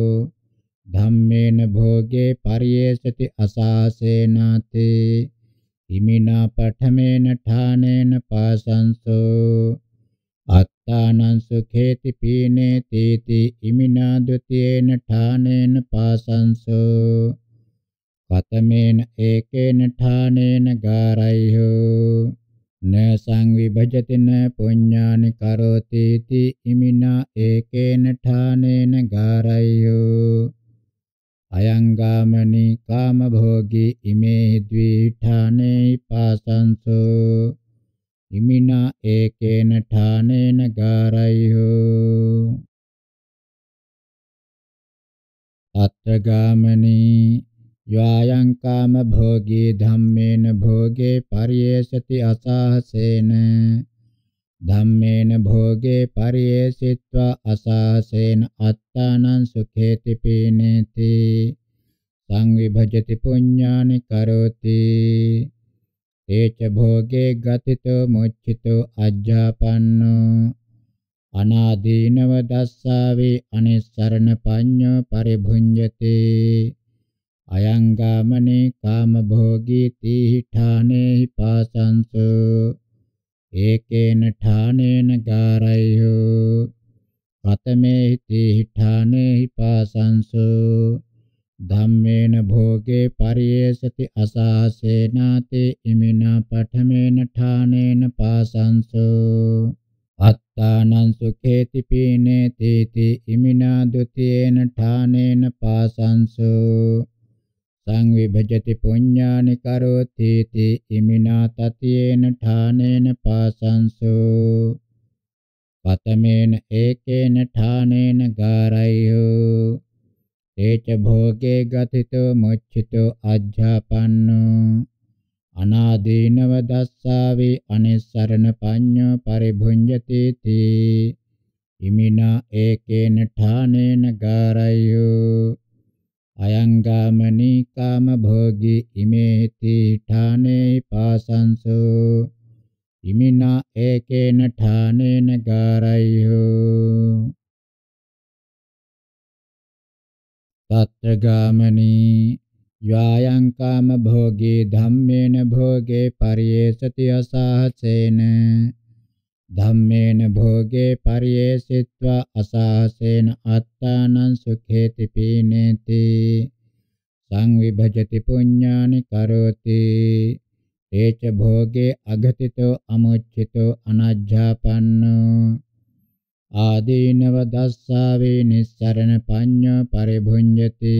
ධම්මේන භෝගේ පරියේසති අසාසේනාති හිමිනා පඨමේන ඨානේන පාසංසෝ අත්තානං සුඛේති පීනේ තීති හිමිනා ဒ ුතියේන ඨානේන පාසංසෝ පතමේන ඒකේන ඨානේන ගාරයිහෝ न සංවිභජති න පුඤ්ඤානි කරෝති इति ඉමිනා ඒකේන ඨානේන ගාරය්‍යෝ අයං ගාමනි කාමභෝගී ඉමේ ද්විඨානේ පාසංසෝ ඉමිනා ඒකේන ඨානේන ගාරය්‍යෝ අත්‍රගාමනී යායන් කාම භෝගී ධම්මේන භෝගේ පරියේසති අසහසේන ධම්මේන භෝගේ පරියේසිත්වා අසහසේන අත්තානං සුඛේති පීනේති සංවිභජති පුඤ්ඤානි කරෝති ඒච භෝගේ ගතිතෝ මුච්චිතෝ අජ්ජාපන්නෝ අනාදීනව දස්සාවේ අනිස්සරණ පඤ්ඤෝ පරිභුඤ්ජතේ අයං ගාමනේ කාමභෝගී තීඨානේහි පාසංසු ඒකේන ඨානේන ගාරයෝ කතමේහි තීඨානේහි පාසංසු ධම්මේන භෝගේ පරියේසති අසාසේනාති ඉමිනා පඨමේන ඨානේන පාසංසු අත්තානං සුඛේති පීනේති ඉමිනා දුතියේන ඨානේන පාසංසු තං විභජති පුඤ්ඤානි කරෝති ති ඉමිනා තතියේන ඨානේන පාසංසෝ පතමේන ඒකේන ඨානේන ගාරයෝ තේච භෝගේ ගතිතෝ මොච්චිතෝ අජ්ජාපන්නෝ අනාදීනව දස්සාවේ අනිස්සරණ පඤ්ඤෝ පරිභුඤ්ජති තී ඉමිනා ඒකේන ඨානේන ගාරයෝ අයං ගාමනී කාම භෝගී ඉමේති ඨානේ පාසංසෝ ඉමිනා ඒකේන ඨානේන ගාරය්‍යෝ තත්ත්‍ර ගාමනී යායං කාම භෝගී ධම්මේන භෝගේ පරියේසති අසහසේන ධම්මේන භෝගේ පරියේසිत्वा අසහසේන අත්තානං සුඛේති පීනේති සංවිභජති පුඤ්ඤානි කරෝති ඒච භෝගේ අගතිතෝ අමුච්චිතෝ අනජ්ජාපන්නෝ ආදීනව දස්සාවේ නිස්සරණ පඤ්ඤ පරිභුඤ්ජති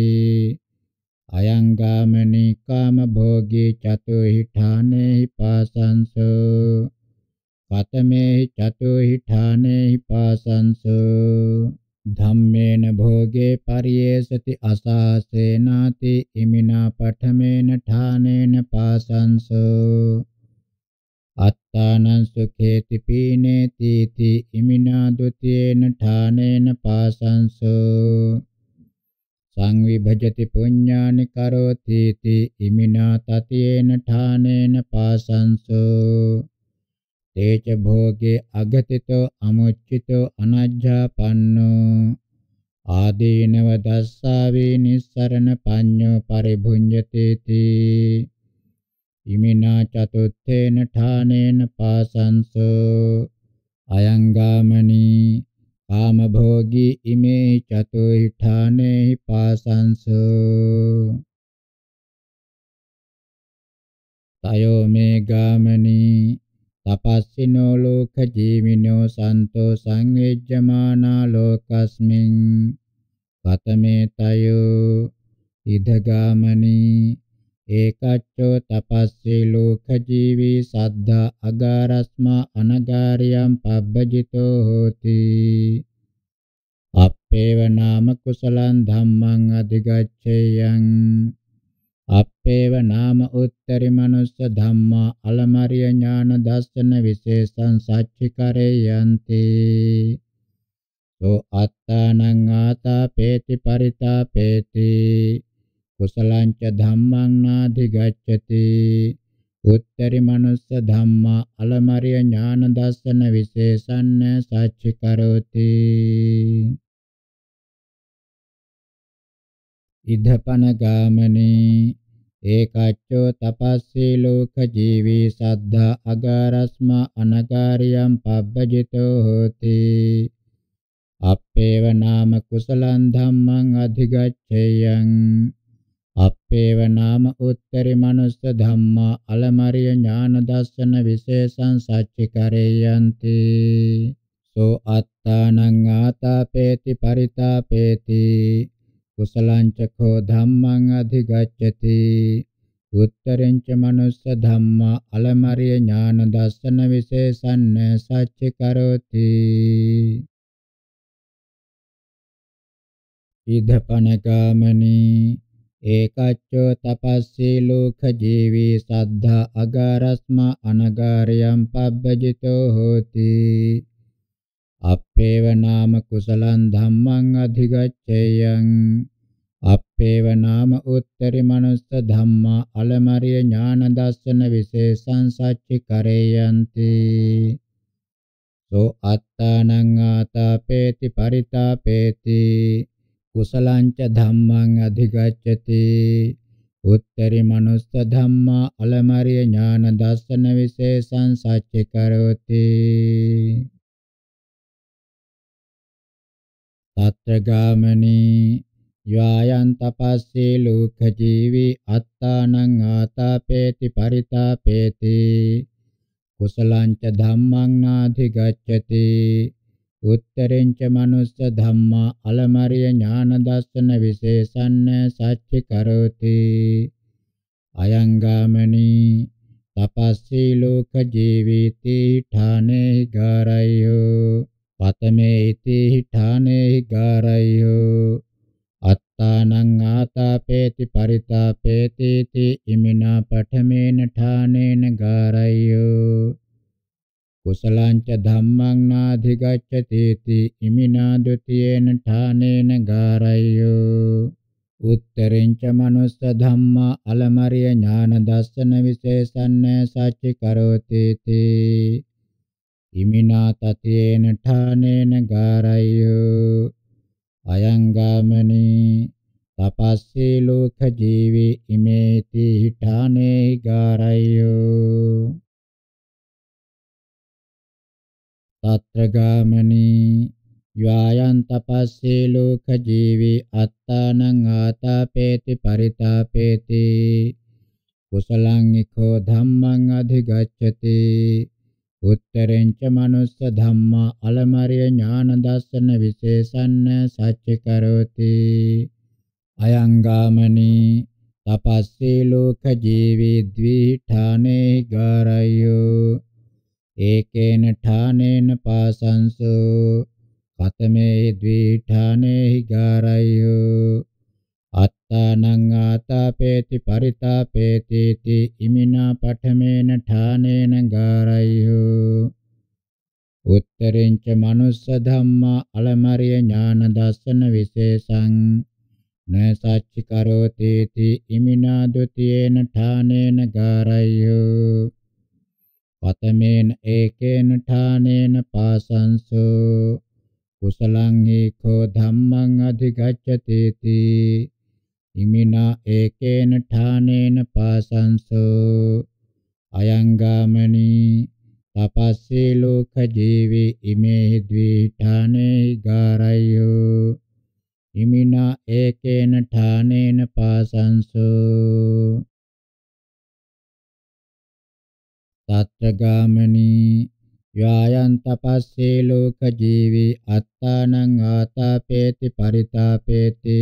අයං ගාමනී කාම භෝගී චතුහිඨානේ පාසංසෝ පතමේ චතුහි ඨානේ පාසංසෝ ධම්මේන භෝගේ පරියේසති අසාසේනාති ඉමිනා පඨමේන ඨානේන පාසංසෝ අත්තානං සුඛේති පීනේති ති ඉමිනා ဒ උතියේන ඨානේන පාසංසෝ සංවිභජති පුඤ්ඤානි කරෝති ති ඉමිනා තතියේන ඨානේන පාසංසෝ තේච භෝගේ අගතිතෝ අමුච්චිතෝ අනජ්ජාපන්නෝ ආදීනව දස්සාවේ නිස්සරණ පඤ්ඤෝ පරිභුඤ්ජතේති ඉමිනා චතුත්තේන ඨානේන පාසංසෝ අයං ගාමනී කාමභෝගී ඉමේ චතුහි ඨානේහි පාසංසෝ තයෝ මේ ගාමනී තපස්සිනෝ ලෝක ජීවිනෝ සන්තෝ සංවේජ්ජමානා ලෝකස්මින් කතමේ තයෝ ඉදගාමනී ඒකච්චෝ තපස්සේ ලෝක ජීවී සද්ධා අගාරස්මා අනගාරියම් පබ්බජිතෝ හෝති අපේව නාම කුසලං ධම්මං අධිගච්ඡේයං අපේව නාම උත්තරි මනුස්ස ධම්මා අලමරිය ඥාන දස්සන විශේෂං සච්චිකරේ යන්ති සෝ අත්තානං ආතා පේති පරිතා පේති කුසලං ච ධම්මං නාදි ගච්ඡති උත්තරි මනුස්ස ධම්මා අලමරිය ඥාන දස්සන විශේෂං සච්චිකරෝති ඉද්ධපන ගාමනේ ඒකච්චෝ තපස්සී ලෝක ජීවී සද්ධා අගරස්ම අනගාරියම් පබ්බජිතෝ හෝති අපේව නාම කුසලං ධම්මං අධිගච්ඡේයං අපේව නාම උත්තරි මනුස්ස ධම්මා අලමරිය ඥාන දර්ශන විශේෂං සච්චිකරේයන්ති සෝ අත්තානං ආතාපේති පරිතාපේති කුසලං ච කෝ ධම්මං අධිගච්ඡති උත්තරං ච මනුස්ස ධම්මා අලමරිය ඥාන දස්සන විශේෂන්න සච්ච කරෝති ඉදපන ගාමනී ඒකච්චෝ තපස්සී ලෝක ජීවී සද්ධා අගාරස්ම අනගාරියම් පබ්බජිතෝ හෝති අපේව නාම කුසලං ධම්මං අධිගච්ඡේයං අපේව නාම උත්තරි මනුස්ස ධම්මා අලමරිය ඥාන දර්ශන විශේෂං සච්චි කරේයන්ති සෝ අත්තානං ආතාපේති පරිතාපේති කුසලං ච ධම්මං අධිගච්ඡති උත්තරි මනුස්ස ධම්මා අලමරිය ඥාන දර්ශන විශේෂං සච්චි කරෝති අත්‍රගාමනී යායන් තපස්සේ ලෝක ජීවි අත්තානං ආතාපේති පරිතාපේති කුසලං ච ධම්මං නාධි ගච්ඡති උත්තරෙන් ච මනුස්ස ධම්මා අලමරිය ඥාන දර්ශන විශේෂන්න සච්ච කරෝති අයං ගාමනී තපස්සී ලෝක ජීවිතී ඨානේ ගරයෝ පතමේ ඉති හිඨානේ ගාරයෝ අත්තානං ආතාපේති පරිතාපේති ති ඉමිනා පඨමේන ඨානේන ගාරයෝ කුසලංච ධම්මං නාධිගච්ඡති ති ඉමිනා ဒ ුතියේන ඨානේන ගාරයෝ උත්තරින්ච මනුස්ස ධම්මා අලමරිය ඥාන දස්සන විශේෂන්න සච්චි කරෝති තී ඉමිනා තතේන ඨානේන ගාරය්‍යෝ අයං ගාමනේ තපස්සේ ලෝක ජීවේ ඉමේති ඨානේ ගාරය්‍යෝ తత్ర ගාමනේ යායන් තපස්සේ ලෝක ජීවේ අත්තානං ආතාපේති පරිතාපේති කුසලං ඊකෝ ධම්මං අධිගච්ඡති උත්තරෙන්ච මනුස්ස ධම්මා අලමරිය ඥාන දස්සන විශේෂන්න සච්ච කරෝති අයං ගාමනී තපස්සේ ලෝක ජීවී ද්විඨානේ ගාරයෝ ඒකේන ඨානේන පාසංසෝ කතමේ ද්විඨානේ ගාරයෝ තානං ආතාපේති පරිතාපේති ති ඉමිනා පඨමේන ඨානේන ගාරය්‍යෝ උත්තරින් ච මනුස්ස ධම්මා අලමරිය ඥාන දර්ශන විශේෂං න සච්චි කරෝති ති ඉමිනා ဒ ුතියේන ඨානේන ගාරය්‍යෝ පතමේන ඒකේන ඨානේන පාසංසෝ කුසලං ඒකෝ ධම්මං අධිගච්ඡතේති ඉමිනා ඒකේන ඨානේන පාසංසෝ අයං ගාමනී තපස්සේ ලෝක ජීවේ ඉමේ ද්වේ ඨානේ ගාරයෝ ඉමිනා ඒකේන ඨානේන පාසංසෝ තත්‍ර ගාමනී යායන් තපස්සේ ලෝක ජීවි අත්තානං ආතාපේති පරිතාපේති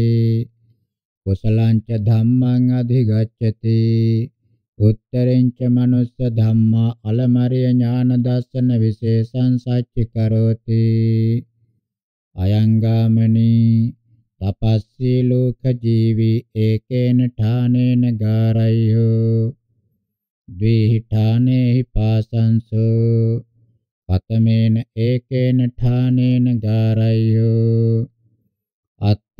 කුසලං ච ධම්මං අධිගච්ඡති උත්තරෙන් ච මනුස්ස ධම්මා අලමරිය ඥාන දර්ශන විශේෂං සච්ච කරෝති අයං ගාමනී තපස්සී ලෝක ජීවි ඒකේන ඨානේන ගාරය්‍යෝ ද්විඨානේහි පාසංසෝ පතමේන ඒකේන ඨානේන ගාරය්‍යෝ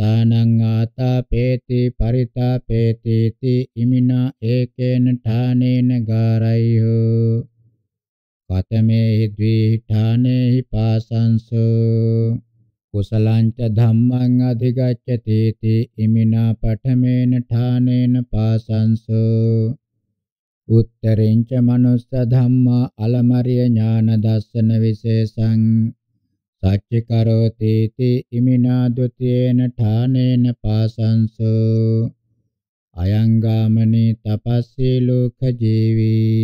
තානං ආතාපේති පරිතාපේති ති ඉමිනා ඒකේන ඨානේන ගාරය්‍යෝ කතමේ ද්වී ඨානේහි පාසංසෝ කුසලං ච ධම්මං අධිගච්ඡති ති ඉමිනා පඨමේන ඨානේන පාසංසෝ උත්තරෙන් ච මනුස්ස ධම්මා අලමරිය ඥාන දස්සන විශේෂං සච්ච කරෝති ති ඉමිනා ဒ උතියේන ඨානේන පාසංසෝ අයං ගාමනේ තපස්සේ ලෝක ජීවී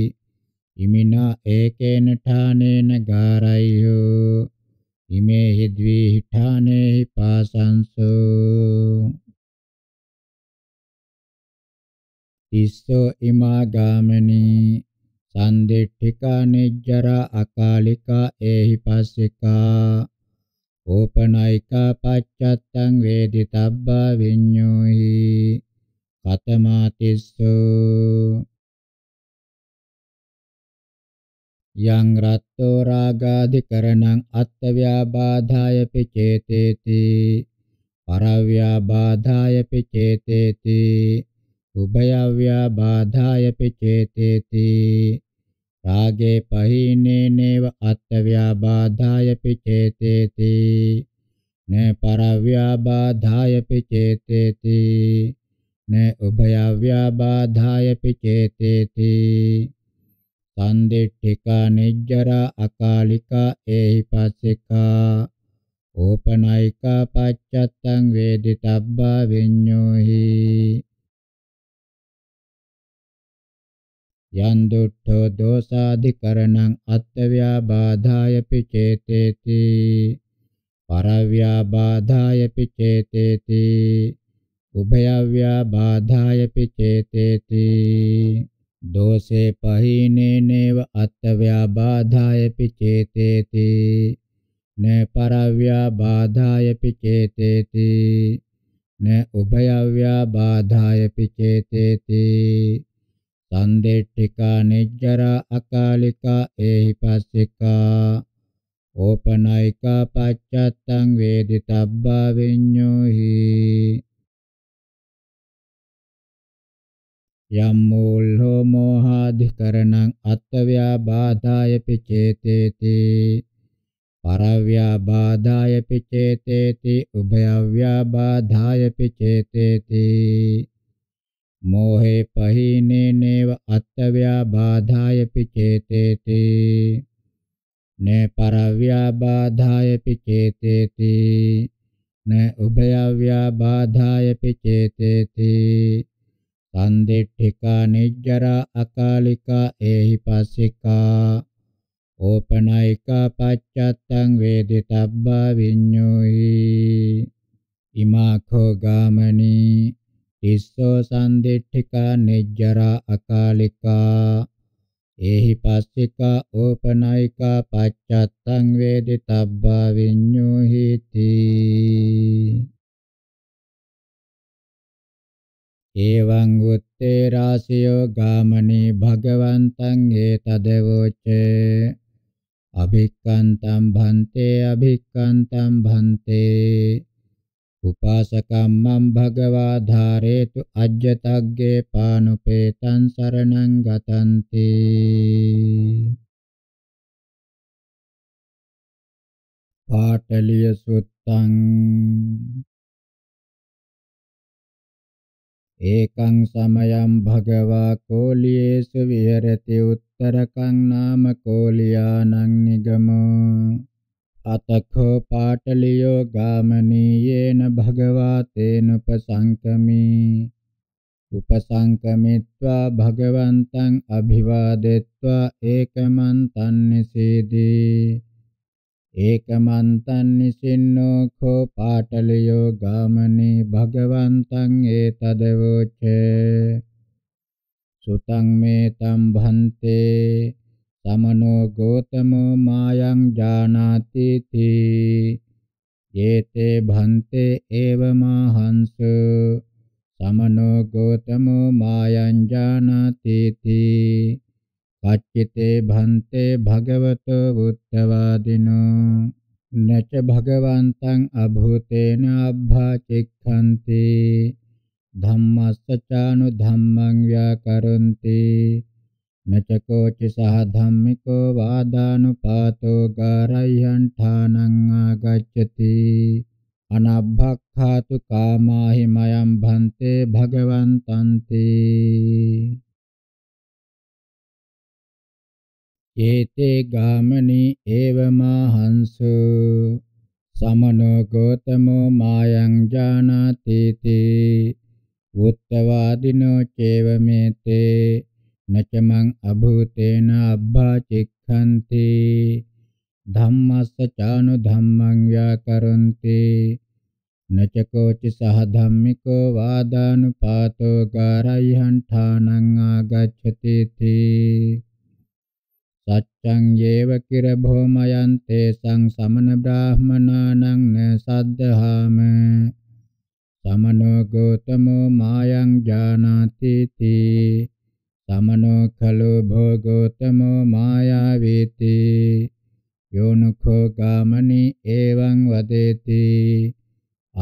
ඉමිනා ඒකේන ඨානේන ගාරය්‍යෝ ඉමේ හිද්වී ඨානේ පාසංසෝ තිස්සෝ ඉමා ගාමනේ සන්දිට්ඨිකා නිජ්ජරා අකාලිකා ඒහි පස්සිකා ඕපනයිකා පච්චත්තං වේදිතබ්බා විඤ්ඤෝහි කතමාතිස්සෝ යං රත්තෝ රාගාධිකරණං අත්ත්‍ව්‍යාබාධාය පිචේතේති පරව්‍යාබාධාය පිචේතේති උභයව්‍යාබාධාය පිචේතේති රාගේ පහිනේනේව අත්ත්‍යාබාධාය පිචේතේති න පරව්‍යාබාධාය පිචේතේති න උභයව්‍යාබාධාය පිචේතේති සන්දිට්ඨිකා නිජ්ජරා අකාලිකා ඒහි පස්සිකා ඕපනයිකා පච්චත්තං වේදිතබ්බා විඤ්ඤෝහි යන්දුට්ඨෝ දෝසාධිකරණං අත්ත්‍ව්‍යාබාධාය පිචේතේති පරව්‍යාබාධාය පිචේතේති උභයව්‍යාබාධාය පිචේතේති දෝසේ පහිනේ නේව අත්ත්‍ව්‍යාබාධාය පිචේතේති න පරව්‍යාබාධාය පිචේතේති න උභයව්‍යාබාධාය පිචේතේති සන්දේට්ඨිකා නිජ්ජරා අකාලිකා ඒහි පස්සිකා ඕපනයිකා පච්චත්තං වේදිතබ්බා විඤ්ඤෝහි යම් මූල් හෝ මෝහාධිකරණං අත්ත්ව්‍යාබාධාය පිචේතේති පරව්‍යාබාධාය පිචේතේති උභයව්‍යාබාධාය පිචේතේති मोहे पहीनेनेव अत्तव्याबाधायपि चेतेति न परव्याबाधायपि चेतेति न उभयव्याबाधायपि चेतेति සන්දිට්ඨිකා නිජ්ජරා අකාලිකා ඒහි පස්සිකා ඕපනයිකා පච්චත්තං වේදිතබ්බා විඤ්ඤෝහි ඉමාඛෝ ගාමනී තිස්සෝ සම්දිට්ඨිකා නිජ්ජරා අකාලිකා ඒහි පස්සිකා ඕපනයිකා පච්චත්තං වේදිතබ්බා විඤ්ඤෝ හීති එවං උත්තේ රාසියෝ ගාමනේ භගවන්තං ඒතදවෝචේ අභික්කන්තම් භන්තේ අභික්කන්තම් භන්තේ උපාසකම්මං භගවා ධාරේතු අජ්ජතග්ගේ පානුපේතං සරණං ගතන්ති පාටලිය සුත්තං ඒකං සමයං භගවා කෝලියේසු විහෙරති උත්තරකං නාම කෝලියානං නිගමෝ අතඛෝ පාටලියෝ ගාමනීයේන භගවා තේනුපසංකමී උපසංකමිත්වා භගවන්තං අභිවාදෙත්වා ඒකමන්තං නිසීදී ඒකමන්තං නිසින්නෝ khෝ පාටලියෝ ගාමනී භගවන්තං ඒතදවෝචේ සුතං මේ තම් භන්තේ තමනෝ ගෝතමෝ මායං ජානාති තී යේතේ භන්තේ ඒවමහංස තමනෝ ගෝතමෝ මායං ජානාති තී පච්චිතේ භන්තේ භගවතෝ බුද්ධවාදිනෝ නච භගවන්තං අභූතේන අබ්භාචික්ඛන්ති ධම්මස්සචානු ධම්මං ව්‍යාකරොන්ති නචකෝච සහ ධම්මිකෝ වාදානුපාතෝ ගාරයන් ඨානං ආගච්ඡති අනබ්බක්ඛාතු කාමාහි මයම් භන්තේ භගවන්තන්ති ඒතේ ගාමනි ඒවමහංසු සමනෝ ගෝතමෝ මායං ජානාති තේ උත්තවාදිනෝ චේව මේතේ නචමං අභූතේන අබ්බාචික්ඛන්ති ධම්මස්ස චානු ධම්මං ව්‍යාකරන්ති නචකෝචි සහ ධම්මිකෝ වාදානුපාතෝ ගාරයන් ඨානං ආගච්ඡති තී සච්ඡං යේව කිර භෝමයන්තේ සං සමන බ්‍රාහමනානං න සද්ධාම සමනෝ ගෝතමෝ මායං ජානාති තී තමනෝ කලෝ භෝගෝතමෝ මායාවීති යෝනුඛෝ ගාමනි එවං වදේති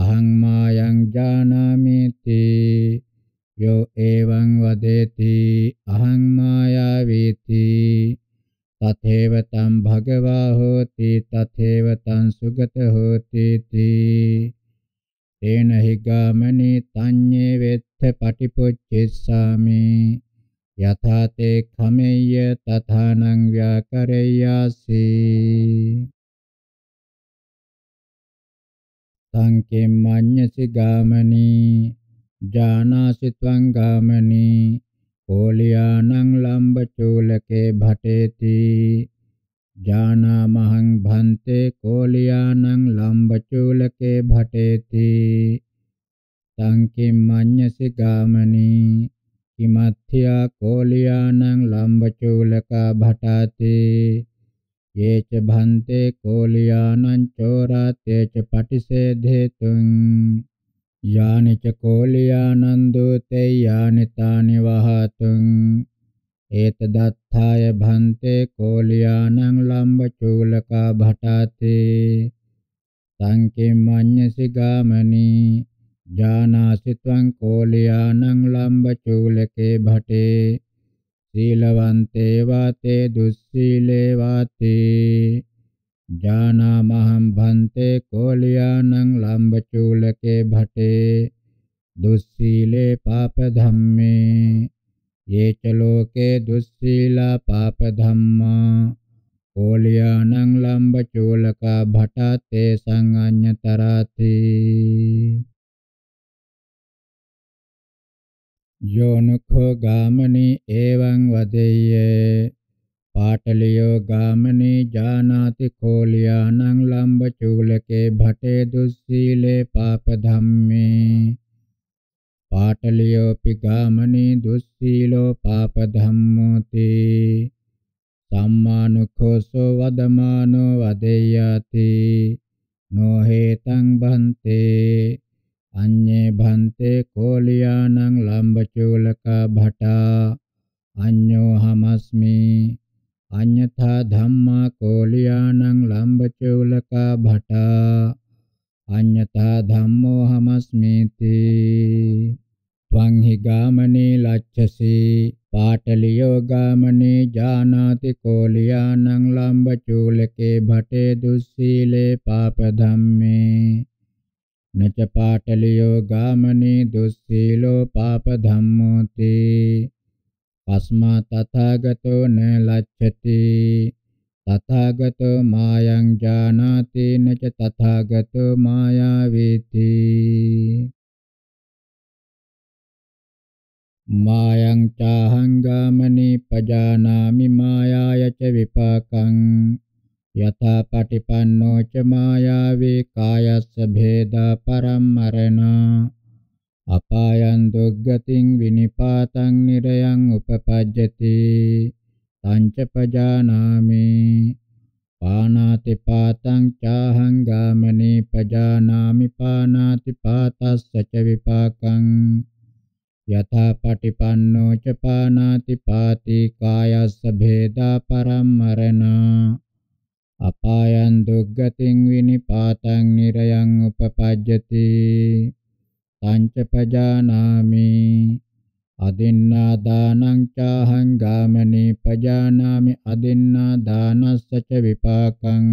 අහං මායං ජානාමිති යෝ එවං වදේති අහං මායාවීති තතේව තම් භගවා හෝති තතේව තං සුගත හෝති තී තේන හි ගාමනි තඤ්ඤේ වෙත්ථ පටිපොච්චෙස්සාමි යථාතේ ඛමෙය්‍ය තථානං ව්‍යාකරෙය්‍යාසී සංකෙම්මඤ්ඤසි ගාමනී ජානාසි ත්වං ගාමනී ඕලියානං ලම්බචූලකේ භටේති ජානාමහං භන්තේ කෝලියානං ලම්බචූලකේ භටේති සංකෙම්මඤ්ඤසි ගාමනී කිමත්ථ්‍යා කෝලියානං ලම්බචූලකා භටාති යේච භන්තේ කෝලියානං චෝරාතේ ච පටිසේධේතුං යානි ච කෝලියානං දූතේ යානි තානි වහතුං ඒතදත්ථාය භන්තේ කෝලියානං ලම්බචූලකා භටාති සංකෙම්මඤ්ඤසි ගාමනී ජානාසිතං කෝලියානං ලම්බචූලකේ භටේ සීලවන්තේ වාතේ දුස්සීලේ වාතේ ජානාමහං භන්තේ කෝලියානං ලම්බචූලකේ භටේ දුස්සීලේ පාප ධම්මේ යේච ලෝකේ දුස්සීලා පාප ධම්මා කෝලියානං ලම්බචූලකා භටා තේ සංඤ්ඤතරාති යෝනකෝ ගාමනේ එවං වදෙය්‍ය පාටලියෝ ගාමනේ ජානාති කෝලියානං ලම්බචූලකේ භටේ දුස්සීලේ පාප ධම්මේ පාටලියෝපි ගාමනේ දුස්සීලෝ පාප ධම්මෝති සම්මානුඛෝසෝ වදමානෝ වදෙය්‍යාති නොහේතං බන්තේ අඤ්ඤේ භන්තේ කෝලියානං ලම්බචූලකා භටා අඤ්ඤෝ හමස්මි අඤ්ඤතා ධම්මා කෝලියානං ලම්බචූලකා භටා අඤ්ඤතා ධම්මෝ හමස්මීති ත්වං හි ගාමනේ ලච්ඡසී පාටලියෝ ගාමනේ ජානාති කෝලියානං ලම්බචූලකේ භටේ දුස්සීලේ පාප ධම්මේ නච පාටලියෝ ගාමනේ දුස්සීලෝ පාප ධම්මෝති පස්මා තථාගතෝ න ලච්ඡති තථාගතෝ මායං ජානාති නච තථාගතෝ මායාවේති මායං චාහං ගාමනේ පජානාමි මායාය ච විපාකං යතා පටිපන්නෝ ච මායාවේ කායස්ස භේදා පරම්මරණා අපායන් දුග්ගතින් විනිපාතං නිරයන් උපපජ්ජති තංච පජානාමි පානාති පාතං චාහං ගාමනේ පජානාමි පානාති පාතස්ස ච විපාකං යථා පටිපන්නෝ ච පානාති පාති කායස්ස භේදා පරම්මරණා අපායන් දුග්ගතින් විනිපාතං නිරයන් උපපජ්ජති තංච පජානාමි අදින්නා දානං චාහං ගාමනේ පජානාමි අදින්නා දානස්ස ච විපාකං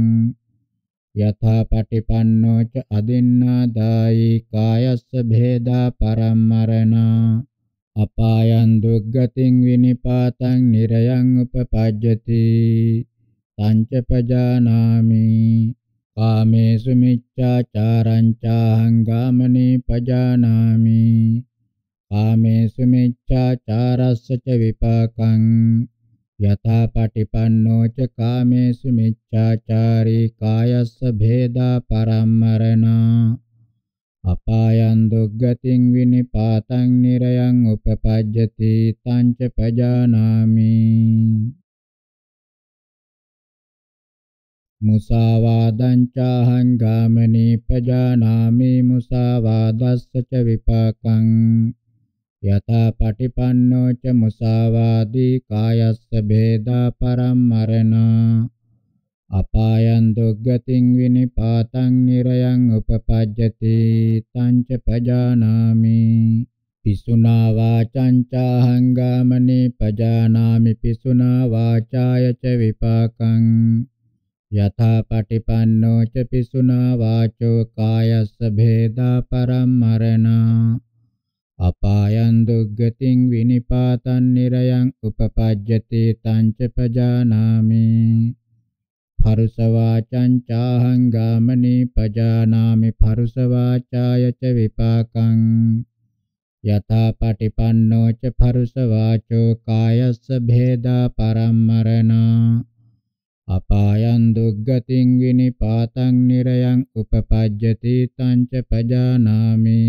යථා පටිපන්නෝ ච අදින්නා දායි කායස්ස භේදා පරම්මරණා අපායන් දුග්ගතින් විනිපාතං නිරයන් උපපජ්ජති තංච පජානාමි කාමේසු මිච්ඡාචාරං චාහං ගාමනේ පජානාමි කාමේසු මිච්ඡාචාරස්ස ච විපාකං යතා පටිපන්නෝ ච කාමේසු මිච්ඡාචාරී කායස්ස භේදා පරම්මරණා අපායන් දුග්ගතින් විනිපාතං නිරයන් උපපජ්ජති තංච පජානාමි මුසාවාදංචාහං ගාමනී පජානාමි මුසාවාදස්ස ච විපාකං යතා පටිපන්නෝ ච මුසාවාදී කායස්ස ભેදා පරම්මරණා අපායන් දුග්ගතින් විනිපාතං නිරයන් උපපජ්ජති තංච පජානාමි පිසුනා වාචං චාහං ගාමනී පජානාමි පිසුනා වාචාය ච විපාකං යථා පටිපන්නෝ ච පිසුනා වාචෝ කායස්ස භේදා පරම්මරණ අපායන් දුග්ගතින් විනිපාතන් නිරයන් උපපජ්ජති තංච පජානාමි පරුස වාචං චාහං ගාමනී පජානාමි පරුස වාචාය ච විපාකං යථා පටිපන්නෝ ච පරුස වාචෝ කායස්ස භේදා පරම්මරණ අපායන් දුග්ගතින් විනිපාතං නිරයන් උපපජ්ජති තංච පජානාමි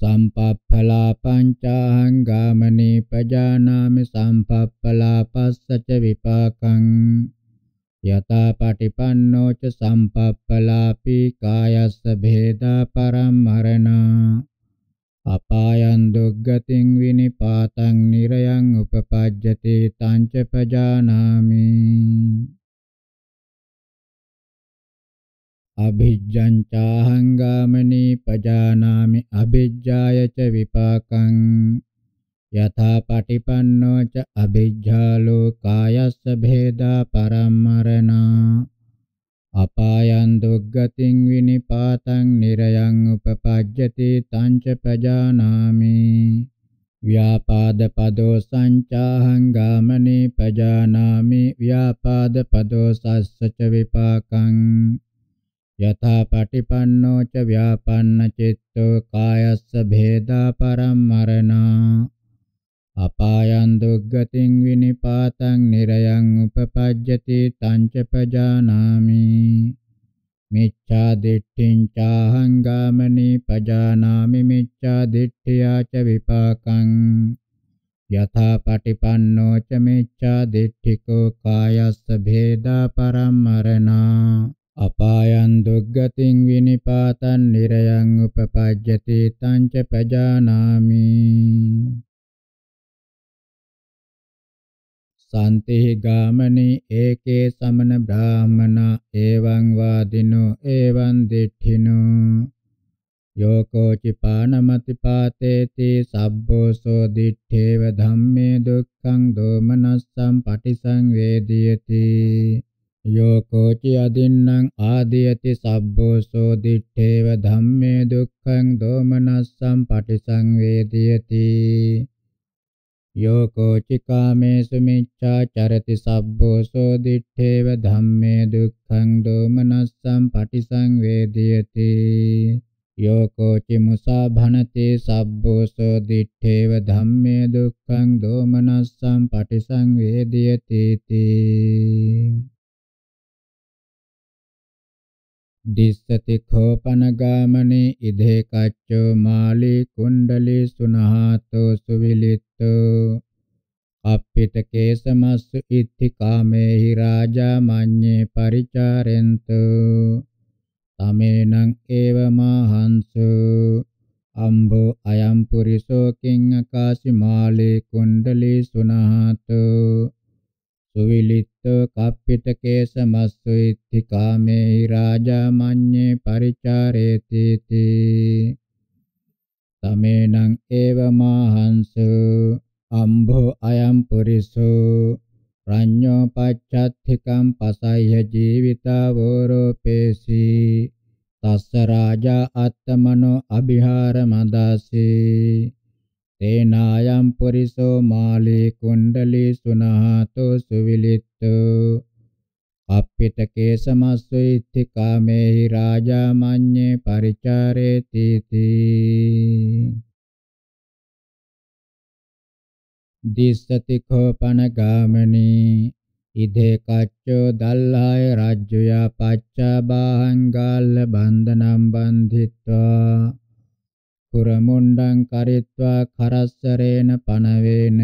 සම්පප්පලාපං චාහං ගාමනේ පජානාමි සම්පප්පලාපස්සච විපාකං යතා පටිපන්නෝ ච සම්පප්පලාපි කායස්ස භේදා පරම්මරණා අපායන් දුග්ගතින් විනිපාතං නිරයන් උපපජ්ජති තංච පජානාමි අභිජ්ජං චාහං ගාමනී පජානාමි අභිජ්ජාය ච විපාකං යථා පටිපන්නෝ ච අභිජ්ජා ලෝකායස්ස භේදා පරම්මරණා අපායන් දුග්ගතින් විනිපාතං නිරයං උපපජ්ජති තංච පජානාමි ව්‍යාපාද පදෝ සංචාහං ගාමනේ පජානාමි ව්‍යාපාද පදෝ සස්සච විපාකං යථා පටිපන්නෝ ච ව්‍යාපන්න චිත්තෝ කායස්ස භේදා පරම් මරණා අපායන් දුග්ගතින් විනිපාතං නිරයං උපපජ්ජති තංච පජානාමි මිච්ඡා දිට්ඨින් චාහං ගාමනී පජානාමි මිච්ඡා දිට්ඨියා ච විපාකං යථා පටිපන්නෝ ච මිච්ඡා දිට්ඨිකෝ කායස්ස භේදා පරම්මරණා අපායන් දුග්ගතින් විනිපාතං නිරයං උපපජ්ජති තං ච පජානාමි සන්තේ ගාමනේ ඒකේ සමන බ්‍රාහමනා එවං වාදිනෝ එවං දිඨිනෝ යෝකෝ චිපානමති පාතේති සබ්බෝ සෝ දිඨේව ධම්මේ දුක්ඛං දෝමනස්සම් පටිසංවේදියති යෝකෝ චි අදින්නම් ආදීයති සබ්බෝ සෝ දිඨේව ධම්මේ දුක්ඛං දෝමනස්සම් පටිසංවේදියති යෝ කෝචි කාමේසු මිච්ඡාචරති සබ්බෝ සෝ දිත්තේව ධම්මේ දුක්ඛං දෝමනස්සං පටිසංවේදයති යෝ කෝචි මුසා භනති සබ්බෝ සෝ දිත්තේව ධම්මේ දුක්ඛං දෝමනස්සං පටිසංවේදයති තී දිස්සති කෝපනගාමනේ ඉදේ කච්චෝ මාලි කුණ්ඩලි සුනහාතෝ සුවිලිත්තෝ අප්පිත කේසමස්ස ඉත්ති කාමේහි රාජා මඤ්ඤේ පරිචාරෙන්තු තමේනං ඒව මහන්සු අම්බෝ අයම් පුරිසෝ කිං අකාසි මාලේ කුණ්ඩලි සුනහාතෝ සුවිලිත්තෝ කප්පිට කේස මස්සු ඉත්ති කාමේ රාජා මඤ්ඤේ පරිචාරේති තී තමේනං ඒව මාහංසු අම්භෝ අයම් පුරිසෝ ප්‍රඤ්ඤෝ පච්චත්ථිකම් පසය්‍ය ජීවිතා වෝරෝපේසි තස්ස රාජා අත්තමනෝ අභිහාර මදාසී තේනායම් පුරිසෝ මාලේ කුණ්ඩලී සුනහතෝ සුවිලිත්තෝ අප්පිත කේසමස්සෝ ඉති කාමේහි රාජා මඤ්ඤේ පරිචාරේති තී දිස්සති කෝපන ගාමනී ඉදේ කච්චෝ දල්ලාය රාජ්‍යයා පච්චා බාහං ගාල්ල බන්ධනම් බන්ධිත්වා පුරමුණ්ඩං කරිත්වා කරස්සරේන පනවේන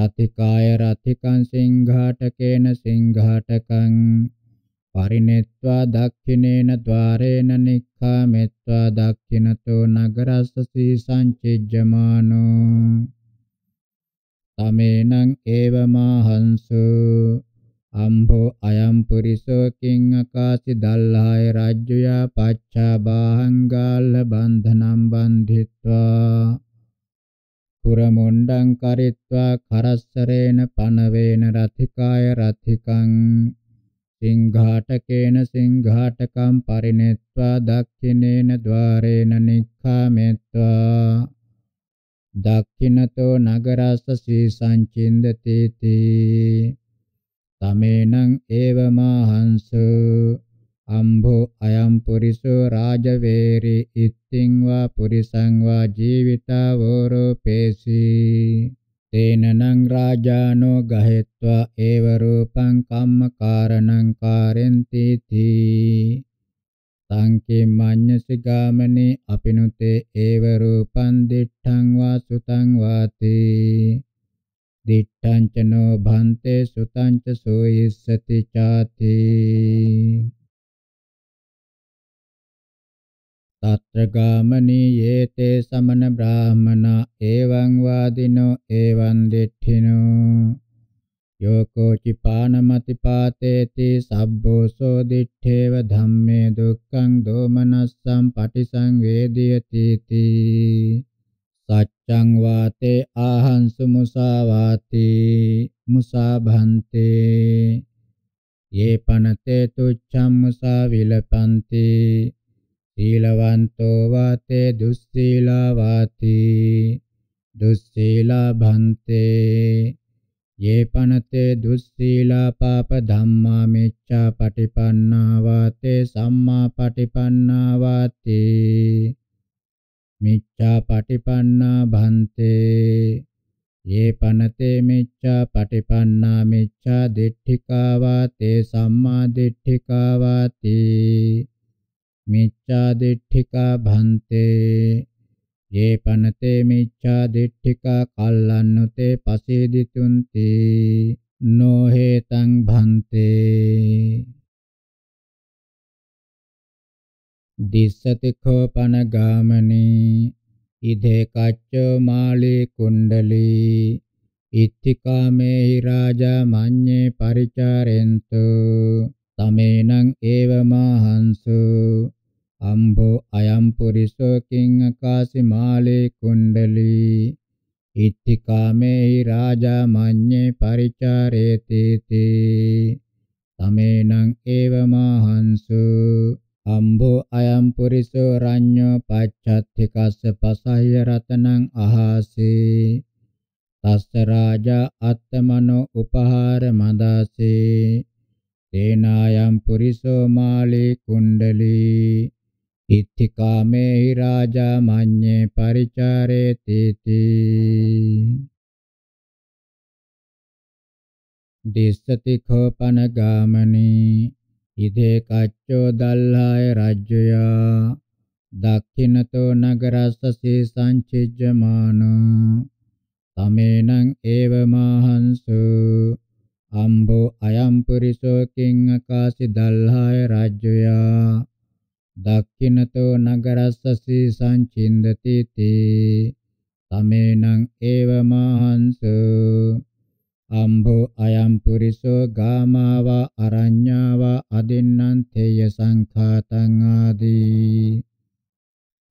රතිකාය රතිකං සිංඝාටකේන සිංඝාටකං පරිනෙත්වා දක්ඛිනේන ద్వාරේන නික්ඛාමෙත්වා දක්ඛිනතෝ නගරස්ස සීසංචිජ්ජමානෝ තමේනං ඒවමාහංසු අම්භෝ අයම් පුරිසෝ කිං අකාසි දල්හාය රාජ්‍යයා පච්චා බාහංගාල බන්ධනම් බන්ධිත්වා පුරමොණ්ඩං කරිත්වා කරස්සරේන පනවේන රතිකාය රතිකං සිංඝාටකේන සිංඝාටකම් පරිනෙත්වා දක්ඛිනේන ద్వාරේන නික්ඛාමෙත්වා දක්ඛිනතෝ නගරස්ස සී සංචින්දති තී තමේනං ඒවමාහංසු අම්භෝ අයම් පුරිසෝ රාජවේරි ඉත්තිං වා පුරිසං වා ජීවිතා වෝරෝපේසි තේනනං රාජානෝ ගහෙත්වා ඒව රූපං කම්මකාරණං කාරෙන්ති තී සංකේ මඤ්ඤසි ගාමනේ අපිනුතේ ඒව රූපං දිඨං වා සුතං වාති දිට්ඨංචනෝ භන්තේ සුතංච සෝයිස්සති ചാති తత్ర ගාමනීයේතේ සමන බ්‍රාහමනා එවං වාදිනෝ එවං දිට්ඨිනෝ යෝකෝ චිපානමතිපාතේති සබ්බෝසෝ දිත්තේව ධම්මේ දුක්ඛං දෝමනස්සං පටිසංවේදියති තී චං වාතේ ආහංසු මුසාවාති මුසාභන්තේ යේ පනතේ තුච්ඡම් මුසා විලපන්ති සීලවන්තෝ වාතේ දුස්සීලා වාති දුස්සීලා භන්තේ යේ පනතේ දුස්සීලා පාප ධම්මා මෙච්ඡා පටිපන්නා වාතේ සම්මා පටිපන්නා වාතේ මිච්ඡා පටිපන්නා භන්තේ යේ පනතේ මිච්ඡා පටිපන්නා මිච්ඡා දිට්ඨිකා වාතේ සම්මා දිට්ඨිකා වාති මිච්ඡා දිට්ඨිකා භන්තේ යේ පනතේ මිච්ඡා දිට්ඨිකා කල්ලන්නුතේ පසීදිතුන්ති නොහෙතං භන්තේ දිස්සති කෝපන ගාමනේ ඉදේ කච්ච මාලේ කුණ්ඩලී ඉත්තිකාමේ රාජා මඤ්ඤේ පරිචාරෙන්තු තමේනං ඒව මහන්සු අම්භෝ අයම් පුරිසෝ කිං අකාසි මාලේ කුණ්ඩලී ඉත්තිකාමේ රාජා මඤ්ඤේ පරිචාරේති තේ තමේනං ඒව මහන්සු අම්බෝ අයම් පුරිසෝ රඤ්ඤෝ පච්චත්ති කස්ස පසහ්‍ය රතනං අහාසේ තස්ස රාජා අත්තමනෝ උපහාර මදාසේ තේනායම් පුරිසෝ මාලේ කුණ්ඩලී ඉත්තිකාමේ රාජා මඤ්ඤේ පරිචාරේති තී දේශති කෝපන ගාමනේ ඉදේ කච්චෝ දල්හාය රජ්‍යයා දක්ඛිනතෝ නගරස්ස සීසංචිජ්ජමාන තමේනං ඒව මාහංසු අම්බෝ අයම් පුරිසෝ කිං අකාසි දල්හාය රජ්‍යයා දක්ඛිනතෝ නගරස්ස සීසංචින්දති තී තමේනං ඒව මාහංසු අම්බෝ අයම් පුරිසෝ ගාමාවා අරඤ්ඤාවා අදින්නම් තේය සංඛාතං ආදී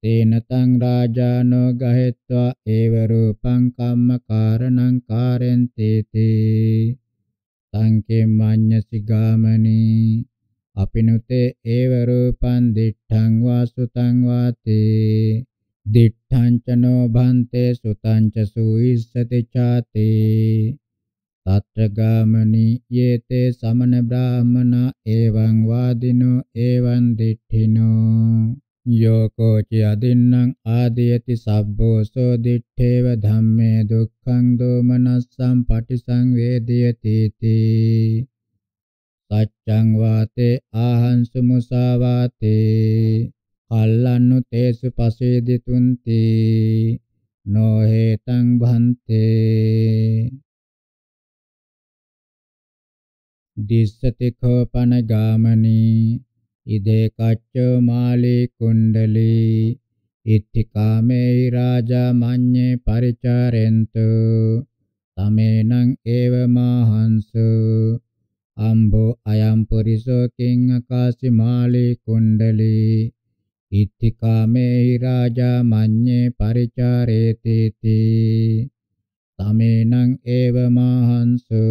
තේන තං රාජානෝ ගහෙත්වා ඒව රූපං කම්මකාරණං කාරෙන්තේති සංකේ මඤ්ඤසි ගාමනී අපිනුතේ ඒව රූපං දිඨං වාසුතං වාතේ දිඨං චනෝ භන්තේ සුතං ච සුයිස්සති ചാතේ තත්‍රගාමනී යේතේ සමන බ්‍රාහමනා එවං වාදිනෝ එවං දිඨිනෝ යෝකෝ චි අදින්නම් ආදීයති සබ්බෝ සෝ දිඨේව ධම්මේ දුක්ඛං දෝමනස්සං පටිසංවේදියති තී සච්ඡං වාතේ ආහං සුමුසාවාතේ කල්ලන්නු තේසු පසේදිතුන්ති නොහෙතං භන්තේ දිස්සති කෝපන ගාමනී ඉදේ කච්ච මාලේ කුණ්ඩලී ඉත්ති කාමේ රාජා මඤ්ඤේ පරිචරෙන්තු තමේනං ඒව මහන්සු අම්බෝ අයම් පුරිසෝ කිං අකාසි මාලේ කුණ්ඩලී ඉත්ති කාමේ රාජා මඤ්ඤේ පරිචරේතේති තමේනං ඒව මහන්සු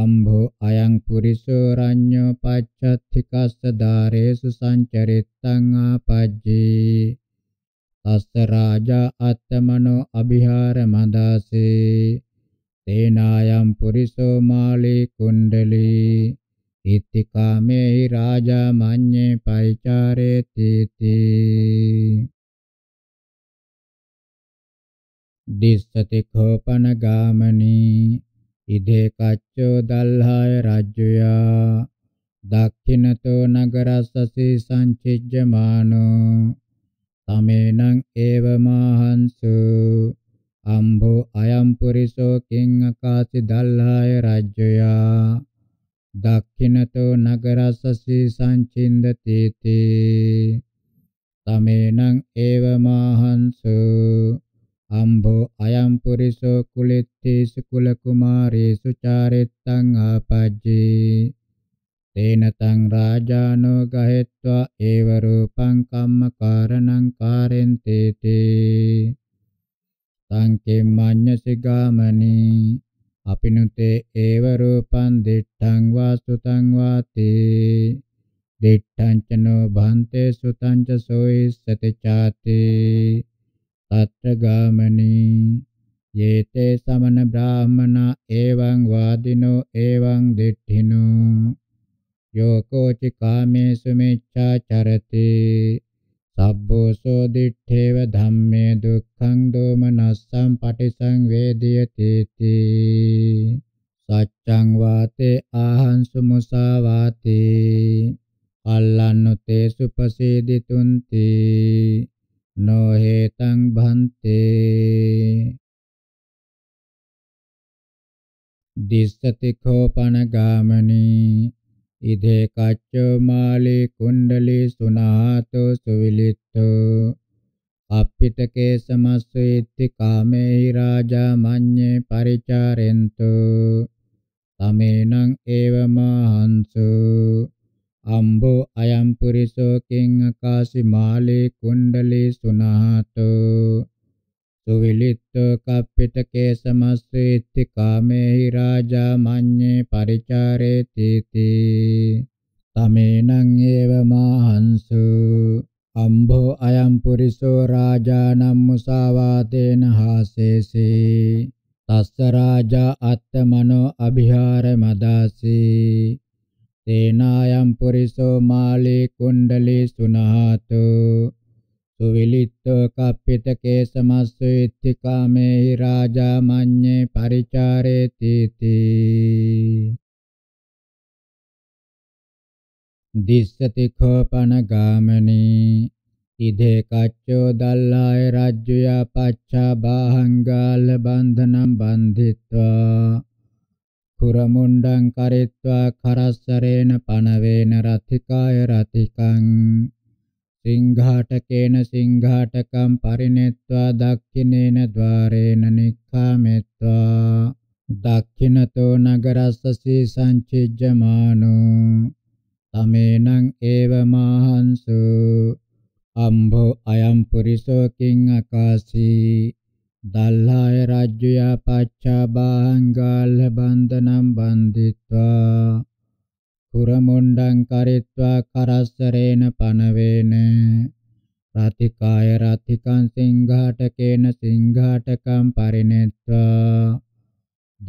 අම්භෝ අයං පුරිසෝ රඤ්ඤෝ පච්චත්තිකස්ස ධාරේසු සංචරිත්තං ආපජ්ජේ තස්ස රාජා අත්තමනෝ අභිහාර මදාසේ තේනායම් පුරිසෝ මාලේ කුණ්ඩලී ඉත්තිකාමේ රාජා මඤ්ඤේ පයිචාරේති තී දිස්සති කෝපන ගාමනී ඉදේ කච්චෝ දල්හාය රාජ්‍යයා දක්ඛිනතෝ නගරස්සසී සංචිජ්ජමානෝ තමේනං ඒව මාහන්සු අම්භෝ අයම් පුරිසෝ කිං අකාසි දල්හාය රාජ්‍යයා දක්ඛිනතෝ නගරස්සසී සංචින්දතේති තමේනං ඒව මාහන්සු අම්බෝ අයම් පුරිසෝ කුලෙත්තේසු කුල කුමාරේසු චාරෙත්තං ආපජ්ජේ තේන තං රාජානෝ ගහෙත්වා ඒව රූපං කම්මකාරණං කාරෙන්තේතේ තං කිම්මඤ්ඤසි ගාමනී අපිනුතේ ඒව රූපං දිත්තං වාසුතං වාතේ දිත්තං චනෝ භන්තේ සුතං ච සෝයිස්සති චාතේ తత్ర గామని ఏతే సమన బ్రాహ్మణ ఏవం వాదినో ఏవం దిట్ఠినో యోకోచి కామేషు మిచ్ఛాచరతి సబ్బోసో దిట్టేవ ధమ్మే దుఃఖం దోమనస్సం పటిసంవేదయతీతి සච්ඡං වාතේ ආහංසු මුසාවාති අල්ලන්නු තේ සුපසීදිතුන්ති no hetang bhante දිස්සතිඛෝ පනගාමනී ඉදේ කච්චෝ මාලේ කුණ්ඩලී සුනාතෝ සුවිලිත්තෝ අප්පිතකේ සමස්සෙත්ති කාමේහි රාජා මඤ්ඤේ පරිචාරෙන්තෝ තමේනං ඒවමහන්සෝ අම්බෝ අයම් පුරිසෝ කිං අකාශි මාලේ කුණ්ඩලේ සුනාතෝ සුවිලිත්තෝ කප්පිත කේසමස්සේති කාමේහි රාජා මඤ්ඤේ පරිචාරේති තී තමේනං ඒව මාහංසු අම්බෝ අයම් පුරිසෝ රාජානම් මුසාවාතේන හාසේසේ තස්ස රාජා අත්තමනෝ අභිහාර මදාසී තේනායම් පුරිසෝ මාලේ කුණ්ඩලේ සුනහතු සුවිලිත්තෝ කප්පිත කේස මස්සු ඉත්ති කාමේ රාජා මඤ්ඤේ පරිචාරේති තී දිස්සති කෝපන ගාමනී ඉදේ කච්චෝ දල්ලාය රාජ්‍යය පච්චා බාහංගාල බන්ධනම් බන්ධිත්වා කුරමුණ්ඩං කරිත්වා කරස්සරේන පනවේන රතිකාය රතිකං සිංඝාටකේන සිංඝාටකම් පරිනෙත්වා දක්ඛිනේන ద్వාරේන නික්ඛාමෙත්වා දක්ඛිනතෝ නගරස්ස සීසංචිජ්ජමානෝ තමේනං ඒව මාහංසු අම්භෝ අයම් පුරිසෝ කිං අකාසී දල්හාය රජ්ජුයා පච්චා බාහංගාල්ල බන්ධනම් බන්දිත්වා කුරමුණ්ඩං කරිත්වා කරස්සරේන පනවේන රතිකාය රතිකං සිංහාටකේන සිංහාටකං පරිනෙත්වා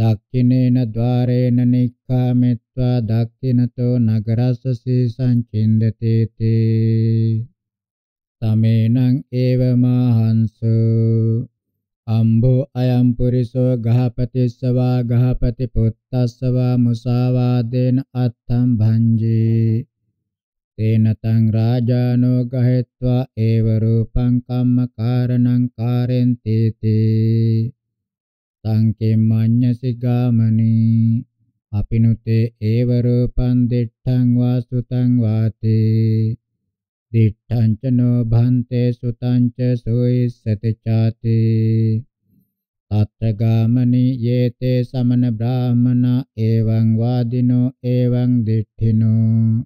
දක්ඛිනේන ద్వාරේන නික්ඛාමෙත්වා දක්ඛිනතෝ නගරස්ස සීසං චින්දතේති තමේනං ඒවමහංසෝ අම්බෝ අයම් පුරිසෝ ගහපතිස්සවා ගහපති පුත්තස්සවා මුසාවාදේන අත්තම් භංජේ තේන තං රාජානෝ ගහෙත්වා ඒව රූපං කම්ම කාරණං කාරෙන් තේතේ තං කෙම්මඤ්ඤසි ගාමනී අපිනුතේ ඒව රූපං දිට්ඨං වාසුතං වාතේ දිඨං ච නෝ භන්තේ සුතං ච සෝයිස්සති ചാති තත්ගාමනි යේතේ සමන බ්‍රාහමනා එවං වාදිනෝ එවං දිඨිනෝ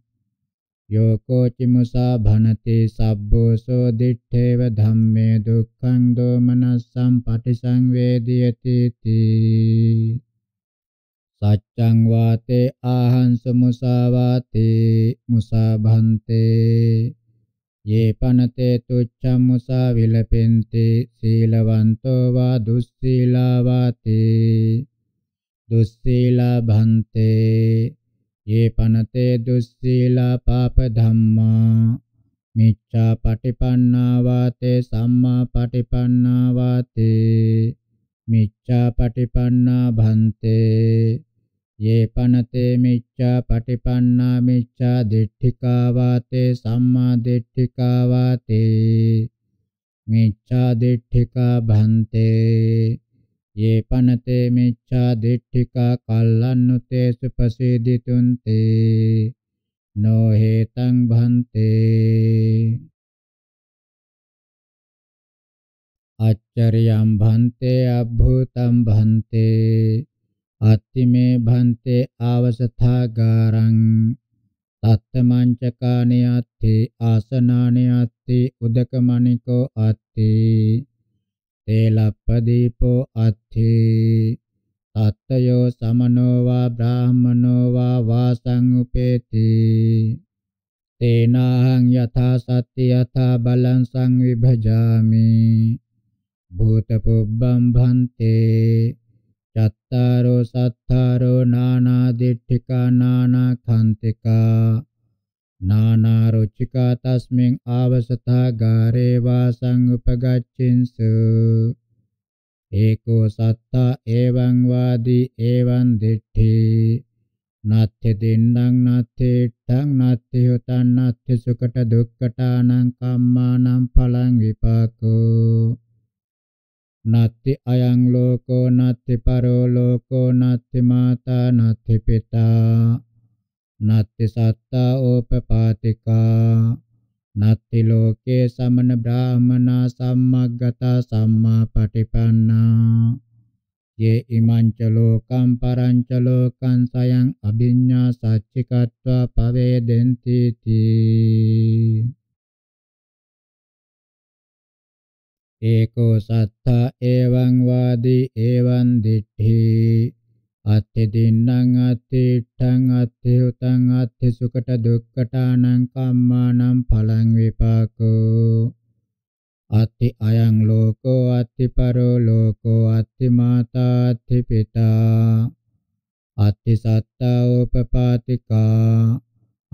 යෝකෝ චිමුසා භනති සබ්බෝ සෝ දිඨේව ධම්මේ දුක්ඛං දෝමනස්සම් පටිසංවේදියති තී සච්ඡං වාතේ ආහං සමුසාවාතේ මුසාභන්තේ ये पनते तुच्छं मुसा विलपिन्ति शीलवन्तो वा दुःशीलावाति दुःशीला भन्ते ये पनते दुःशीला पापधम्मा मिच्छापटिपन्ना वा ते सम्मापटिपन्ना वा ते मिच्छापटिपन्ना भन्ते ये पनते मिच्छा पटिपन्ना मिच्छा दिट्ठिका वाते सम्मा दिट्ठिका वाते मिच्छा दिट्ठिका भन्ते ये पनते मिच्छा दिट्ठिका कल्लन्नुते सुपसिदितुन्ते नो हेतं भन्ते අච්චරියම් भन्ते අබ්භූතම් भन्ते අත්තිමේ භන්තේ ආවසථාගාරං තත්තමංචකානේ අත්ති ආසනානේ අත්ති උදකමණිකෝ අත්ති තේලප්පදීපෝ අත්ති තත්තයෝ සමනෝ වා බ්‍රාහමනෝ වා වාසං උපේති තේනාහං යථා සත්‍ය යථා බලං සංවිභජාමි භූත පුබ්බම් භන්තේ චත්තාරෝ සත්තාරෝ නානා දිට්ඨිකා නානා කන්තිකා නානා රුචිකා තස්මින් ආවසතා ගාරේ වාසං උපගච්ඡින්ස ඒකෝ සත්තා එවං වාදී එවං දිට්ඨි නත්ථ දෙන්නං නත්ථේට්ඨං නත්ථ යතං නත්ථ සුකට දුක්කටානං කම්මානං ඵලං විපාකෝ නත්ති අයං ලෝකෝ නත්ති පරෝ ලෝකෝ නත්ති මාතා නත්ති පිතා නත්ති සත්තා ඕපපාතිකා නත්ති ලෝකේ සමන බ්‍රාහමනා සම්මග්ගතා සම්මා පටිපන්නා යේ ඉමංච ලෝකම් පරංච ලෝකං සයං අභිඤ්ඤා සච්චිකත්වා පවේදෙන්ති තී एको सत्था एवं वादि एवं दिट्ठि අත්ථි දින්නම් අත්ථි ඨං අත්ථි උතං අත්ථි සුකට දුක්කටානං කම්මානම් ඵලං විපාකෝ අත්ථි අයං ලෝකෝ අත්ථි පරෝ ලෝකෝ අත්ථි මාතා අත්ථි පිතා අත්ථි සත්තා උපපාතිකා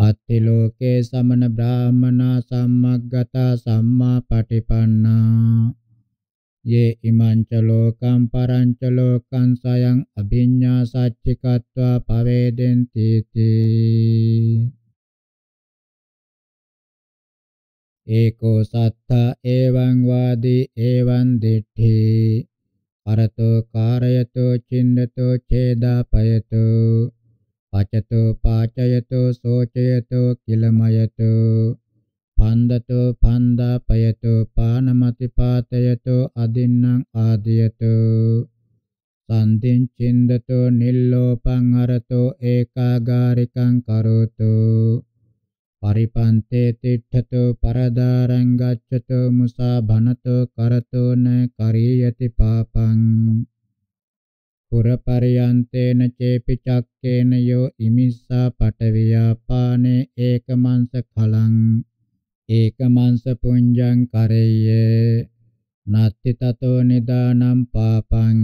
අත්ථි ලෝකේ සමන බ්‍රාහමනා සම්මග්ගතා සම්මා පටිපන්නා ये इमञ्च लोकं परञ्च लोकं सयं अभिज्ञा सच्चिकत्वा पवेदन्ति इति एको सत्थ एवं वादि एवं दिट्ठि परतो कारयतो चिन्दतो छेदापयतो पचतो पाचयतो शोचयतो किलमयतो පණ්ඩතෝ පණ්ඩා පයතෝ පානමති පාතයතෝ අදින්නම් ආදියතෝ සම්දින් චින්දතෝ නිල්ලෝපං අරතෝ ඒකාගාරිකං කරෝතෝ පරිපන්තේ තිට්ඨතෝ පරදාරං ගච්ඡතෝ මුසා භනතෝ කරතෝ න කරියති පාපං පුරපරියන්තේන චේපි චක්කේන යෝ ඉමිස්සා පටවියාපානේ ඒකමංස කලං ඒකමංස පුඤ්ජං කරෙය්‍ය නත්ති තතෝ නිදානම් පාපං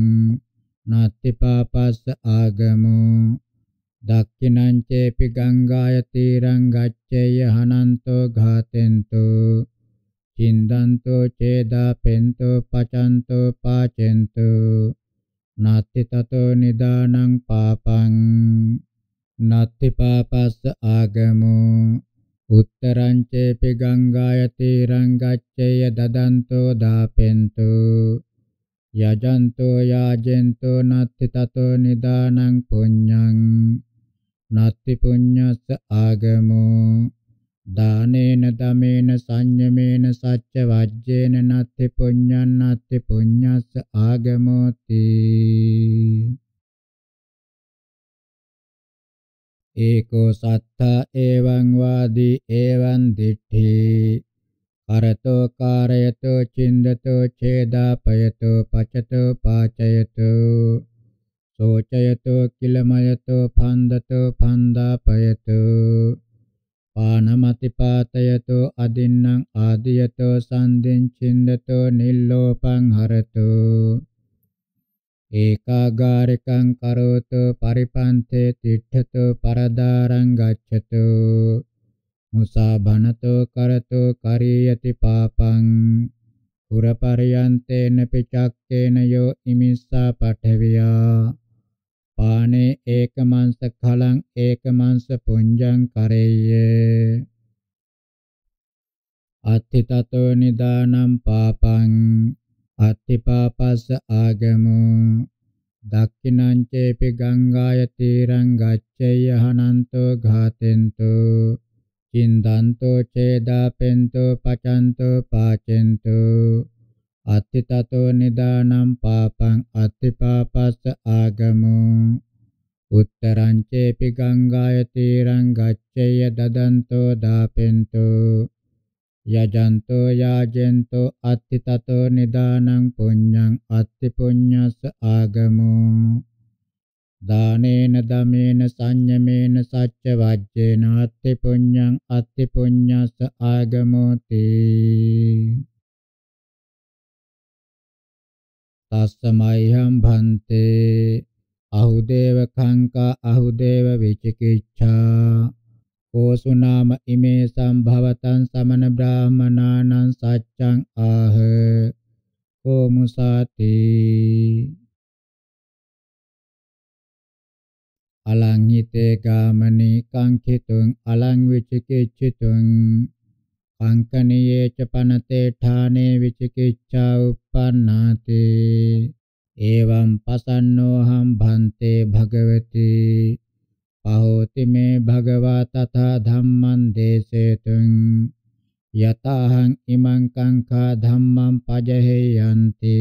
නත්ති පාපස්ස ආගමෝ දක්ඛිනං චේපි ගංගාය තීරං ගච්ඡේය හනන්තෝ ඝාතෙන්තෝ චින්දන්තෝ චේදා පෙන්තෝ පචන්තෝ පාචෙන්තෝ නත්ති තතෝ නිදානං පාපං නත්ති පාපස්ස ආගමෝ උත්තරංචේ පිගංගාය තීරං ගච්ඡේය දදන්තෝ දාපෙන්තෝ යජන්තෝ යාජෙන්තෝ නත්ති තතෝ නිදානං පුඤ්ඤං නත්ති පුඤ්ඤස්ස ආගමෝ දානේන දමේන සංයමේන සච්ච වජ්ජේන නත්ති පුඤ්ඤං නත්ති පුඤ්ඤස්ස ආගමෝති एको सत्थ एवं वादि एवं दिट्ठि करतो कारयतो चिन्दतो छेदापयतो पचतो पाचयतो शोचयतो किलमयतो फन्दतो फन्दापयतो पानमतिपातयतो अदिन्नं आदियतो सन्धिं छिन्दतो निर्लोपं हरतो ඒකාගාරකං කරෝතු පරිපන්තේ තිට්ඨතු පරදාරං ගච්ඡතු මුසා භනතෝ කරතෝ කරියති පාපං පුරපරියන්තේන පිචක්කේන යෝ ඉමිස්සා පඨවියා පානේ ඒකමංස කලං ඒකමංස පුඤ්ජං කරෙය්‍ය අත්ථිතතෝ නිදානම් පාපං අත්තිපාපස්ස ආගමෝ දක්ඛිනං චේපි ගංගාය තීරං ගච්ඡේය හනන්තෝ ඝාතෙන්තෝ චින්දන්තෝ චේදාපෙන්තෝ පචන්තෝ පාචෙන්තෝ අත්තිතතෝ නිදානම් පාපං අත්තිපාපස්ස ආගමෝ උත්තරං චේපි ගංගාය තීරං ගච්ඡේය දදන්තෝ දාපෙන්තෝ යජන්තෝ යාජෙන්තෝ අත්ති තතෝ නිදානං පුඤ්ඤං අත්ති පුඤ්ඤස්ස ආගමෝ දානේන දමේන සංයමේන සච්ච වජ්ජේන අත්ති පුඤ්ඤං අත්ති පුඤ්ඤස්ස ආගමෝති තස්සමයිහම් භන්තේ අහුදේව කංකා අහුදේව විචිකිච්ඡා ඕසුනාම ඉමේ සම්භවතං සමන බ්‍රාහමනානං සච්ඡං ආහ කෝ මුසාති අලං හිතේ ගාමනී කංකිතුං අලං විචිකිච්ඡිතුං පංකනියේ ච පනතේ ඨානේ විචිකිච්ඡා uppannāti එවං පසන්නෝහං භන්තේ භගවතී අහෝති මේ භගවා තථා ධම්මං දේශේතුං යතහං ඉමං කංකා ධම්මං පජහෙයන්ති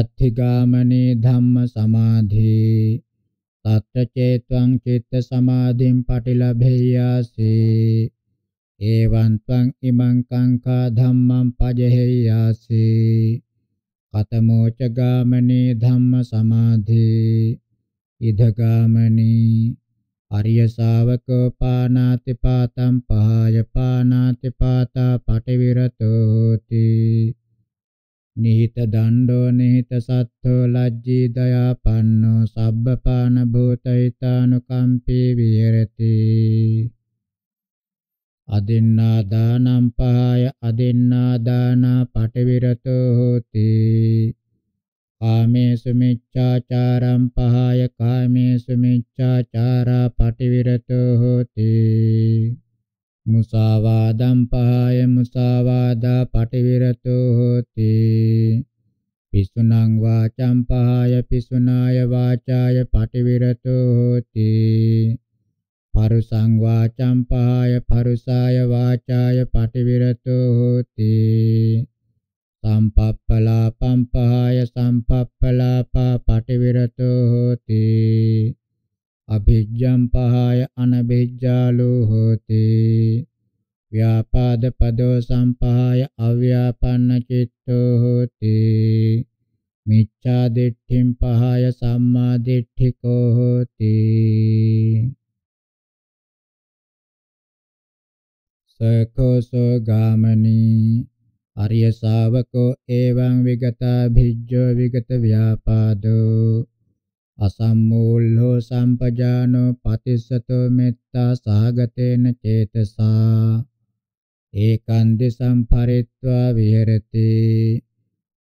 අත්ථිගාමනේ ධම්ම සමාධේ තත්ත චේත්වං චිත්ත සමාධින් පටිලභෙයාසි එවං ත්වං ඉමං කංකා ධම්මං පජහෙයාසි කතමෝච ගාමනේ ධම්ම සමාධේ ඉද ගාමනේ අරිය ශාවකෝ පානාති පාතම් පහය පානාති පාතා පටිවිරතෝති නිහිත දණ්ඩෝ නිහිත සත්ත්වෝ ලජ්ජී දයාපන්නෝ සබ්බපාන භූතෛතානුකම්පී විහෙරති අදින්නා දානම් පාය අදින්නා දානා පටිවිරතෝ හෝති කාමේසු මිච්ඡාචාරම් පහය කාමේසු මිච්ඡාචාරා පටිවිරතෝ හෝති මුසාවාදම් පහය මුසාවාදා පටිවිරතෝ හෝති පිසුනං වාචම් පහය පිසුනාය වාචාය පටිවිරතෝ හෝති පරුසං වාචම් පාය පරුසාය වාචාය පටිවිරතෝ හෝති සම්පප්පලාපම් පහය සම්පප්පලාපා පටිවිරතෝ හෝති අභිජ්ජම් පහය අනභිජ්ජාලෝ හෝති ව්‍යාපාද පදෝ සම්පහාය අව්‍යාපන්න චිත්තෝ හෝති මිච්ඡා දිට්ඨිම් පහය සම්මා දිට්ඨිකෝ හෝති සකෝසෝ ගාමනී අරිය ශාවකෝ එවං විගතා භිජ්ජෝ විගත ව්‍යාපාදෝ අසම්මූල්හෝ සම්පජානෝ පතිස්සතෝ මෙත්තා සාගතේන චේතසා ඒකන්දි සම්පරිත්වා විහෙරති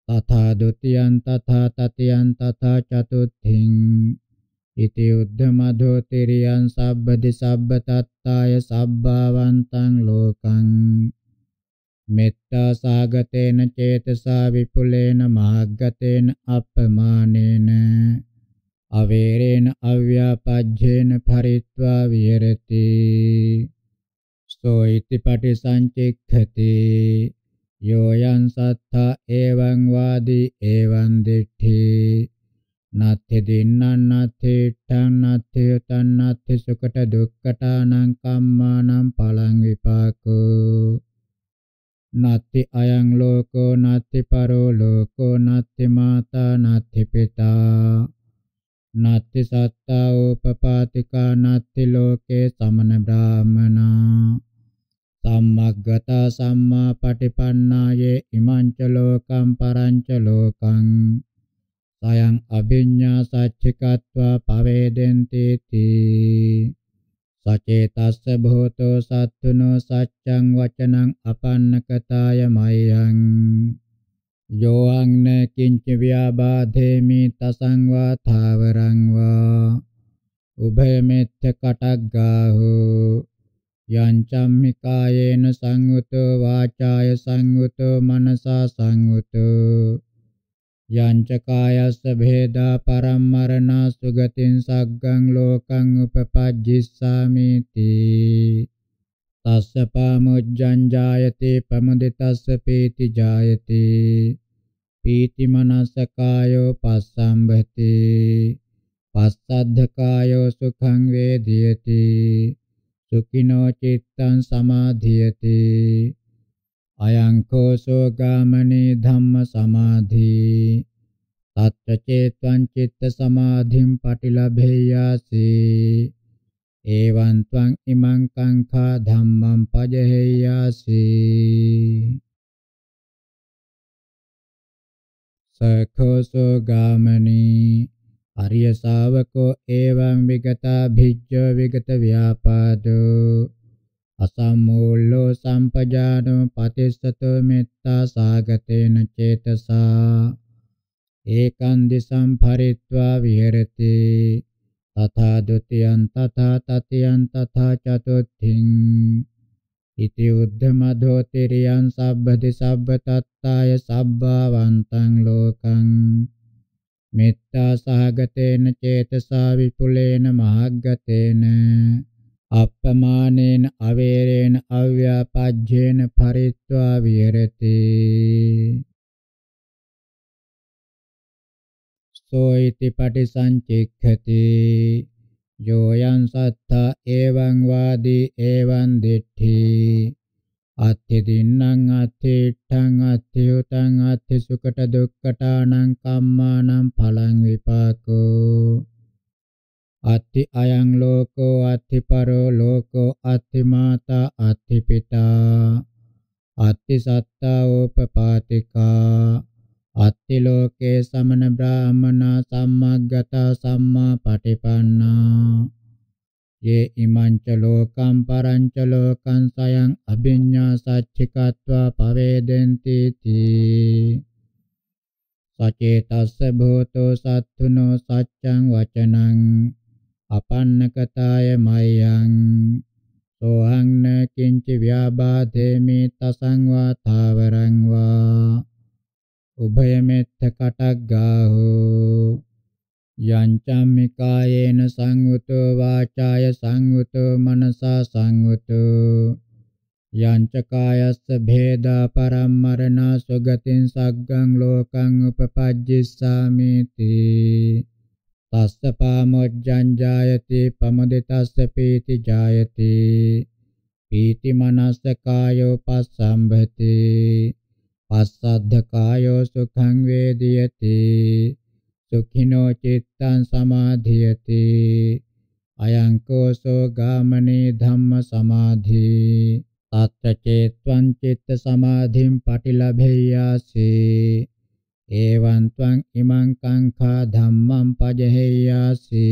තථා ဒ ුතියං තථා තතියං තථා චතුත්ථිං ඉති උද්ද මධෝ තිරියං සබ්බදි සබ්බ තත්තාය සබ්බාවන්තං ලෝකං මෙත්තා සාගතේන චේතසා විපුලේන මාග්ගතේන අපමානේන අවේරේන අව්‍යාපජ්ජේන පරිත්වා විහෙරති සෝ ඉති පටිසංචික්ඛති යෝයන් සත්තා එවං වාදී එවං දිට්ඨි නත්ථ දින්නම් නත්ථ ඊට්ටං නත්ථ යතං නත්ථ සුකට දුක්කටානං කම්මානං පලං විපාකෝ නත්ථ අයං ලෝකෝ නත්ථ පරෝ ලෝකෝ නත්ථ මාතා නත්ථ පිතා නත්ථ සත්තා උපපාතිකා නත්ථ ලෝකේ සමන බ්‍රාහමනා සම්මග්ගතා සම්මා පටිපන්නායේ ඉමංච ලෝකම් පරංච ලෝකං සයං අභිඤ්ඤා සච්චිකත්වා පවේදෙන්ති තී සචේතස්ස භූතෝ සත්තුනෝ සච්ඡං වචනං අපන්නකතාය මයං යෝං න කිංච ව්‍යාබාධේමි තසං වා ධාවරං වා උභයමෙත්ත කටග්ගාහෝ යං චම්මිකායේන සංයුතෝ වාචාය සංයුතෝ මනසා සංයුතෝ යංච කායස්ස භේදා පරම්මරණා සුගතින් සග්ගං ලෝකං උපපජ්ජිස්සාමි තී තස්ස පාමුජ්ජං ජායති පමුදිතස්ස පීති ජායති පීති මනස කායෝ පස්සම්භති පස්සද්ධ කායෝ සුඛං වේදියති සුඛිනෝ චිත්තං සමාධියති අයංකෝ සෝගාමනේ ධම්ම සමාධි තත්ත චේතං චිත්ත සමාධිම් පටිලභේයාසි ඒවං ත්වං ඉමං කංඛා ධම්මං පජහෙයාසි සඛෝ සෝගාමනේ අරිය ශාවකෝ එවං විගතා භිජ්ජෝ විගත ව්‍යාපාදෝ අසම්මෝල්ලෝ සම්පජානෝ පතිස්සතෝ මෙත්තා සාගතේන චේතසා ඒකං දිසං පරිත්වා විහෙරති තථා ဒ ුතියං තථා තතියං තථා චතුත්ථින් ඉති උද්ධමධෝ තිරියං සබ්බදි සබ්බ තත්තාය සබ්බවන්තං ලෝකං මෙත්තා සහගතේන චේතසා විපුලේන මහග්ගතේන අප්පමානේන අවේරේන අව්‍යාපජ්ජේන පරිත්වා විහෙරති සෝයිති පටිසංචික්ඛති යෝයන් සත්තා එවං වාදී එවං දිට්ඨි අත්ථි දින්නම් අත්ථි ඨං අත්ථි උතං අත්ථි සුකට දුක්කටානං කම්මානං පලං විපාකෝ අත්ති අයං ලෝකෝ අත්ති පරෝ ලෝකෝ අත්ති මාතා අත්ති පිතා අත්ති සත්තා ඕපපාතිකා අත්ති ලෝකේ සමන බ්‍රාහමනා සම්මග්ගතා සම්මා පටිපන්නා යේ ඉමංච ලෝකම් පරංච ලෝකං සයං අභිඤ්ඤා සච්චිකත්වා පවේදෙන්ති තී සචේතස්ස භූතෝ සත්තුනෝ සච්ඡං වචනං අපන්නකතාය මයං සෝහං න කිංච ව්‍යාබාධේමි තසං වා තාවරං වා උභයමෙත්ත කටග්ගාහෝ යංචම්මිකායේන සංයුතෝ වාචාය සංයුතෝ මනසා සංයුතෝ යංච කායස්ස භේදා පරම්මරණා සුගතින් සග්ගං ලෝකං උපපජ්ජිස්සාමේති තස්ස පාමොජ්ජං ජායති පමුදිතස්ස පීති ජායති පීති මනස්ස කායෝ පස්සම්භති පස්සද්ධ කායෝ සුඛං වේදියති සුඛිනෝ චිත්තං සමාධියති අයං කෝසෝ ගාමනේ ධම්ම සමාධි තත්ත්‍ය චේත්වං චිත්ත සමාධිම් පටිලභේයාසේ එවං ත්වං ඉමං කංඛා ධම්මං පජහෙයාසි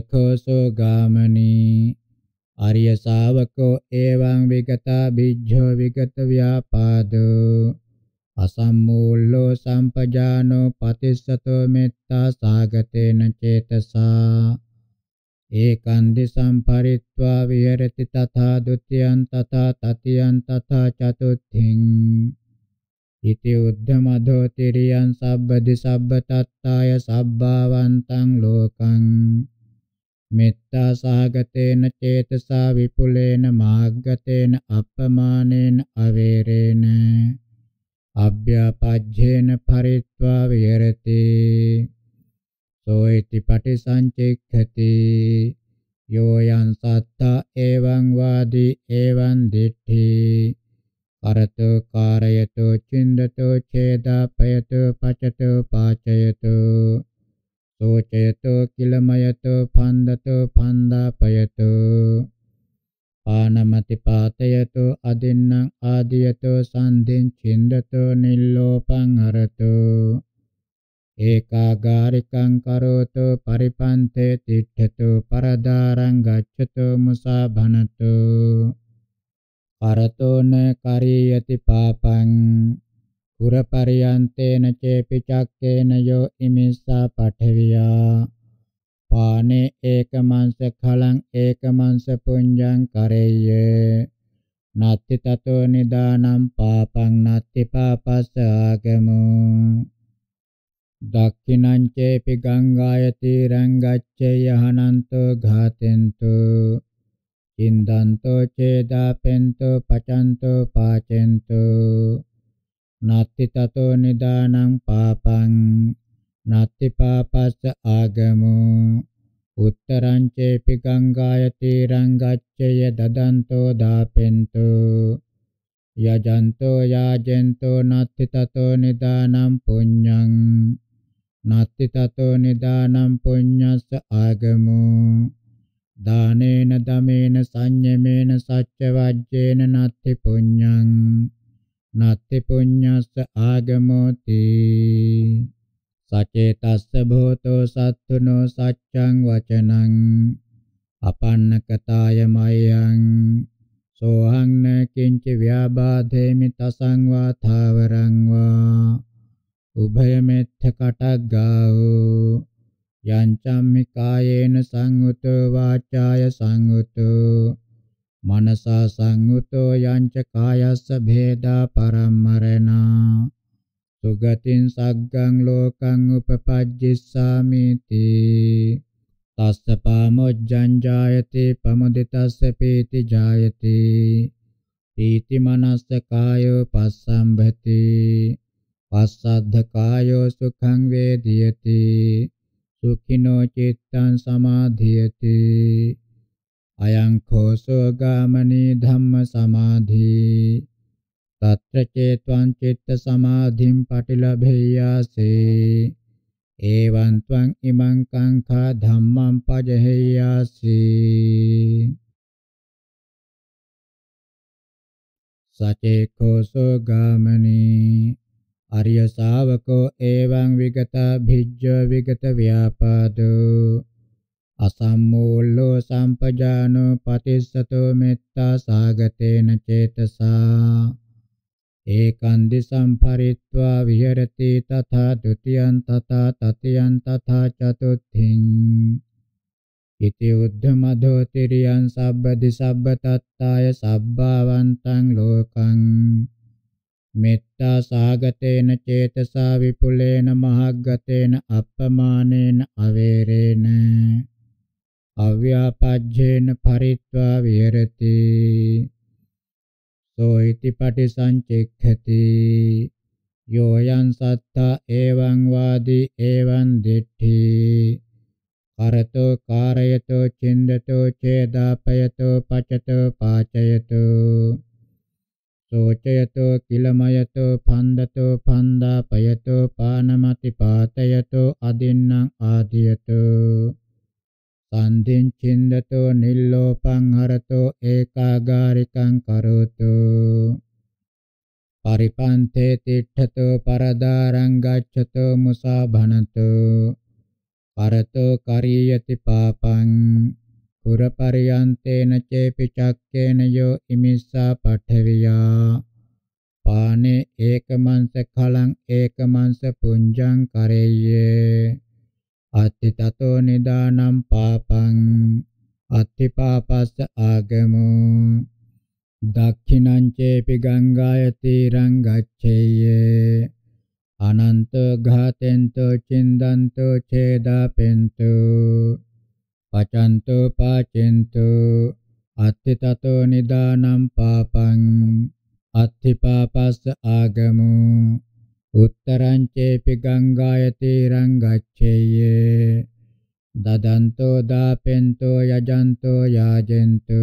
සකෝසෝ ගාමනී ආර්ය ශාවකෝ එවං විගතා බිජ්ජෝ විගත ව්‍යාපාදෝ අසම්මූලෝ සම්පජානෝ පතිස්සතෝ මෙත්තා සාගතේන චේතසා ඒකන්දි සම්පරිත්වා විහෙරති තථා ဒ ුතියං තථා තතියං තථා චතුත්ථින් ඉති උද්ධමදෝ තිරියං සබ්බදි සබ්බ තත්තාය සබ්බාවන්තං ලෝකං මෙත්තා සාගතේන චේතසා විපුලේන මාග්ගතේන අප්පමානේන අවේරේන අභ්‍යාපජ්ජේන පරිත්වා විහෙරති සෝයිති පටිසංචික්ඛති යෝ යං සත්තා එවං වාදි එවං දිට්ඨි අරතු කාරයතු චින්දතු ඡේදාපයතු පචතු පාචයතු සෝචයතු කිලමයතු පන්දතු පන්දාපයතු ආනමති පාතයතු අදින්නම් ආදියතු සම්දින් චින්දතු නිල්ලෝපං හරතු ඒකාගාරිකං කරෝතු පරිපන්තේ තිට්ඨතු පරදාරං ගච්ඡතු මුසාභනතු පරතෝන කරියති පාපං කුරපරියන්තේන චේපි චක්කේන යෝ ඉමිස්සා පඨවියා පානේ ඒකමංස ඛලං ඒකමංස පුඤ්ජං කරෙය්‍ය නත්ති තතෝ නිදානම් පාපං නත්ති පාපස්ස ආගමෝ දක්ඛිනං චේපි ගංගාය තීරං ගච්ඡේය හනන්තෝ ඝාතෙන්තෝ ඉන්දන්තෝ චේදාපෙන්තෝ පචන්තෝ පාචෙන්තෝ නත්ති තතෝ නිදානං පාපං නත්ති පාපස්ස ආගමෝ උත්තරං චේපි ගංගාය තීරං ගච්ඡේය දදන්තෝ දාපෙන්තෝ යජන්තෝ යාජෙන්තෝ නත්ති තතෝ නිදානං පුඤ්ඤං නත්ති තතෝ නිදානම් පුඤ්ඤස්ස ආගමෝ දානේන දමේන සංයමේන සච්ච වජ්ජේන නත්ති පුඤ්ඤං නත්ති පුඤ්ඤස්ස ආගමෝති සචේතස්ස භෝතෝ සත්තුනෝ සච්ඡං වචනං අපන්නකතාය මයං සෝහං න කිංච ව්‍යාබාධේමි තසං වා උභයමෙත්ථ කටග්ගාහෝ යංචම්මි කායේන සංයුතෝ වාචාය සංයුතෝ මනසා සංයුතෝ යංච කායස්ස භේදා පරම්මරණා සුගතින් සග්ගං ලෝකං උපපජ්ජිස්සාමිති තස්ස පාමොජ්ජං ජායති පමුදිතස්ස පීති ජායති පීති මනස්ස කායෝ පස්සම්භති පස්සද්ධකායෝ සුඛං වේදියති සුඛිනෝ චිත්තං සමාධියති අයං khosෝ ගාමනී ධම්ම සමාධි తත්‍ර චේත්වං චිත්ත සමාධිම් පටිලභෙය්‍යාසේ ඒවං ත්වං ඉමං කංඛා ධම්මං පජහෙය්‍යාසේ සචේකෝසෝ ගාමනී අරිය ශාවකෝ එවං විගත භිජ්ජ විගත ව්‍යාපාදෝ අසම්මෝල්ලෝ සම්පජානෝ පතිස්සතෝ මෙත්තා සාගතේන චේතසා ඒකන්දි සම්පරිත්වා විහෙරති තථා ဒ ුතියං තථා තතියං තථා චතුත්ථින් ඉති උද්ධමදෝ තිරියං සබ්බදි සබ්බ තත්තාය සබ්බාවන්තං ලෝකං මෙත්තා සාගතේන චේතසා විපුලේන මහග්ගතේන අප්පමානේන අවේරේන අව්‍යාපජ්ජේන පරිත්වා විහෙරති සෝ ඉති පටිසංචෙක්ඛති යෝයන් සත්තා එවං වාදී එවං දිට්ඨි කරතෝ කාරයතෝ චින්දතෝ චේදාපයතෝ පචතෝ පාචයතෝ සෝචයතෝ කිලමයතෝ පන්දතෝ පන්දාපයතෝ පානමති පාතයතෝ අදින්නම් ආදියතෝ සන්දින් චින්දතෝ නිල්ලෝපං හරතෝ ඒකාගාරිකං කරෝතෝ පරිපන්තේ තිට්ඨතෝ පරදාරං ගච්ඡතෝ මුසා භනතෝ පරතෝ කරියති පාපං පුරපරියන්තේන චේපි චක්කේන යෝ ඉමිස්සා පඨවියා පානේ ඒකමංස කලං ඒකමංස පුඤ්ජං කරෙය්‍යේ අත්ති තතෝ නිදානම් පාපං අත්ති පාපස්ස ආගමෝ දක්ඛිනං චේපි ගංගාය තීරං ගච්ඡේය අනන්ත ඝාතෙන්තෝ චින්දන්තෝ ඡේදාපෙන්තෝ පචන්තු පාචෙන්තු අත්ති තතෝ නිදානම් පාපං අත්ති පාපස්ස ආගමු උත්තරං චේපි ගංගාය තීරං ගච්ඡේය දදන්තෝ දාපෙන්තෝ යජන්තෝ යාජෙන්තු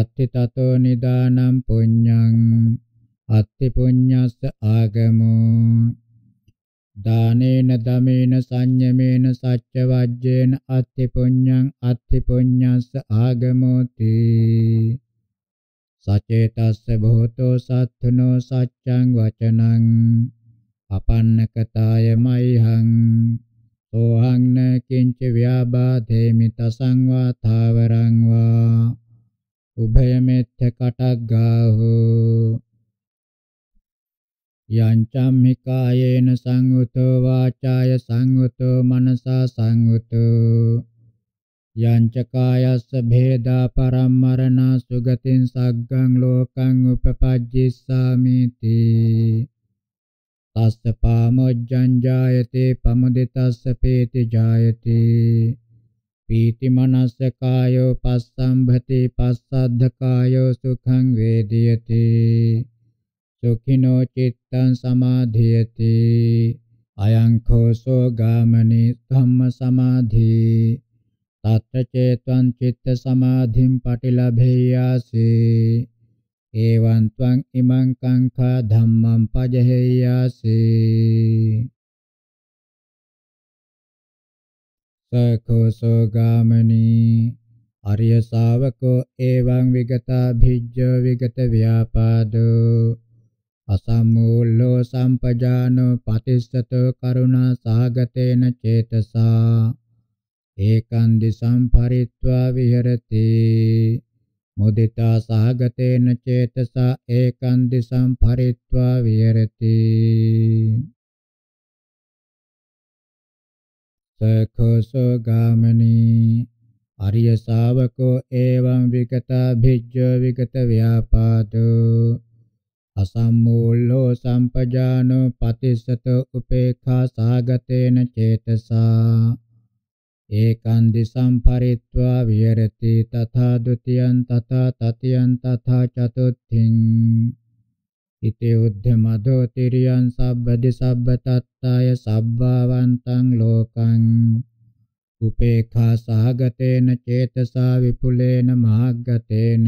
අත්ති තතෝ නිදානම් පුඤ්ඤං අත්ති පුඤ්ඤස්ස ආගමු දානේන දමේන සංයමේන සච්ච වජ්ජේන අත්ථි පුඤ්ඤං අත්ථි පුඤ්ඤස්ස ආගමෝති සචේතස්ස භෝතෝ සත්තුනෝ සච්ඡං වචනං අපන්නකතාය මයිහං තෝහං න කිංච ව්‍යාබාධේමි තසං වා ථාවරං වා උභයමෙත්ථ කටග්ගාහෝ යංචම් හිකායේන සංයුතෝ වාචාය සංයුතෝ මනසා සංයුතෝ යංච කායස්ස භේදා පරම්මරණා සුගතින් සග්ගං ලෝකං උපපජ්ජිස්සාමිති තස්ස පාමොජ්ජං ජායතේ පමුදිතස්ස පීති ජායති පීති මනස්ස කායෝ පස්සම්භති පස්සද්ධ කායෝ සුඛං වේදියතේ සුඛිනෝ චිත්තං සමාධියති අයං ඛෝසෝ ගාමනී ධම්ම සමාධි තත්ත චේතං චිත්ත සමාධිම් පටිලභේයාසේ ඒවං ත්වං ඉමං කංඛා ධම්මං පජහෙයාසේ සකෝසෝ ගාමනී අරිය ශාවකෝ එවං විගතා භිජ්ජ විගත ව්‍යාපාදෝ අසම්මූලෝ සම්පජානෝ පතිස්සතෝ කරුණා සාගතේන චේතසා ඒකං දිසං පරිත්වා විහෙරති මුදිතා සාගතේන චේතසා ඒකං දිසං පරිත්වා විහෙරති සකෝසෝ ගාමනී අරිය ශාවකෝ එවං විගතා භිජ්ජෝ විගත ව්‍යාපාදෝ අසම්මූලෝ සම්පජානෝ පතිස්සත උපේක්ඛා සාගතේන චේතසා ඒකං දිසං පරිත්වා විහෙරති තථා ဒ ුතියං තථා තතියං තථා චතුත්ථින් ඉතේ උද්ධමදෝ තිරියං සබ්බදි සබ්බ තත්තාය සබ්බවන්තං ලෝකං උපේක්ඛා සාගතේන චේතසා විපුලේන මාග්ගතේන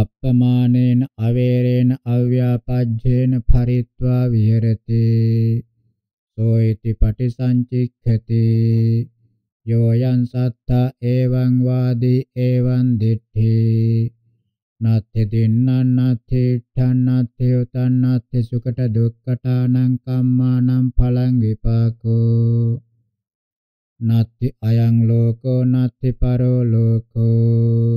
අප්පමානේන අවේරේන අව්‍යාපජ්ජේන පරිත්වා විහෙරති සෝයිති පටිසංචික්ඛති යෝයන් සත්තා එවං වාදී එවං දිට්ඨි නත්ථි දින්නම් නත්ථි ඨන් නත්ථි උතන් නත්ථි සුකට දුක්ඛටානං කම්මානං ඵලං විපාකෝ නත්ථි අයං ලෝකෝ නත්ථි පරෝ ලෝකෝ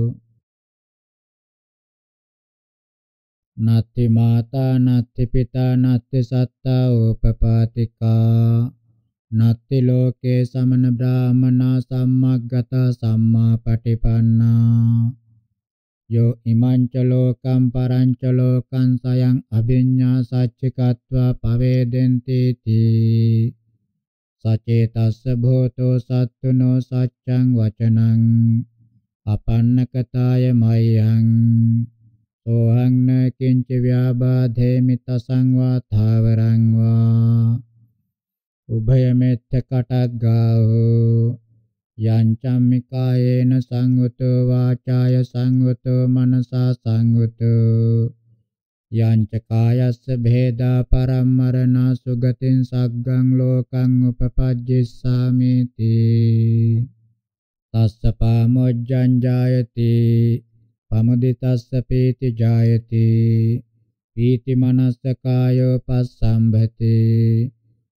නත්ති මාතා නත්ති පිතා නත්ති සත්තා උපපාතිකා නත්ති ලෝකේ සමන බ්‍රාහමනා සම්මග්ගත සම්මා පටිපන්නා යෝ ඉමංච ලෝකම් පරංච ලෝකං සයං අභිඤ්ඤා සච්චිකත්වා පවේදෙන්ති තී සචේතස්ස භෝතෝ සත්තුනෝ සච්ඡං වචනං අපන්නකතාය මයං තෝහං න කිංච ව්‍යාබාධේ මිත සංවා ධාවරං වා උභයමෙත්ත කටග්ගාහෝ යංචම්මිකායේන සංවතෝ වාචාය සංවතෝ මනසා සංවතෝ යංච කායස්ස භේදා පරම්මරණා සුගතින් සග්ගං ලෝකං උපපජ්ජිස්සාමේති තස්ස පාමොජ්ජං ජායති පමදිතස්ස පීති ජායති පීති මනස්ස කායෝ පස්සම්භති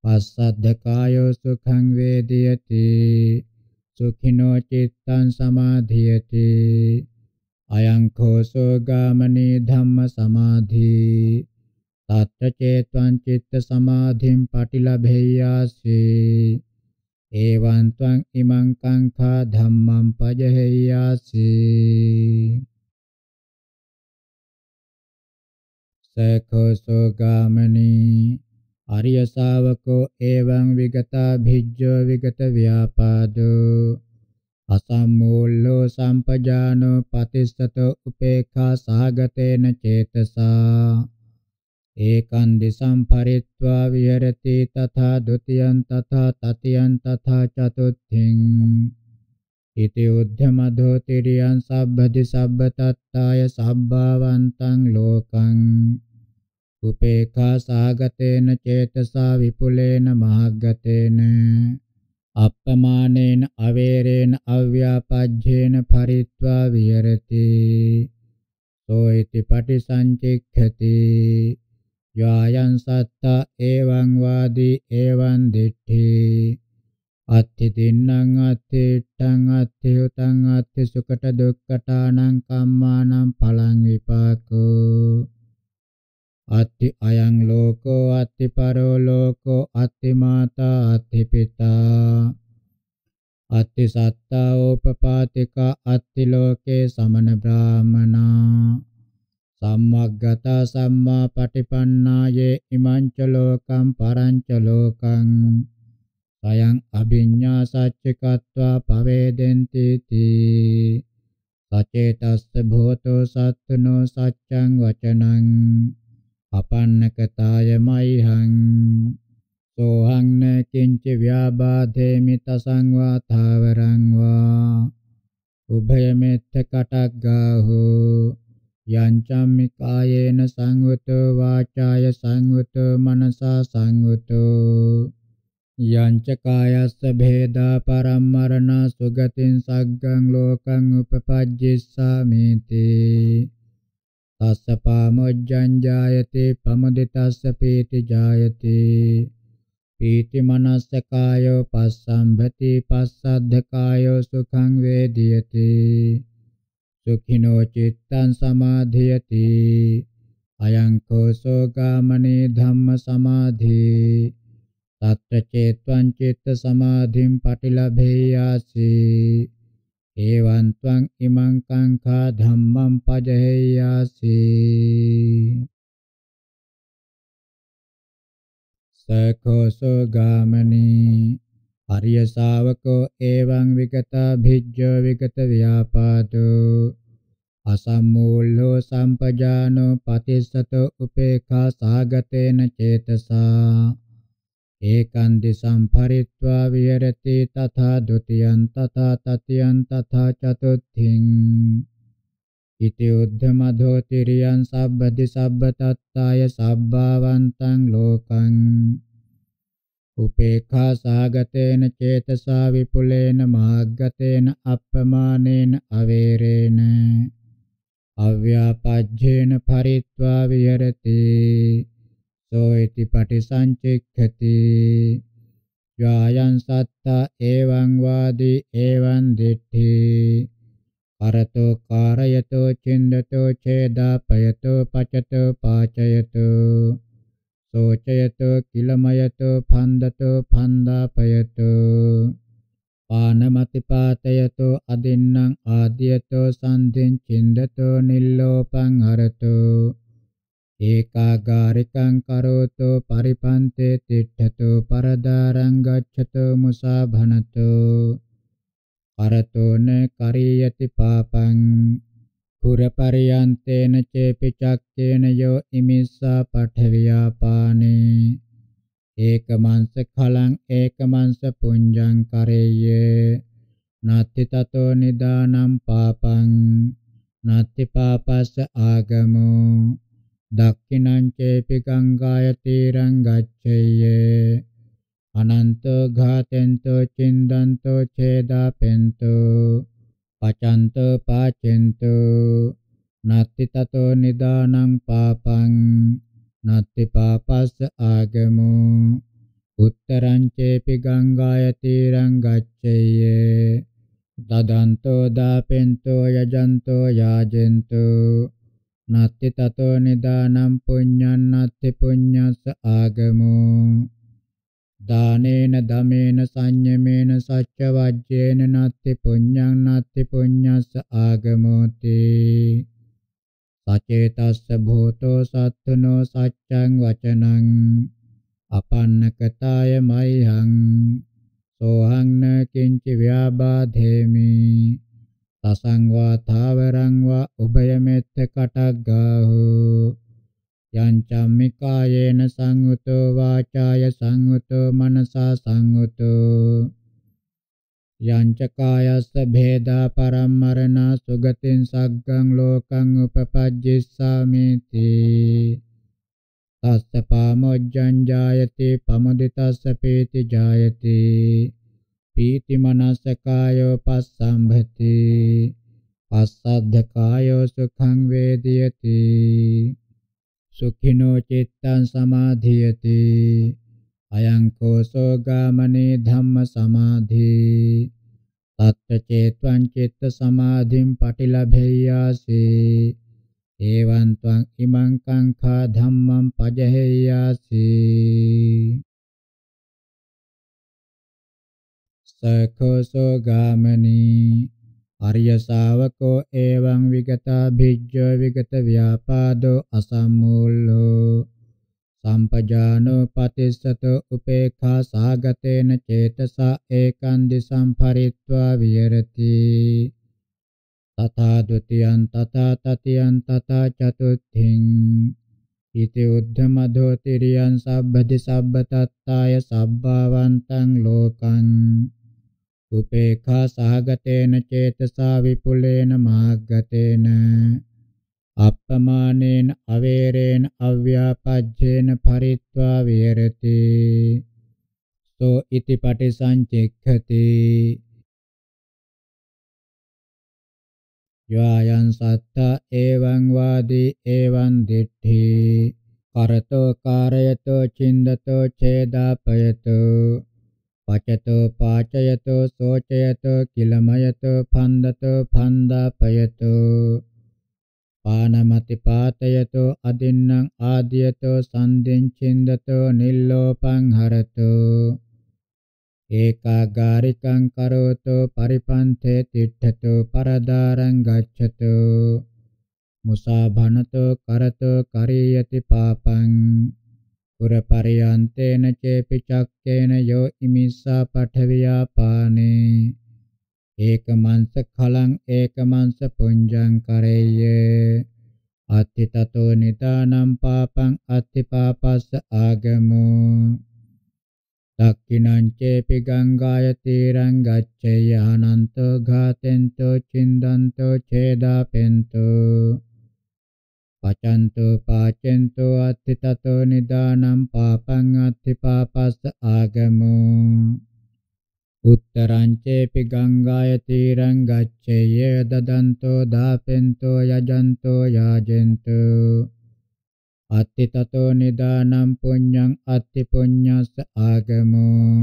පස්සද්ද කායෝ සුඛං වේදියති සුඛිනෝ චිත්තං සමාධියති අයං කෝසෝ ගාමනී ධම්ම සමාධි තත්ත චේතං චිත්ත සමාධින් පටිලභෙය්‍යාසී එවං ත්වං ඉමං කංඛා ධම්මං පජහෙය්‍යාසී සකෝ සෝගාමනී ආර්ය ශාවකෝ එවං විගතා භිජ්ජෝ විගත ව්‍යාපාදෝ අසම්මෝල්ලෝ සම්පජානෝ පතිස්සතෝ උපේඛා සහගතේන චේතසා ඒකං දිසං පරිත්වා විහෙරති තථා ဒ ුතියං තථා තතියං තථා චතුත්ථින් ඉති උද්ධමදෝ තිරියං සබ්බදි සබ්බ තත්තාය සබ්බාවන්තං ලෝකං උපේඛා සාගතේන චේතසා විපුලේන මහග්ගතේන අප්පමානේන අවේරේන අව්‍යාපජ්ජේන පරිත්වා විහෙරති සෝයිති පටිසංචික්ඛති යායන් සත්ත එවං වාදී එවං දිට්ඨි අත්ථි දින්නම් අත්ථි ට්ටං අත්ථි උතං අත්ථි සුකට දුක්කටානං කම්මානං පලං විපාකෝ අත්ති අයං ලෝකෝ අත්ති පරෝ ලෝකෝ අත්ති මාතා අත්ති පිතා අත්ති සත්තා ඕපපාතික අත්ති ලෝකේ සමන බ්‍රාහමනා සම්මග්ගතා සම්මා පටිපන්නායේ ඉමං ච ලෝකං පරං ච ලෝකං සයං අභිඤ්ඤා සච්චකත්වා පවේදෙන්ති තී සචේතස්ස භෝතෝ සත්තුනෝ සච්ඡං වචනං අපන්නකතාය මයිහං සෝහං න කිංච ව්‍යාබාධේ මිත සංවාතාවරං වා උභයමෙත්ත කටග්ගාහෝ යංචම්මිකායේන සංවතෝ වාචාය සංවතෝ මනසා සංවතෝ යංච කායස්ස භේදා පරම්මරණ සුගතින් සග්ගං ලෝකං උපපජ්ජිස්සාමේති තස්ස පාමොජ්ජං ජායති පමදිතස්ස පීති ජායති පීති මනස්ස කායෝ පස්සම්භති පස්සද්ධ කායෝ සුඛං වේදියති සුඛිනෝ චිත්තං සමාධියති අයං කෝසෝ ගාමනේ ධම්ම සමාධේ తత్ర చేత్వం చిత్త సమాధిం పటిలభేయాసి එවං ත්වං ඉමං සංඛා ධම්මං පජහේයාසි සකෝසෝ ගාමනී අරිය ශාවකෝ එවං විගතා භිජ්ජෝ විගත ව්‍යාපාතෝ අසම්මූල්ලෝ සම්පජානෝ පතිස්සතෝ උපේඛා සාගතේන චේතසා ඒකං දිසං පරිත්වා විහෙරති තථා ဒ ුතියං තථා තතියං තථා චතුත්ථිං ඉති උද්ධමධෝ තිරියං සබ්බදි සබ්බ තත්තාය සබ්බාවන්තං ලෝකං උපේඛා සාගතේන චේතසා විපුලේන මාග්ගතේන අප්පමානේන අවේරේන අව්‍යාපජ්ජේන පරිත්වා විහෙරති සෝයිති පටිසංචික්ඛති යායන් සත්ත එවං වාදී එවං දිට්ඨි අරතෝ කාරයතෝ චින්දතෝ ඡේදාපයතෝ පචතෝ පාචයතෝ සෝචයතෝ කිලමයතෝ ඵන්දතෝ ඵන්දාපයතෝ පානමතිපාතයතෝ අදින්නම් ආදියතෝ සම්දින් චින්දතෝ නිල්ලෝපං හරතෝ ඒකාගාරිකං කරෝතෝ පරිපන්තේ තිට්ඨතෝ පරදාරං ගච්ඡතෝ මුසාභනතෝ අරතෝන කරියති පාපං පුරපරියන්තේන චේපි චක්කේන යෝ ඉමිස්සා පඨවියාපානේ ඒකමංස ඛලං ඒකමංස පුඤ්ජං කරේය නත්ති තතෝ නිදානම් පාපං නත්ති පාපස්ස ආගමෝ දක්ඛිනං චේපි ගංගාය තීරං ගච්ඡේය අනන්තෝ ඝාතෙන්තෝ චින්දන්තෝ ඡේදාපෙන්තෝ පචන්තෝ පාචෙන්තෝ නත්ති තතෝ නිදානං පාපං නත්ති පාපස්ස ආගමෝ උත්තරං චේපි ගංගාය තීරං ගච්ඡේය දදන්තෝ දාපෙන්තෝ යජන්තෝ යාජෙන්තෝ නත්ති තතෝ නිදානම් පුඤ්ඤං නත්ති පුඤ්ඤස්ස ආගමෝ දානේන දමේන සංයමේන සච්ච වජ්ජේන නත්ති පුඤ්ඤං නත්ති පුඤ්ඤස්ස ආගමෝති සචේතස්ස භූතෝ සත්තුනෝ සච්ඡං වචනං අපන්නකතාය මයිහං සෝහං න කිංච ව්‍යාබාධේමි තසං වා තාවරං වා උභයමෙත්ත කටග්ගාහෝ යංචම්මිකායේන සංයුතෝ වාචාය සංයුතෝ මනසා සංයුතෝ යංච කායස්ස භේදා පරම්මරණා සුගතින් සග්ගං ලෝකං උපපජ්ජිස්සාමිති තස්ස පාමොජ්ජං ජායති පමුදිතස්ස පීති ජායති පීති මනසකායෝ පස්සම්භති පස්සද්ධකායෝ සුඛං වේදියති සුඛිනෝ චිත්තං සමාධියති අයං කෝසෝ ගාමනේ ධම්ම සමාධි තත්ත චේත්වං චිත්ත සමාධිම් පටිලභෙය්‍යාසේ ඒවන්තං ඉමං කංඛා ධම්මං පජහෙය්‍යාසේ සකෝසෝ ගාමනී අරිය ශාවකෝ එවං විගතා භිජ්ජෝ විගත ව්‍යාපාදෝ අසම්මූලෝ සම්පජානෝ පතිස්සතෝ උපේඛා සාගතේන චේතසා ඒකං දිසං පරිත්වා විහෙරති තථා ဒ ුතියං තථා තතියං තථා චතුත්ථින් ඉති උද්ධමධෝ තිරියං සබ්බදි සබ්බතත්තාය සබ්බාවන්තං ලෝකං උපේඛා සහගතේන චේතසා විපුලේන මාග්ගතේන අප්පමානේන අවේරේන අව්‍යාපජ්ජේන පරිත්වා විහෙරති සෝ ඉති පටිසංචෙක්ඛති යායන් සත්තා එවං වාදී එවං දිට්ඨි කරතෝ කාරයතෝ චින්දතෝ ඡේදාපයතෝ පචතෝ පාචයතෝ සෝචයතෝ කිලමයතෝ ඵන්දතෝ ඵන්දාපයතෝ පානමති පාතයතෝ අදින්නම් ආදියතෝ සන්දෙන් චින්දතෝ නිල්ලෝපං හරතෝ ඒකාගාරිකං කරෝතෝ පරිපන්තේ තිට්ඨතෝ පරදාරං ගච්ඡතෝ මුසාභනතෝ කරතෝ කරියති පාපං උරපරියන්තේන චේපි චක්කේන යෝ ඉමිස්සා පඨවියාපානේ ඒකමංස ඛලං ඒකමංස පුඤ්ජං කරෙය්‍ය අත්ති තතෝ නිතානම් පාපං අත්ති පාපස්ස ආගමෝ දක්ඛිනං චේපි ගංගාය තීරං ගච්ඡේ යහනන්තෝ ඝාතෙන්තෝ චින්දන්තෝ ඡේදාපෙන්තෝ පචන්තෝ පාචෙන්තෝ අත්ති තතෝ නිදානම් පාපං අත්ති පාපස්ස ආගමෝ උත්තරං චේපි ගංගාය තීරං ගච්ඡේය දදන්තෝ දාපෙන්තෝ යජන්තෝ යාජෙන්තෝ අත්ති තතෝ නිදානම් පුඤ්ඤං අත්ති පුඤ්ඤස්ස ආගමෝ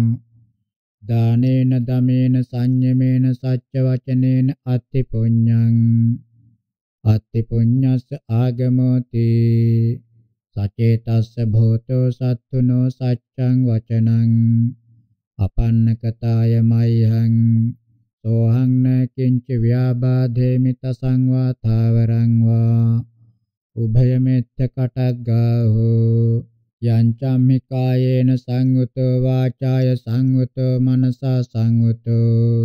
දානේන දමේන සංයමේන සච්ච වචනේන අත්ති පුඤ්ඤං අත්ති පුඤ්ඤස්ස ආගමෝති සචේතස්ස භෝතෝ සත්තුනෝ සච්ඡං වචනං අපන්නකතාය මයිහං සෝහං න කිංච ව්‍යාබාධේමි තසං වා තාවරං වා උභයමෙත්ත කටග්ගාහෝ යංචම්හි කායේන සංයුතෝ වාචාය සංයුතෝ මනසා සංයුතෝ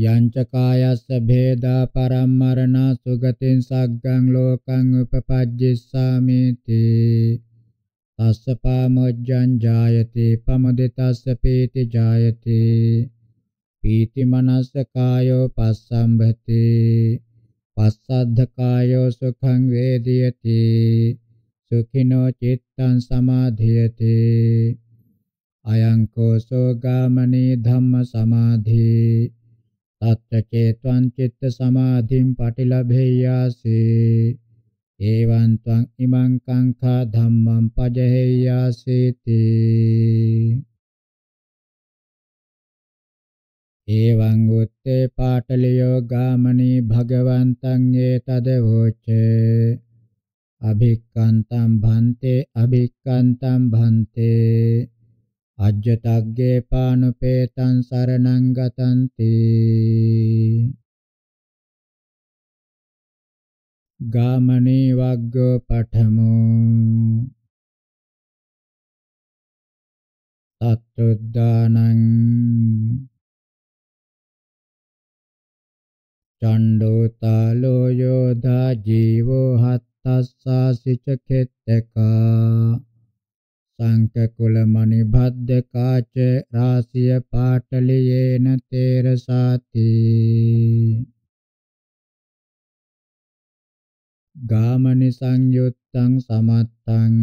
යංච කායස්ස භේදා පරම්මරණ සුගතින් සග්ගං ලෝකං උපපජ්ජිස්සාමිති තස්ස පාමොජ්ජං ජායති පමදිතස්ස පීති ජායති පීති මනස්ස කායෝ පස්සම්භති පස්සද්ධ කායෝ සුඛං වේදියති සුඛිනෝ චිත්තං සමාධියති අයං කෝසෝ ගාමනී ධම්ම සමාධී තත්ත චේතං චිත්ත සමාධිම් පටිලභේයාසේ එවං ත්වං ඉමං කංඛා ධම්මං පජහේයාසේති එවං උත්තේ පාටලියෝ ගාමනී භගවන්තං ඒතද වෝචේ අභික්කන්තං භන්තේ අභික්කන්තං භන්තේ අජ්ජතග්ගේ පානුපේතං සරණං ගතන්ති ගාමනේ වග්ග පඨමෝ තත්ත්වදානං චණ්ඩෝතාලෝ යෝධා ජීවෝ හත්තස්සාසිච කෙත්තකා සංකකුල මනිබද්ද කාච රාසිය පාටලියේන තේරසාති ගාමනි සංයුත්තං සමත්තං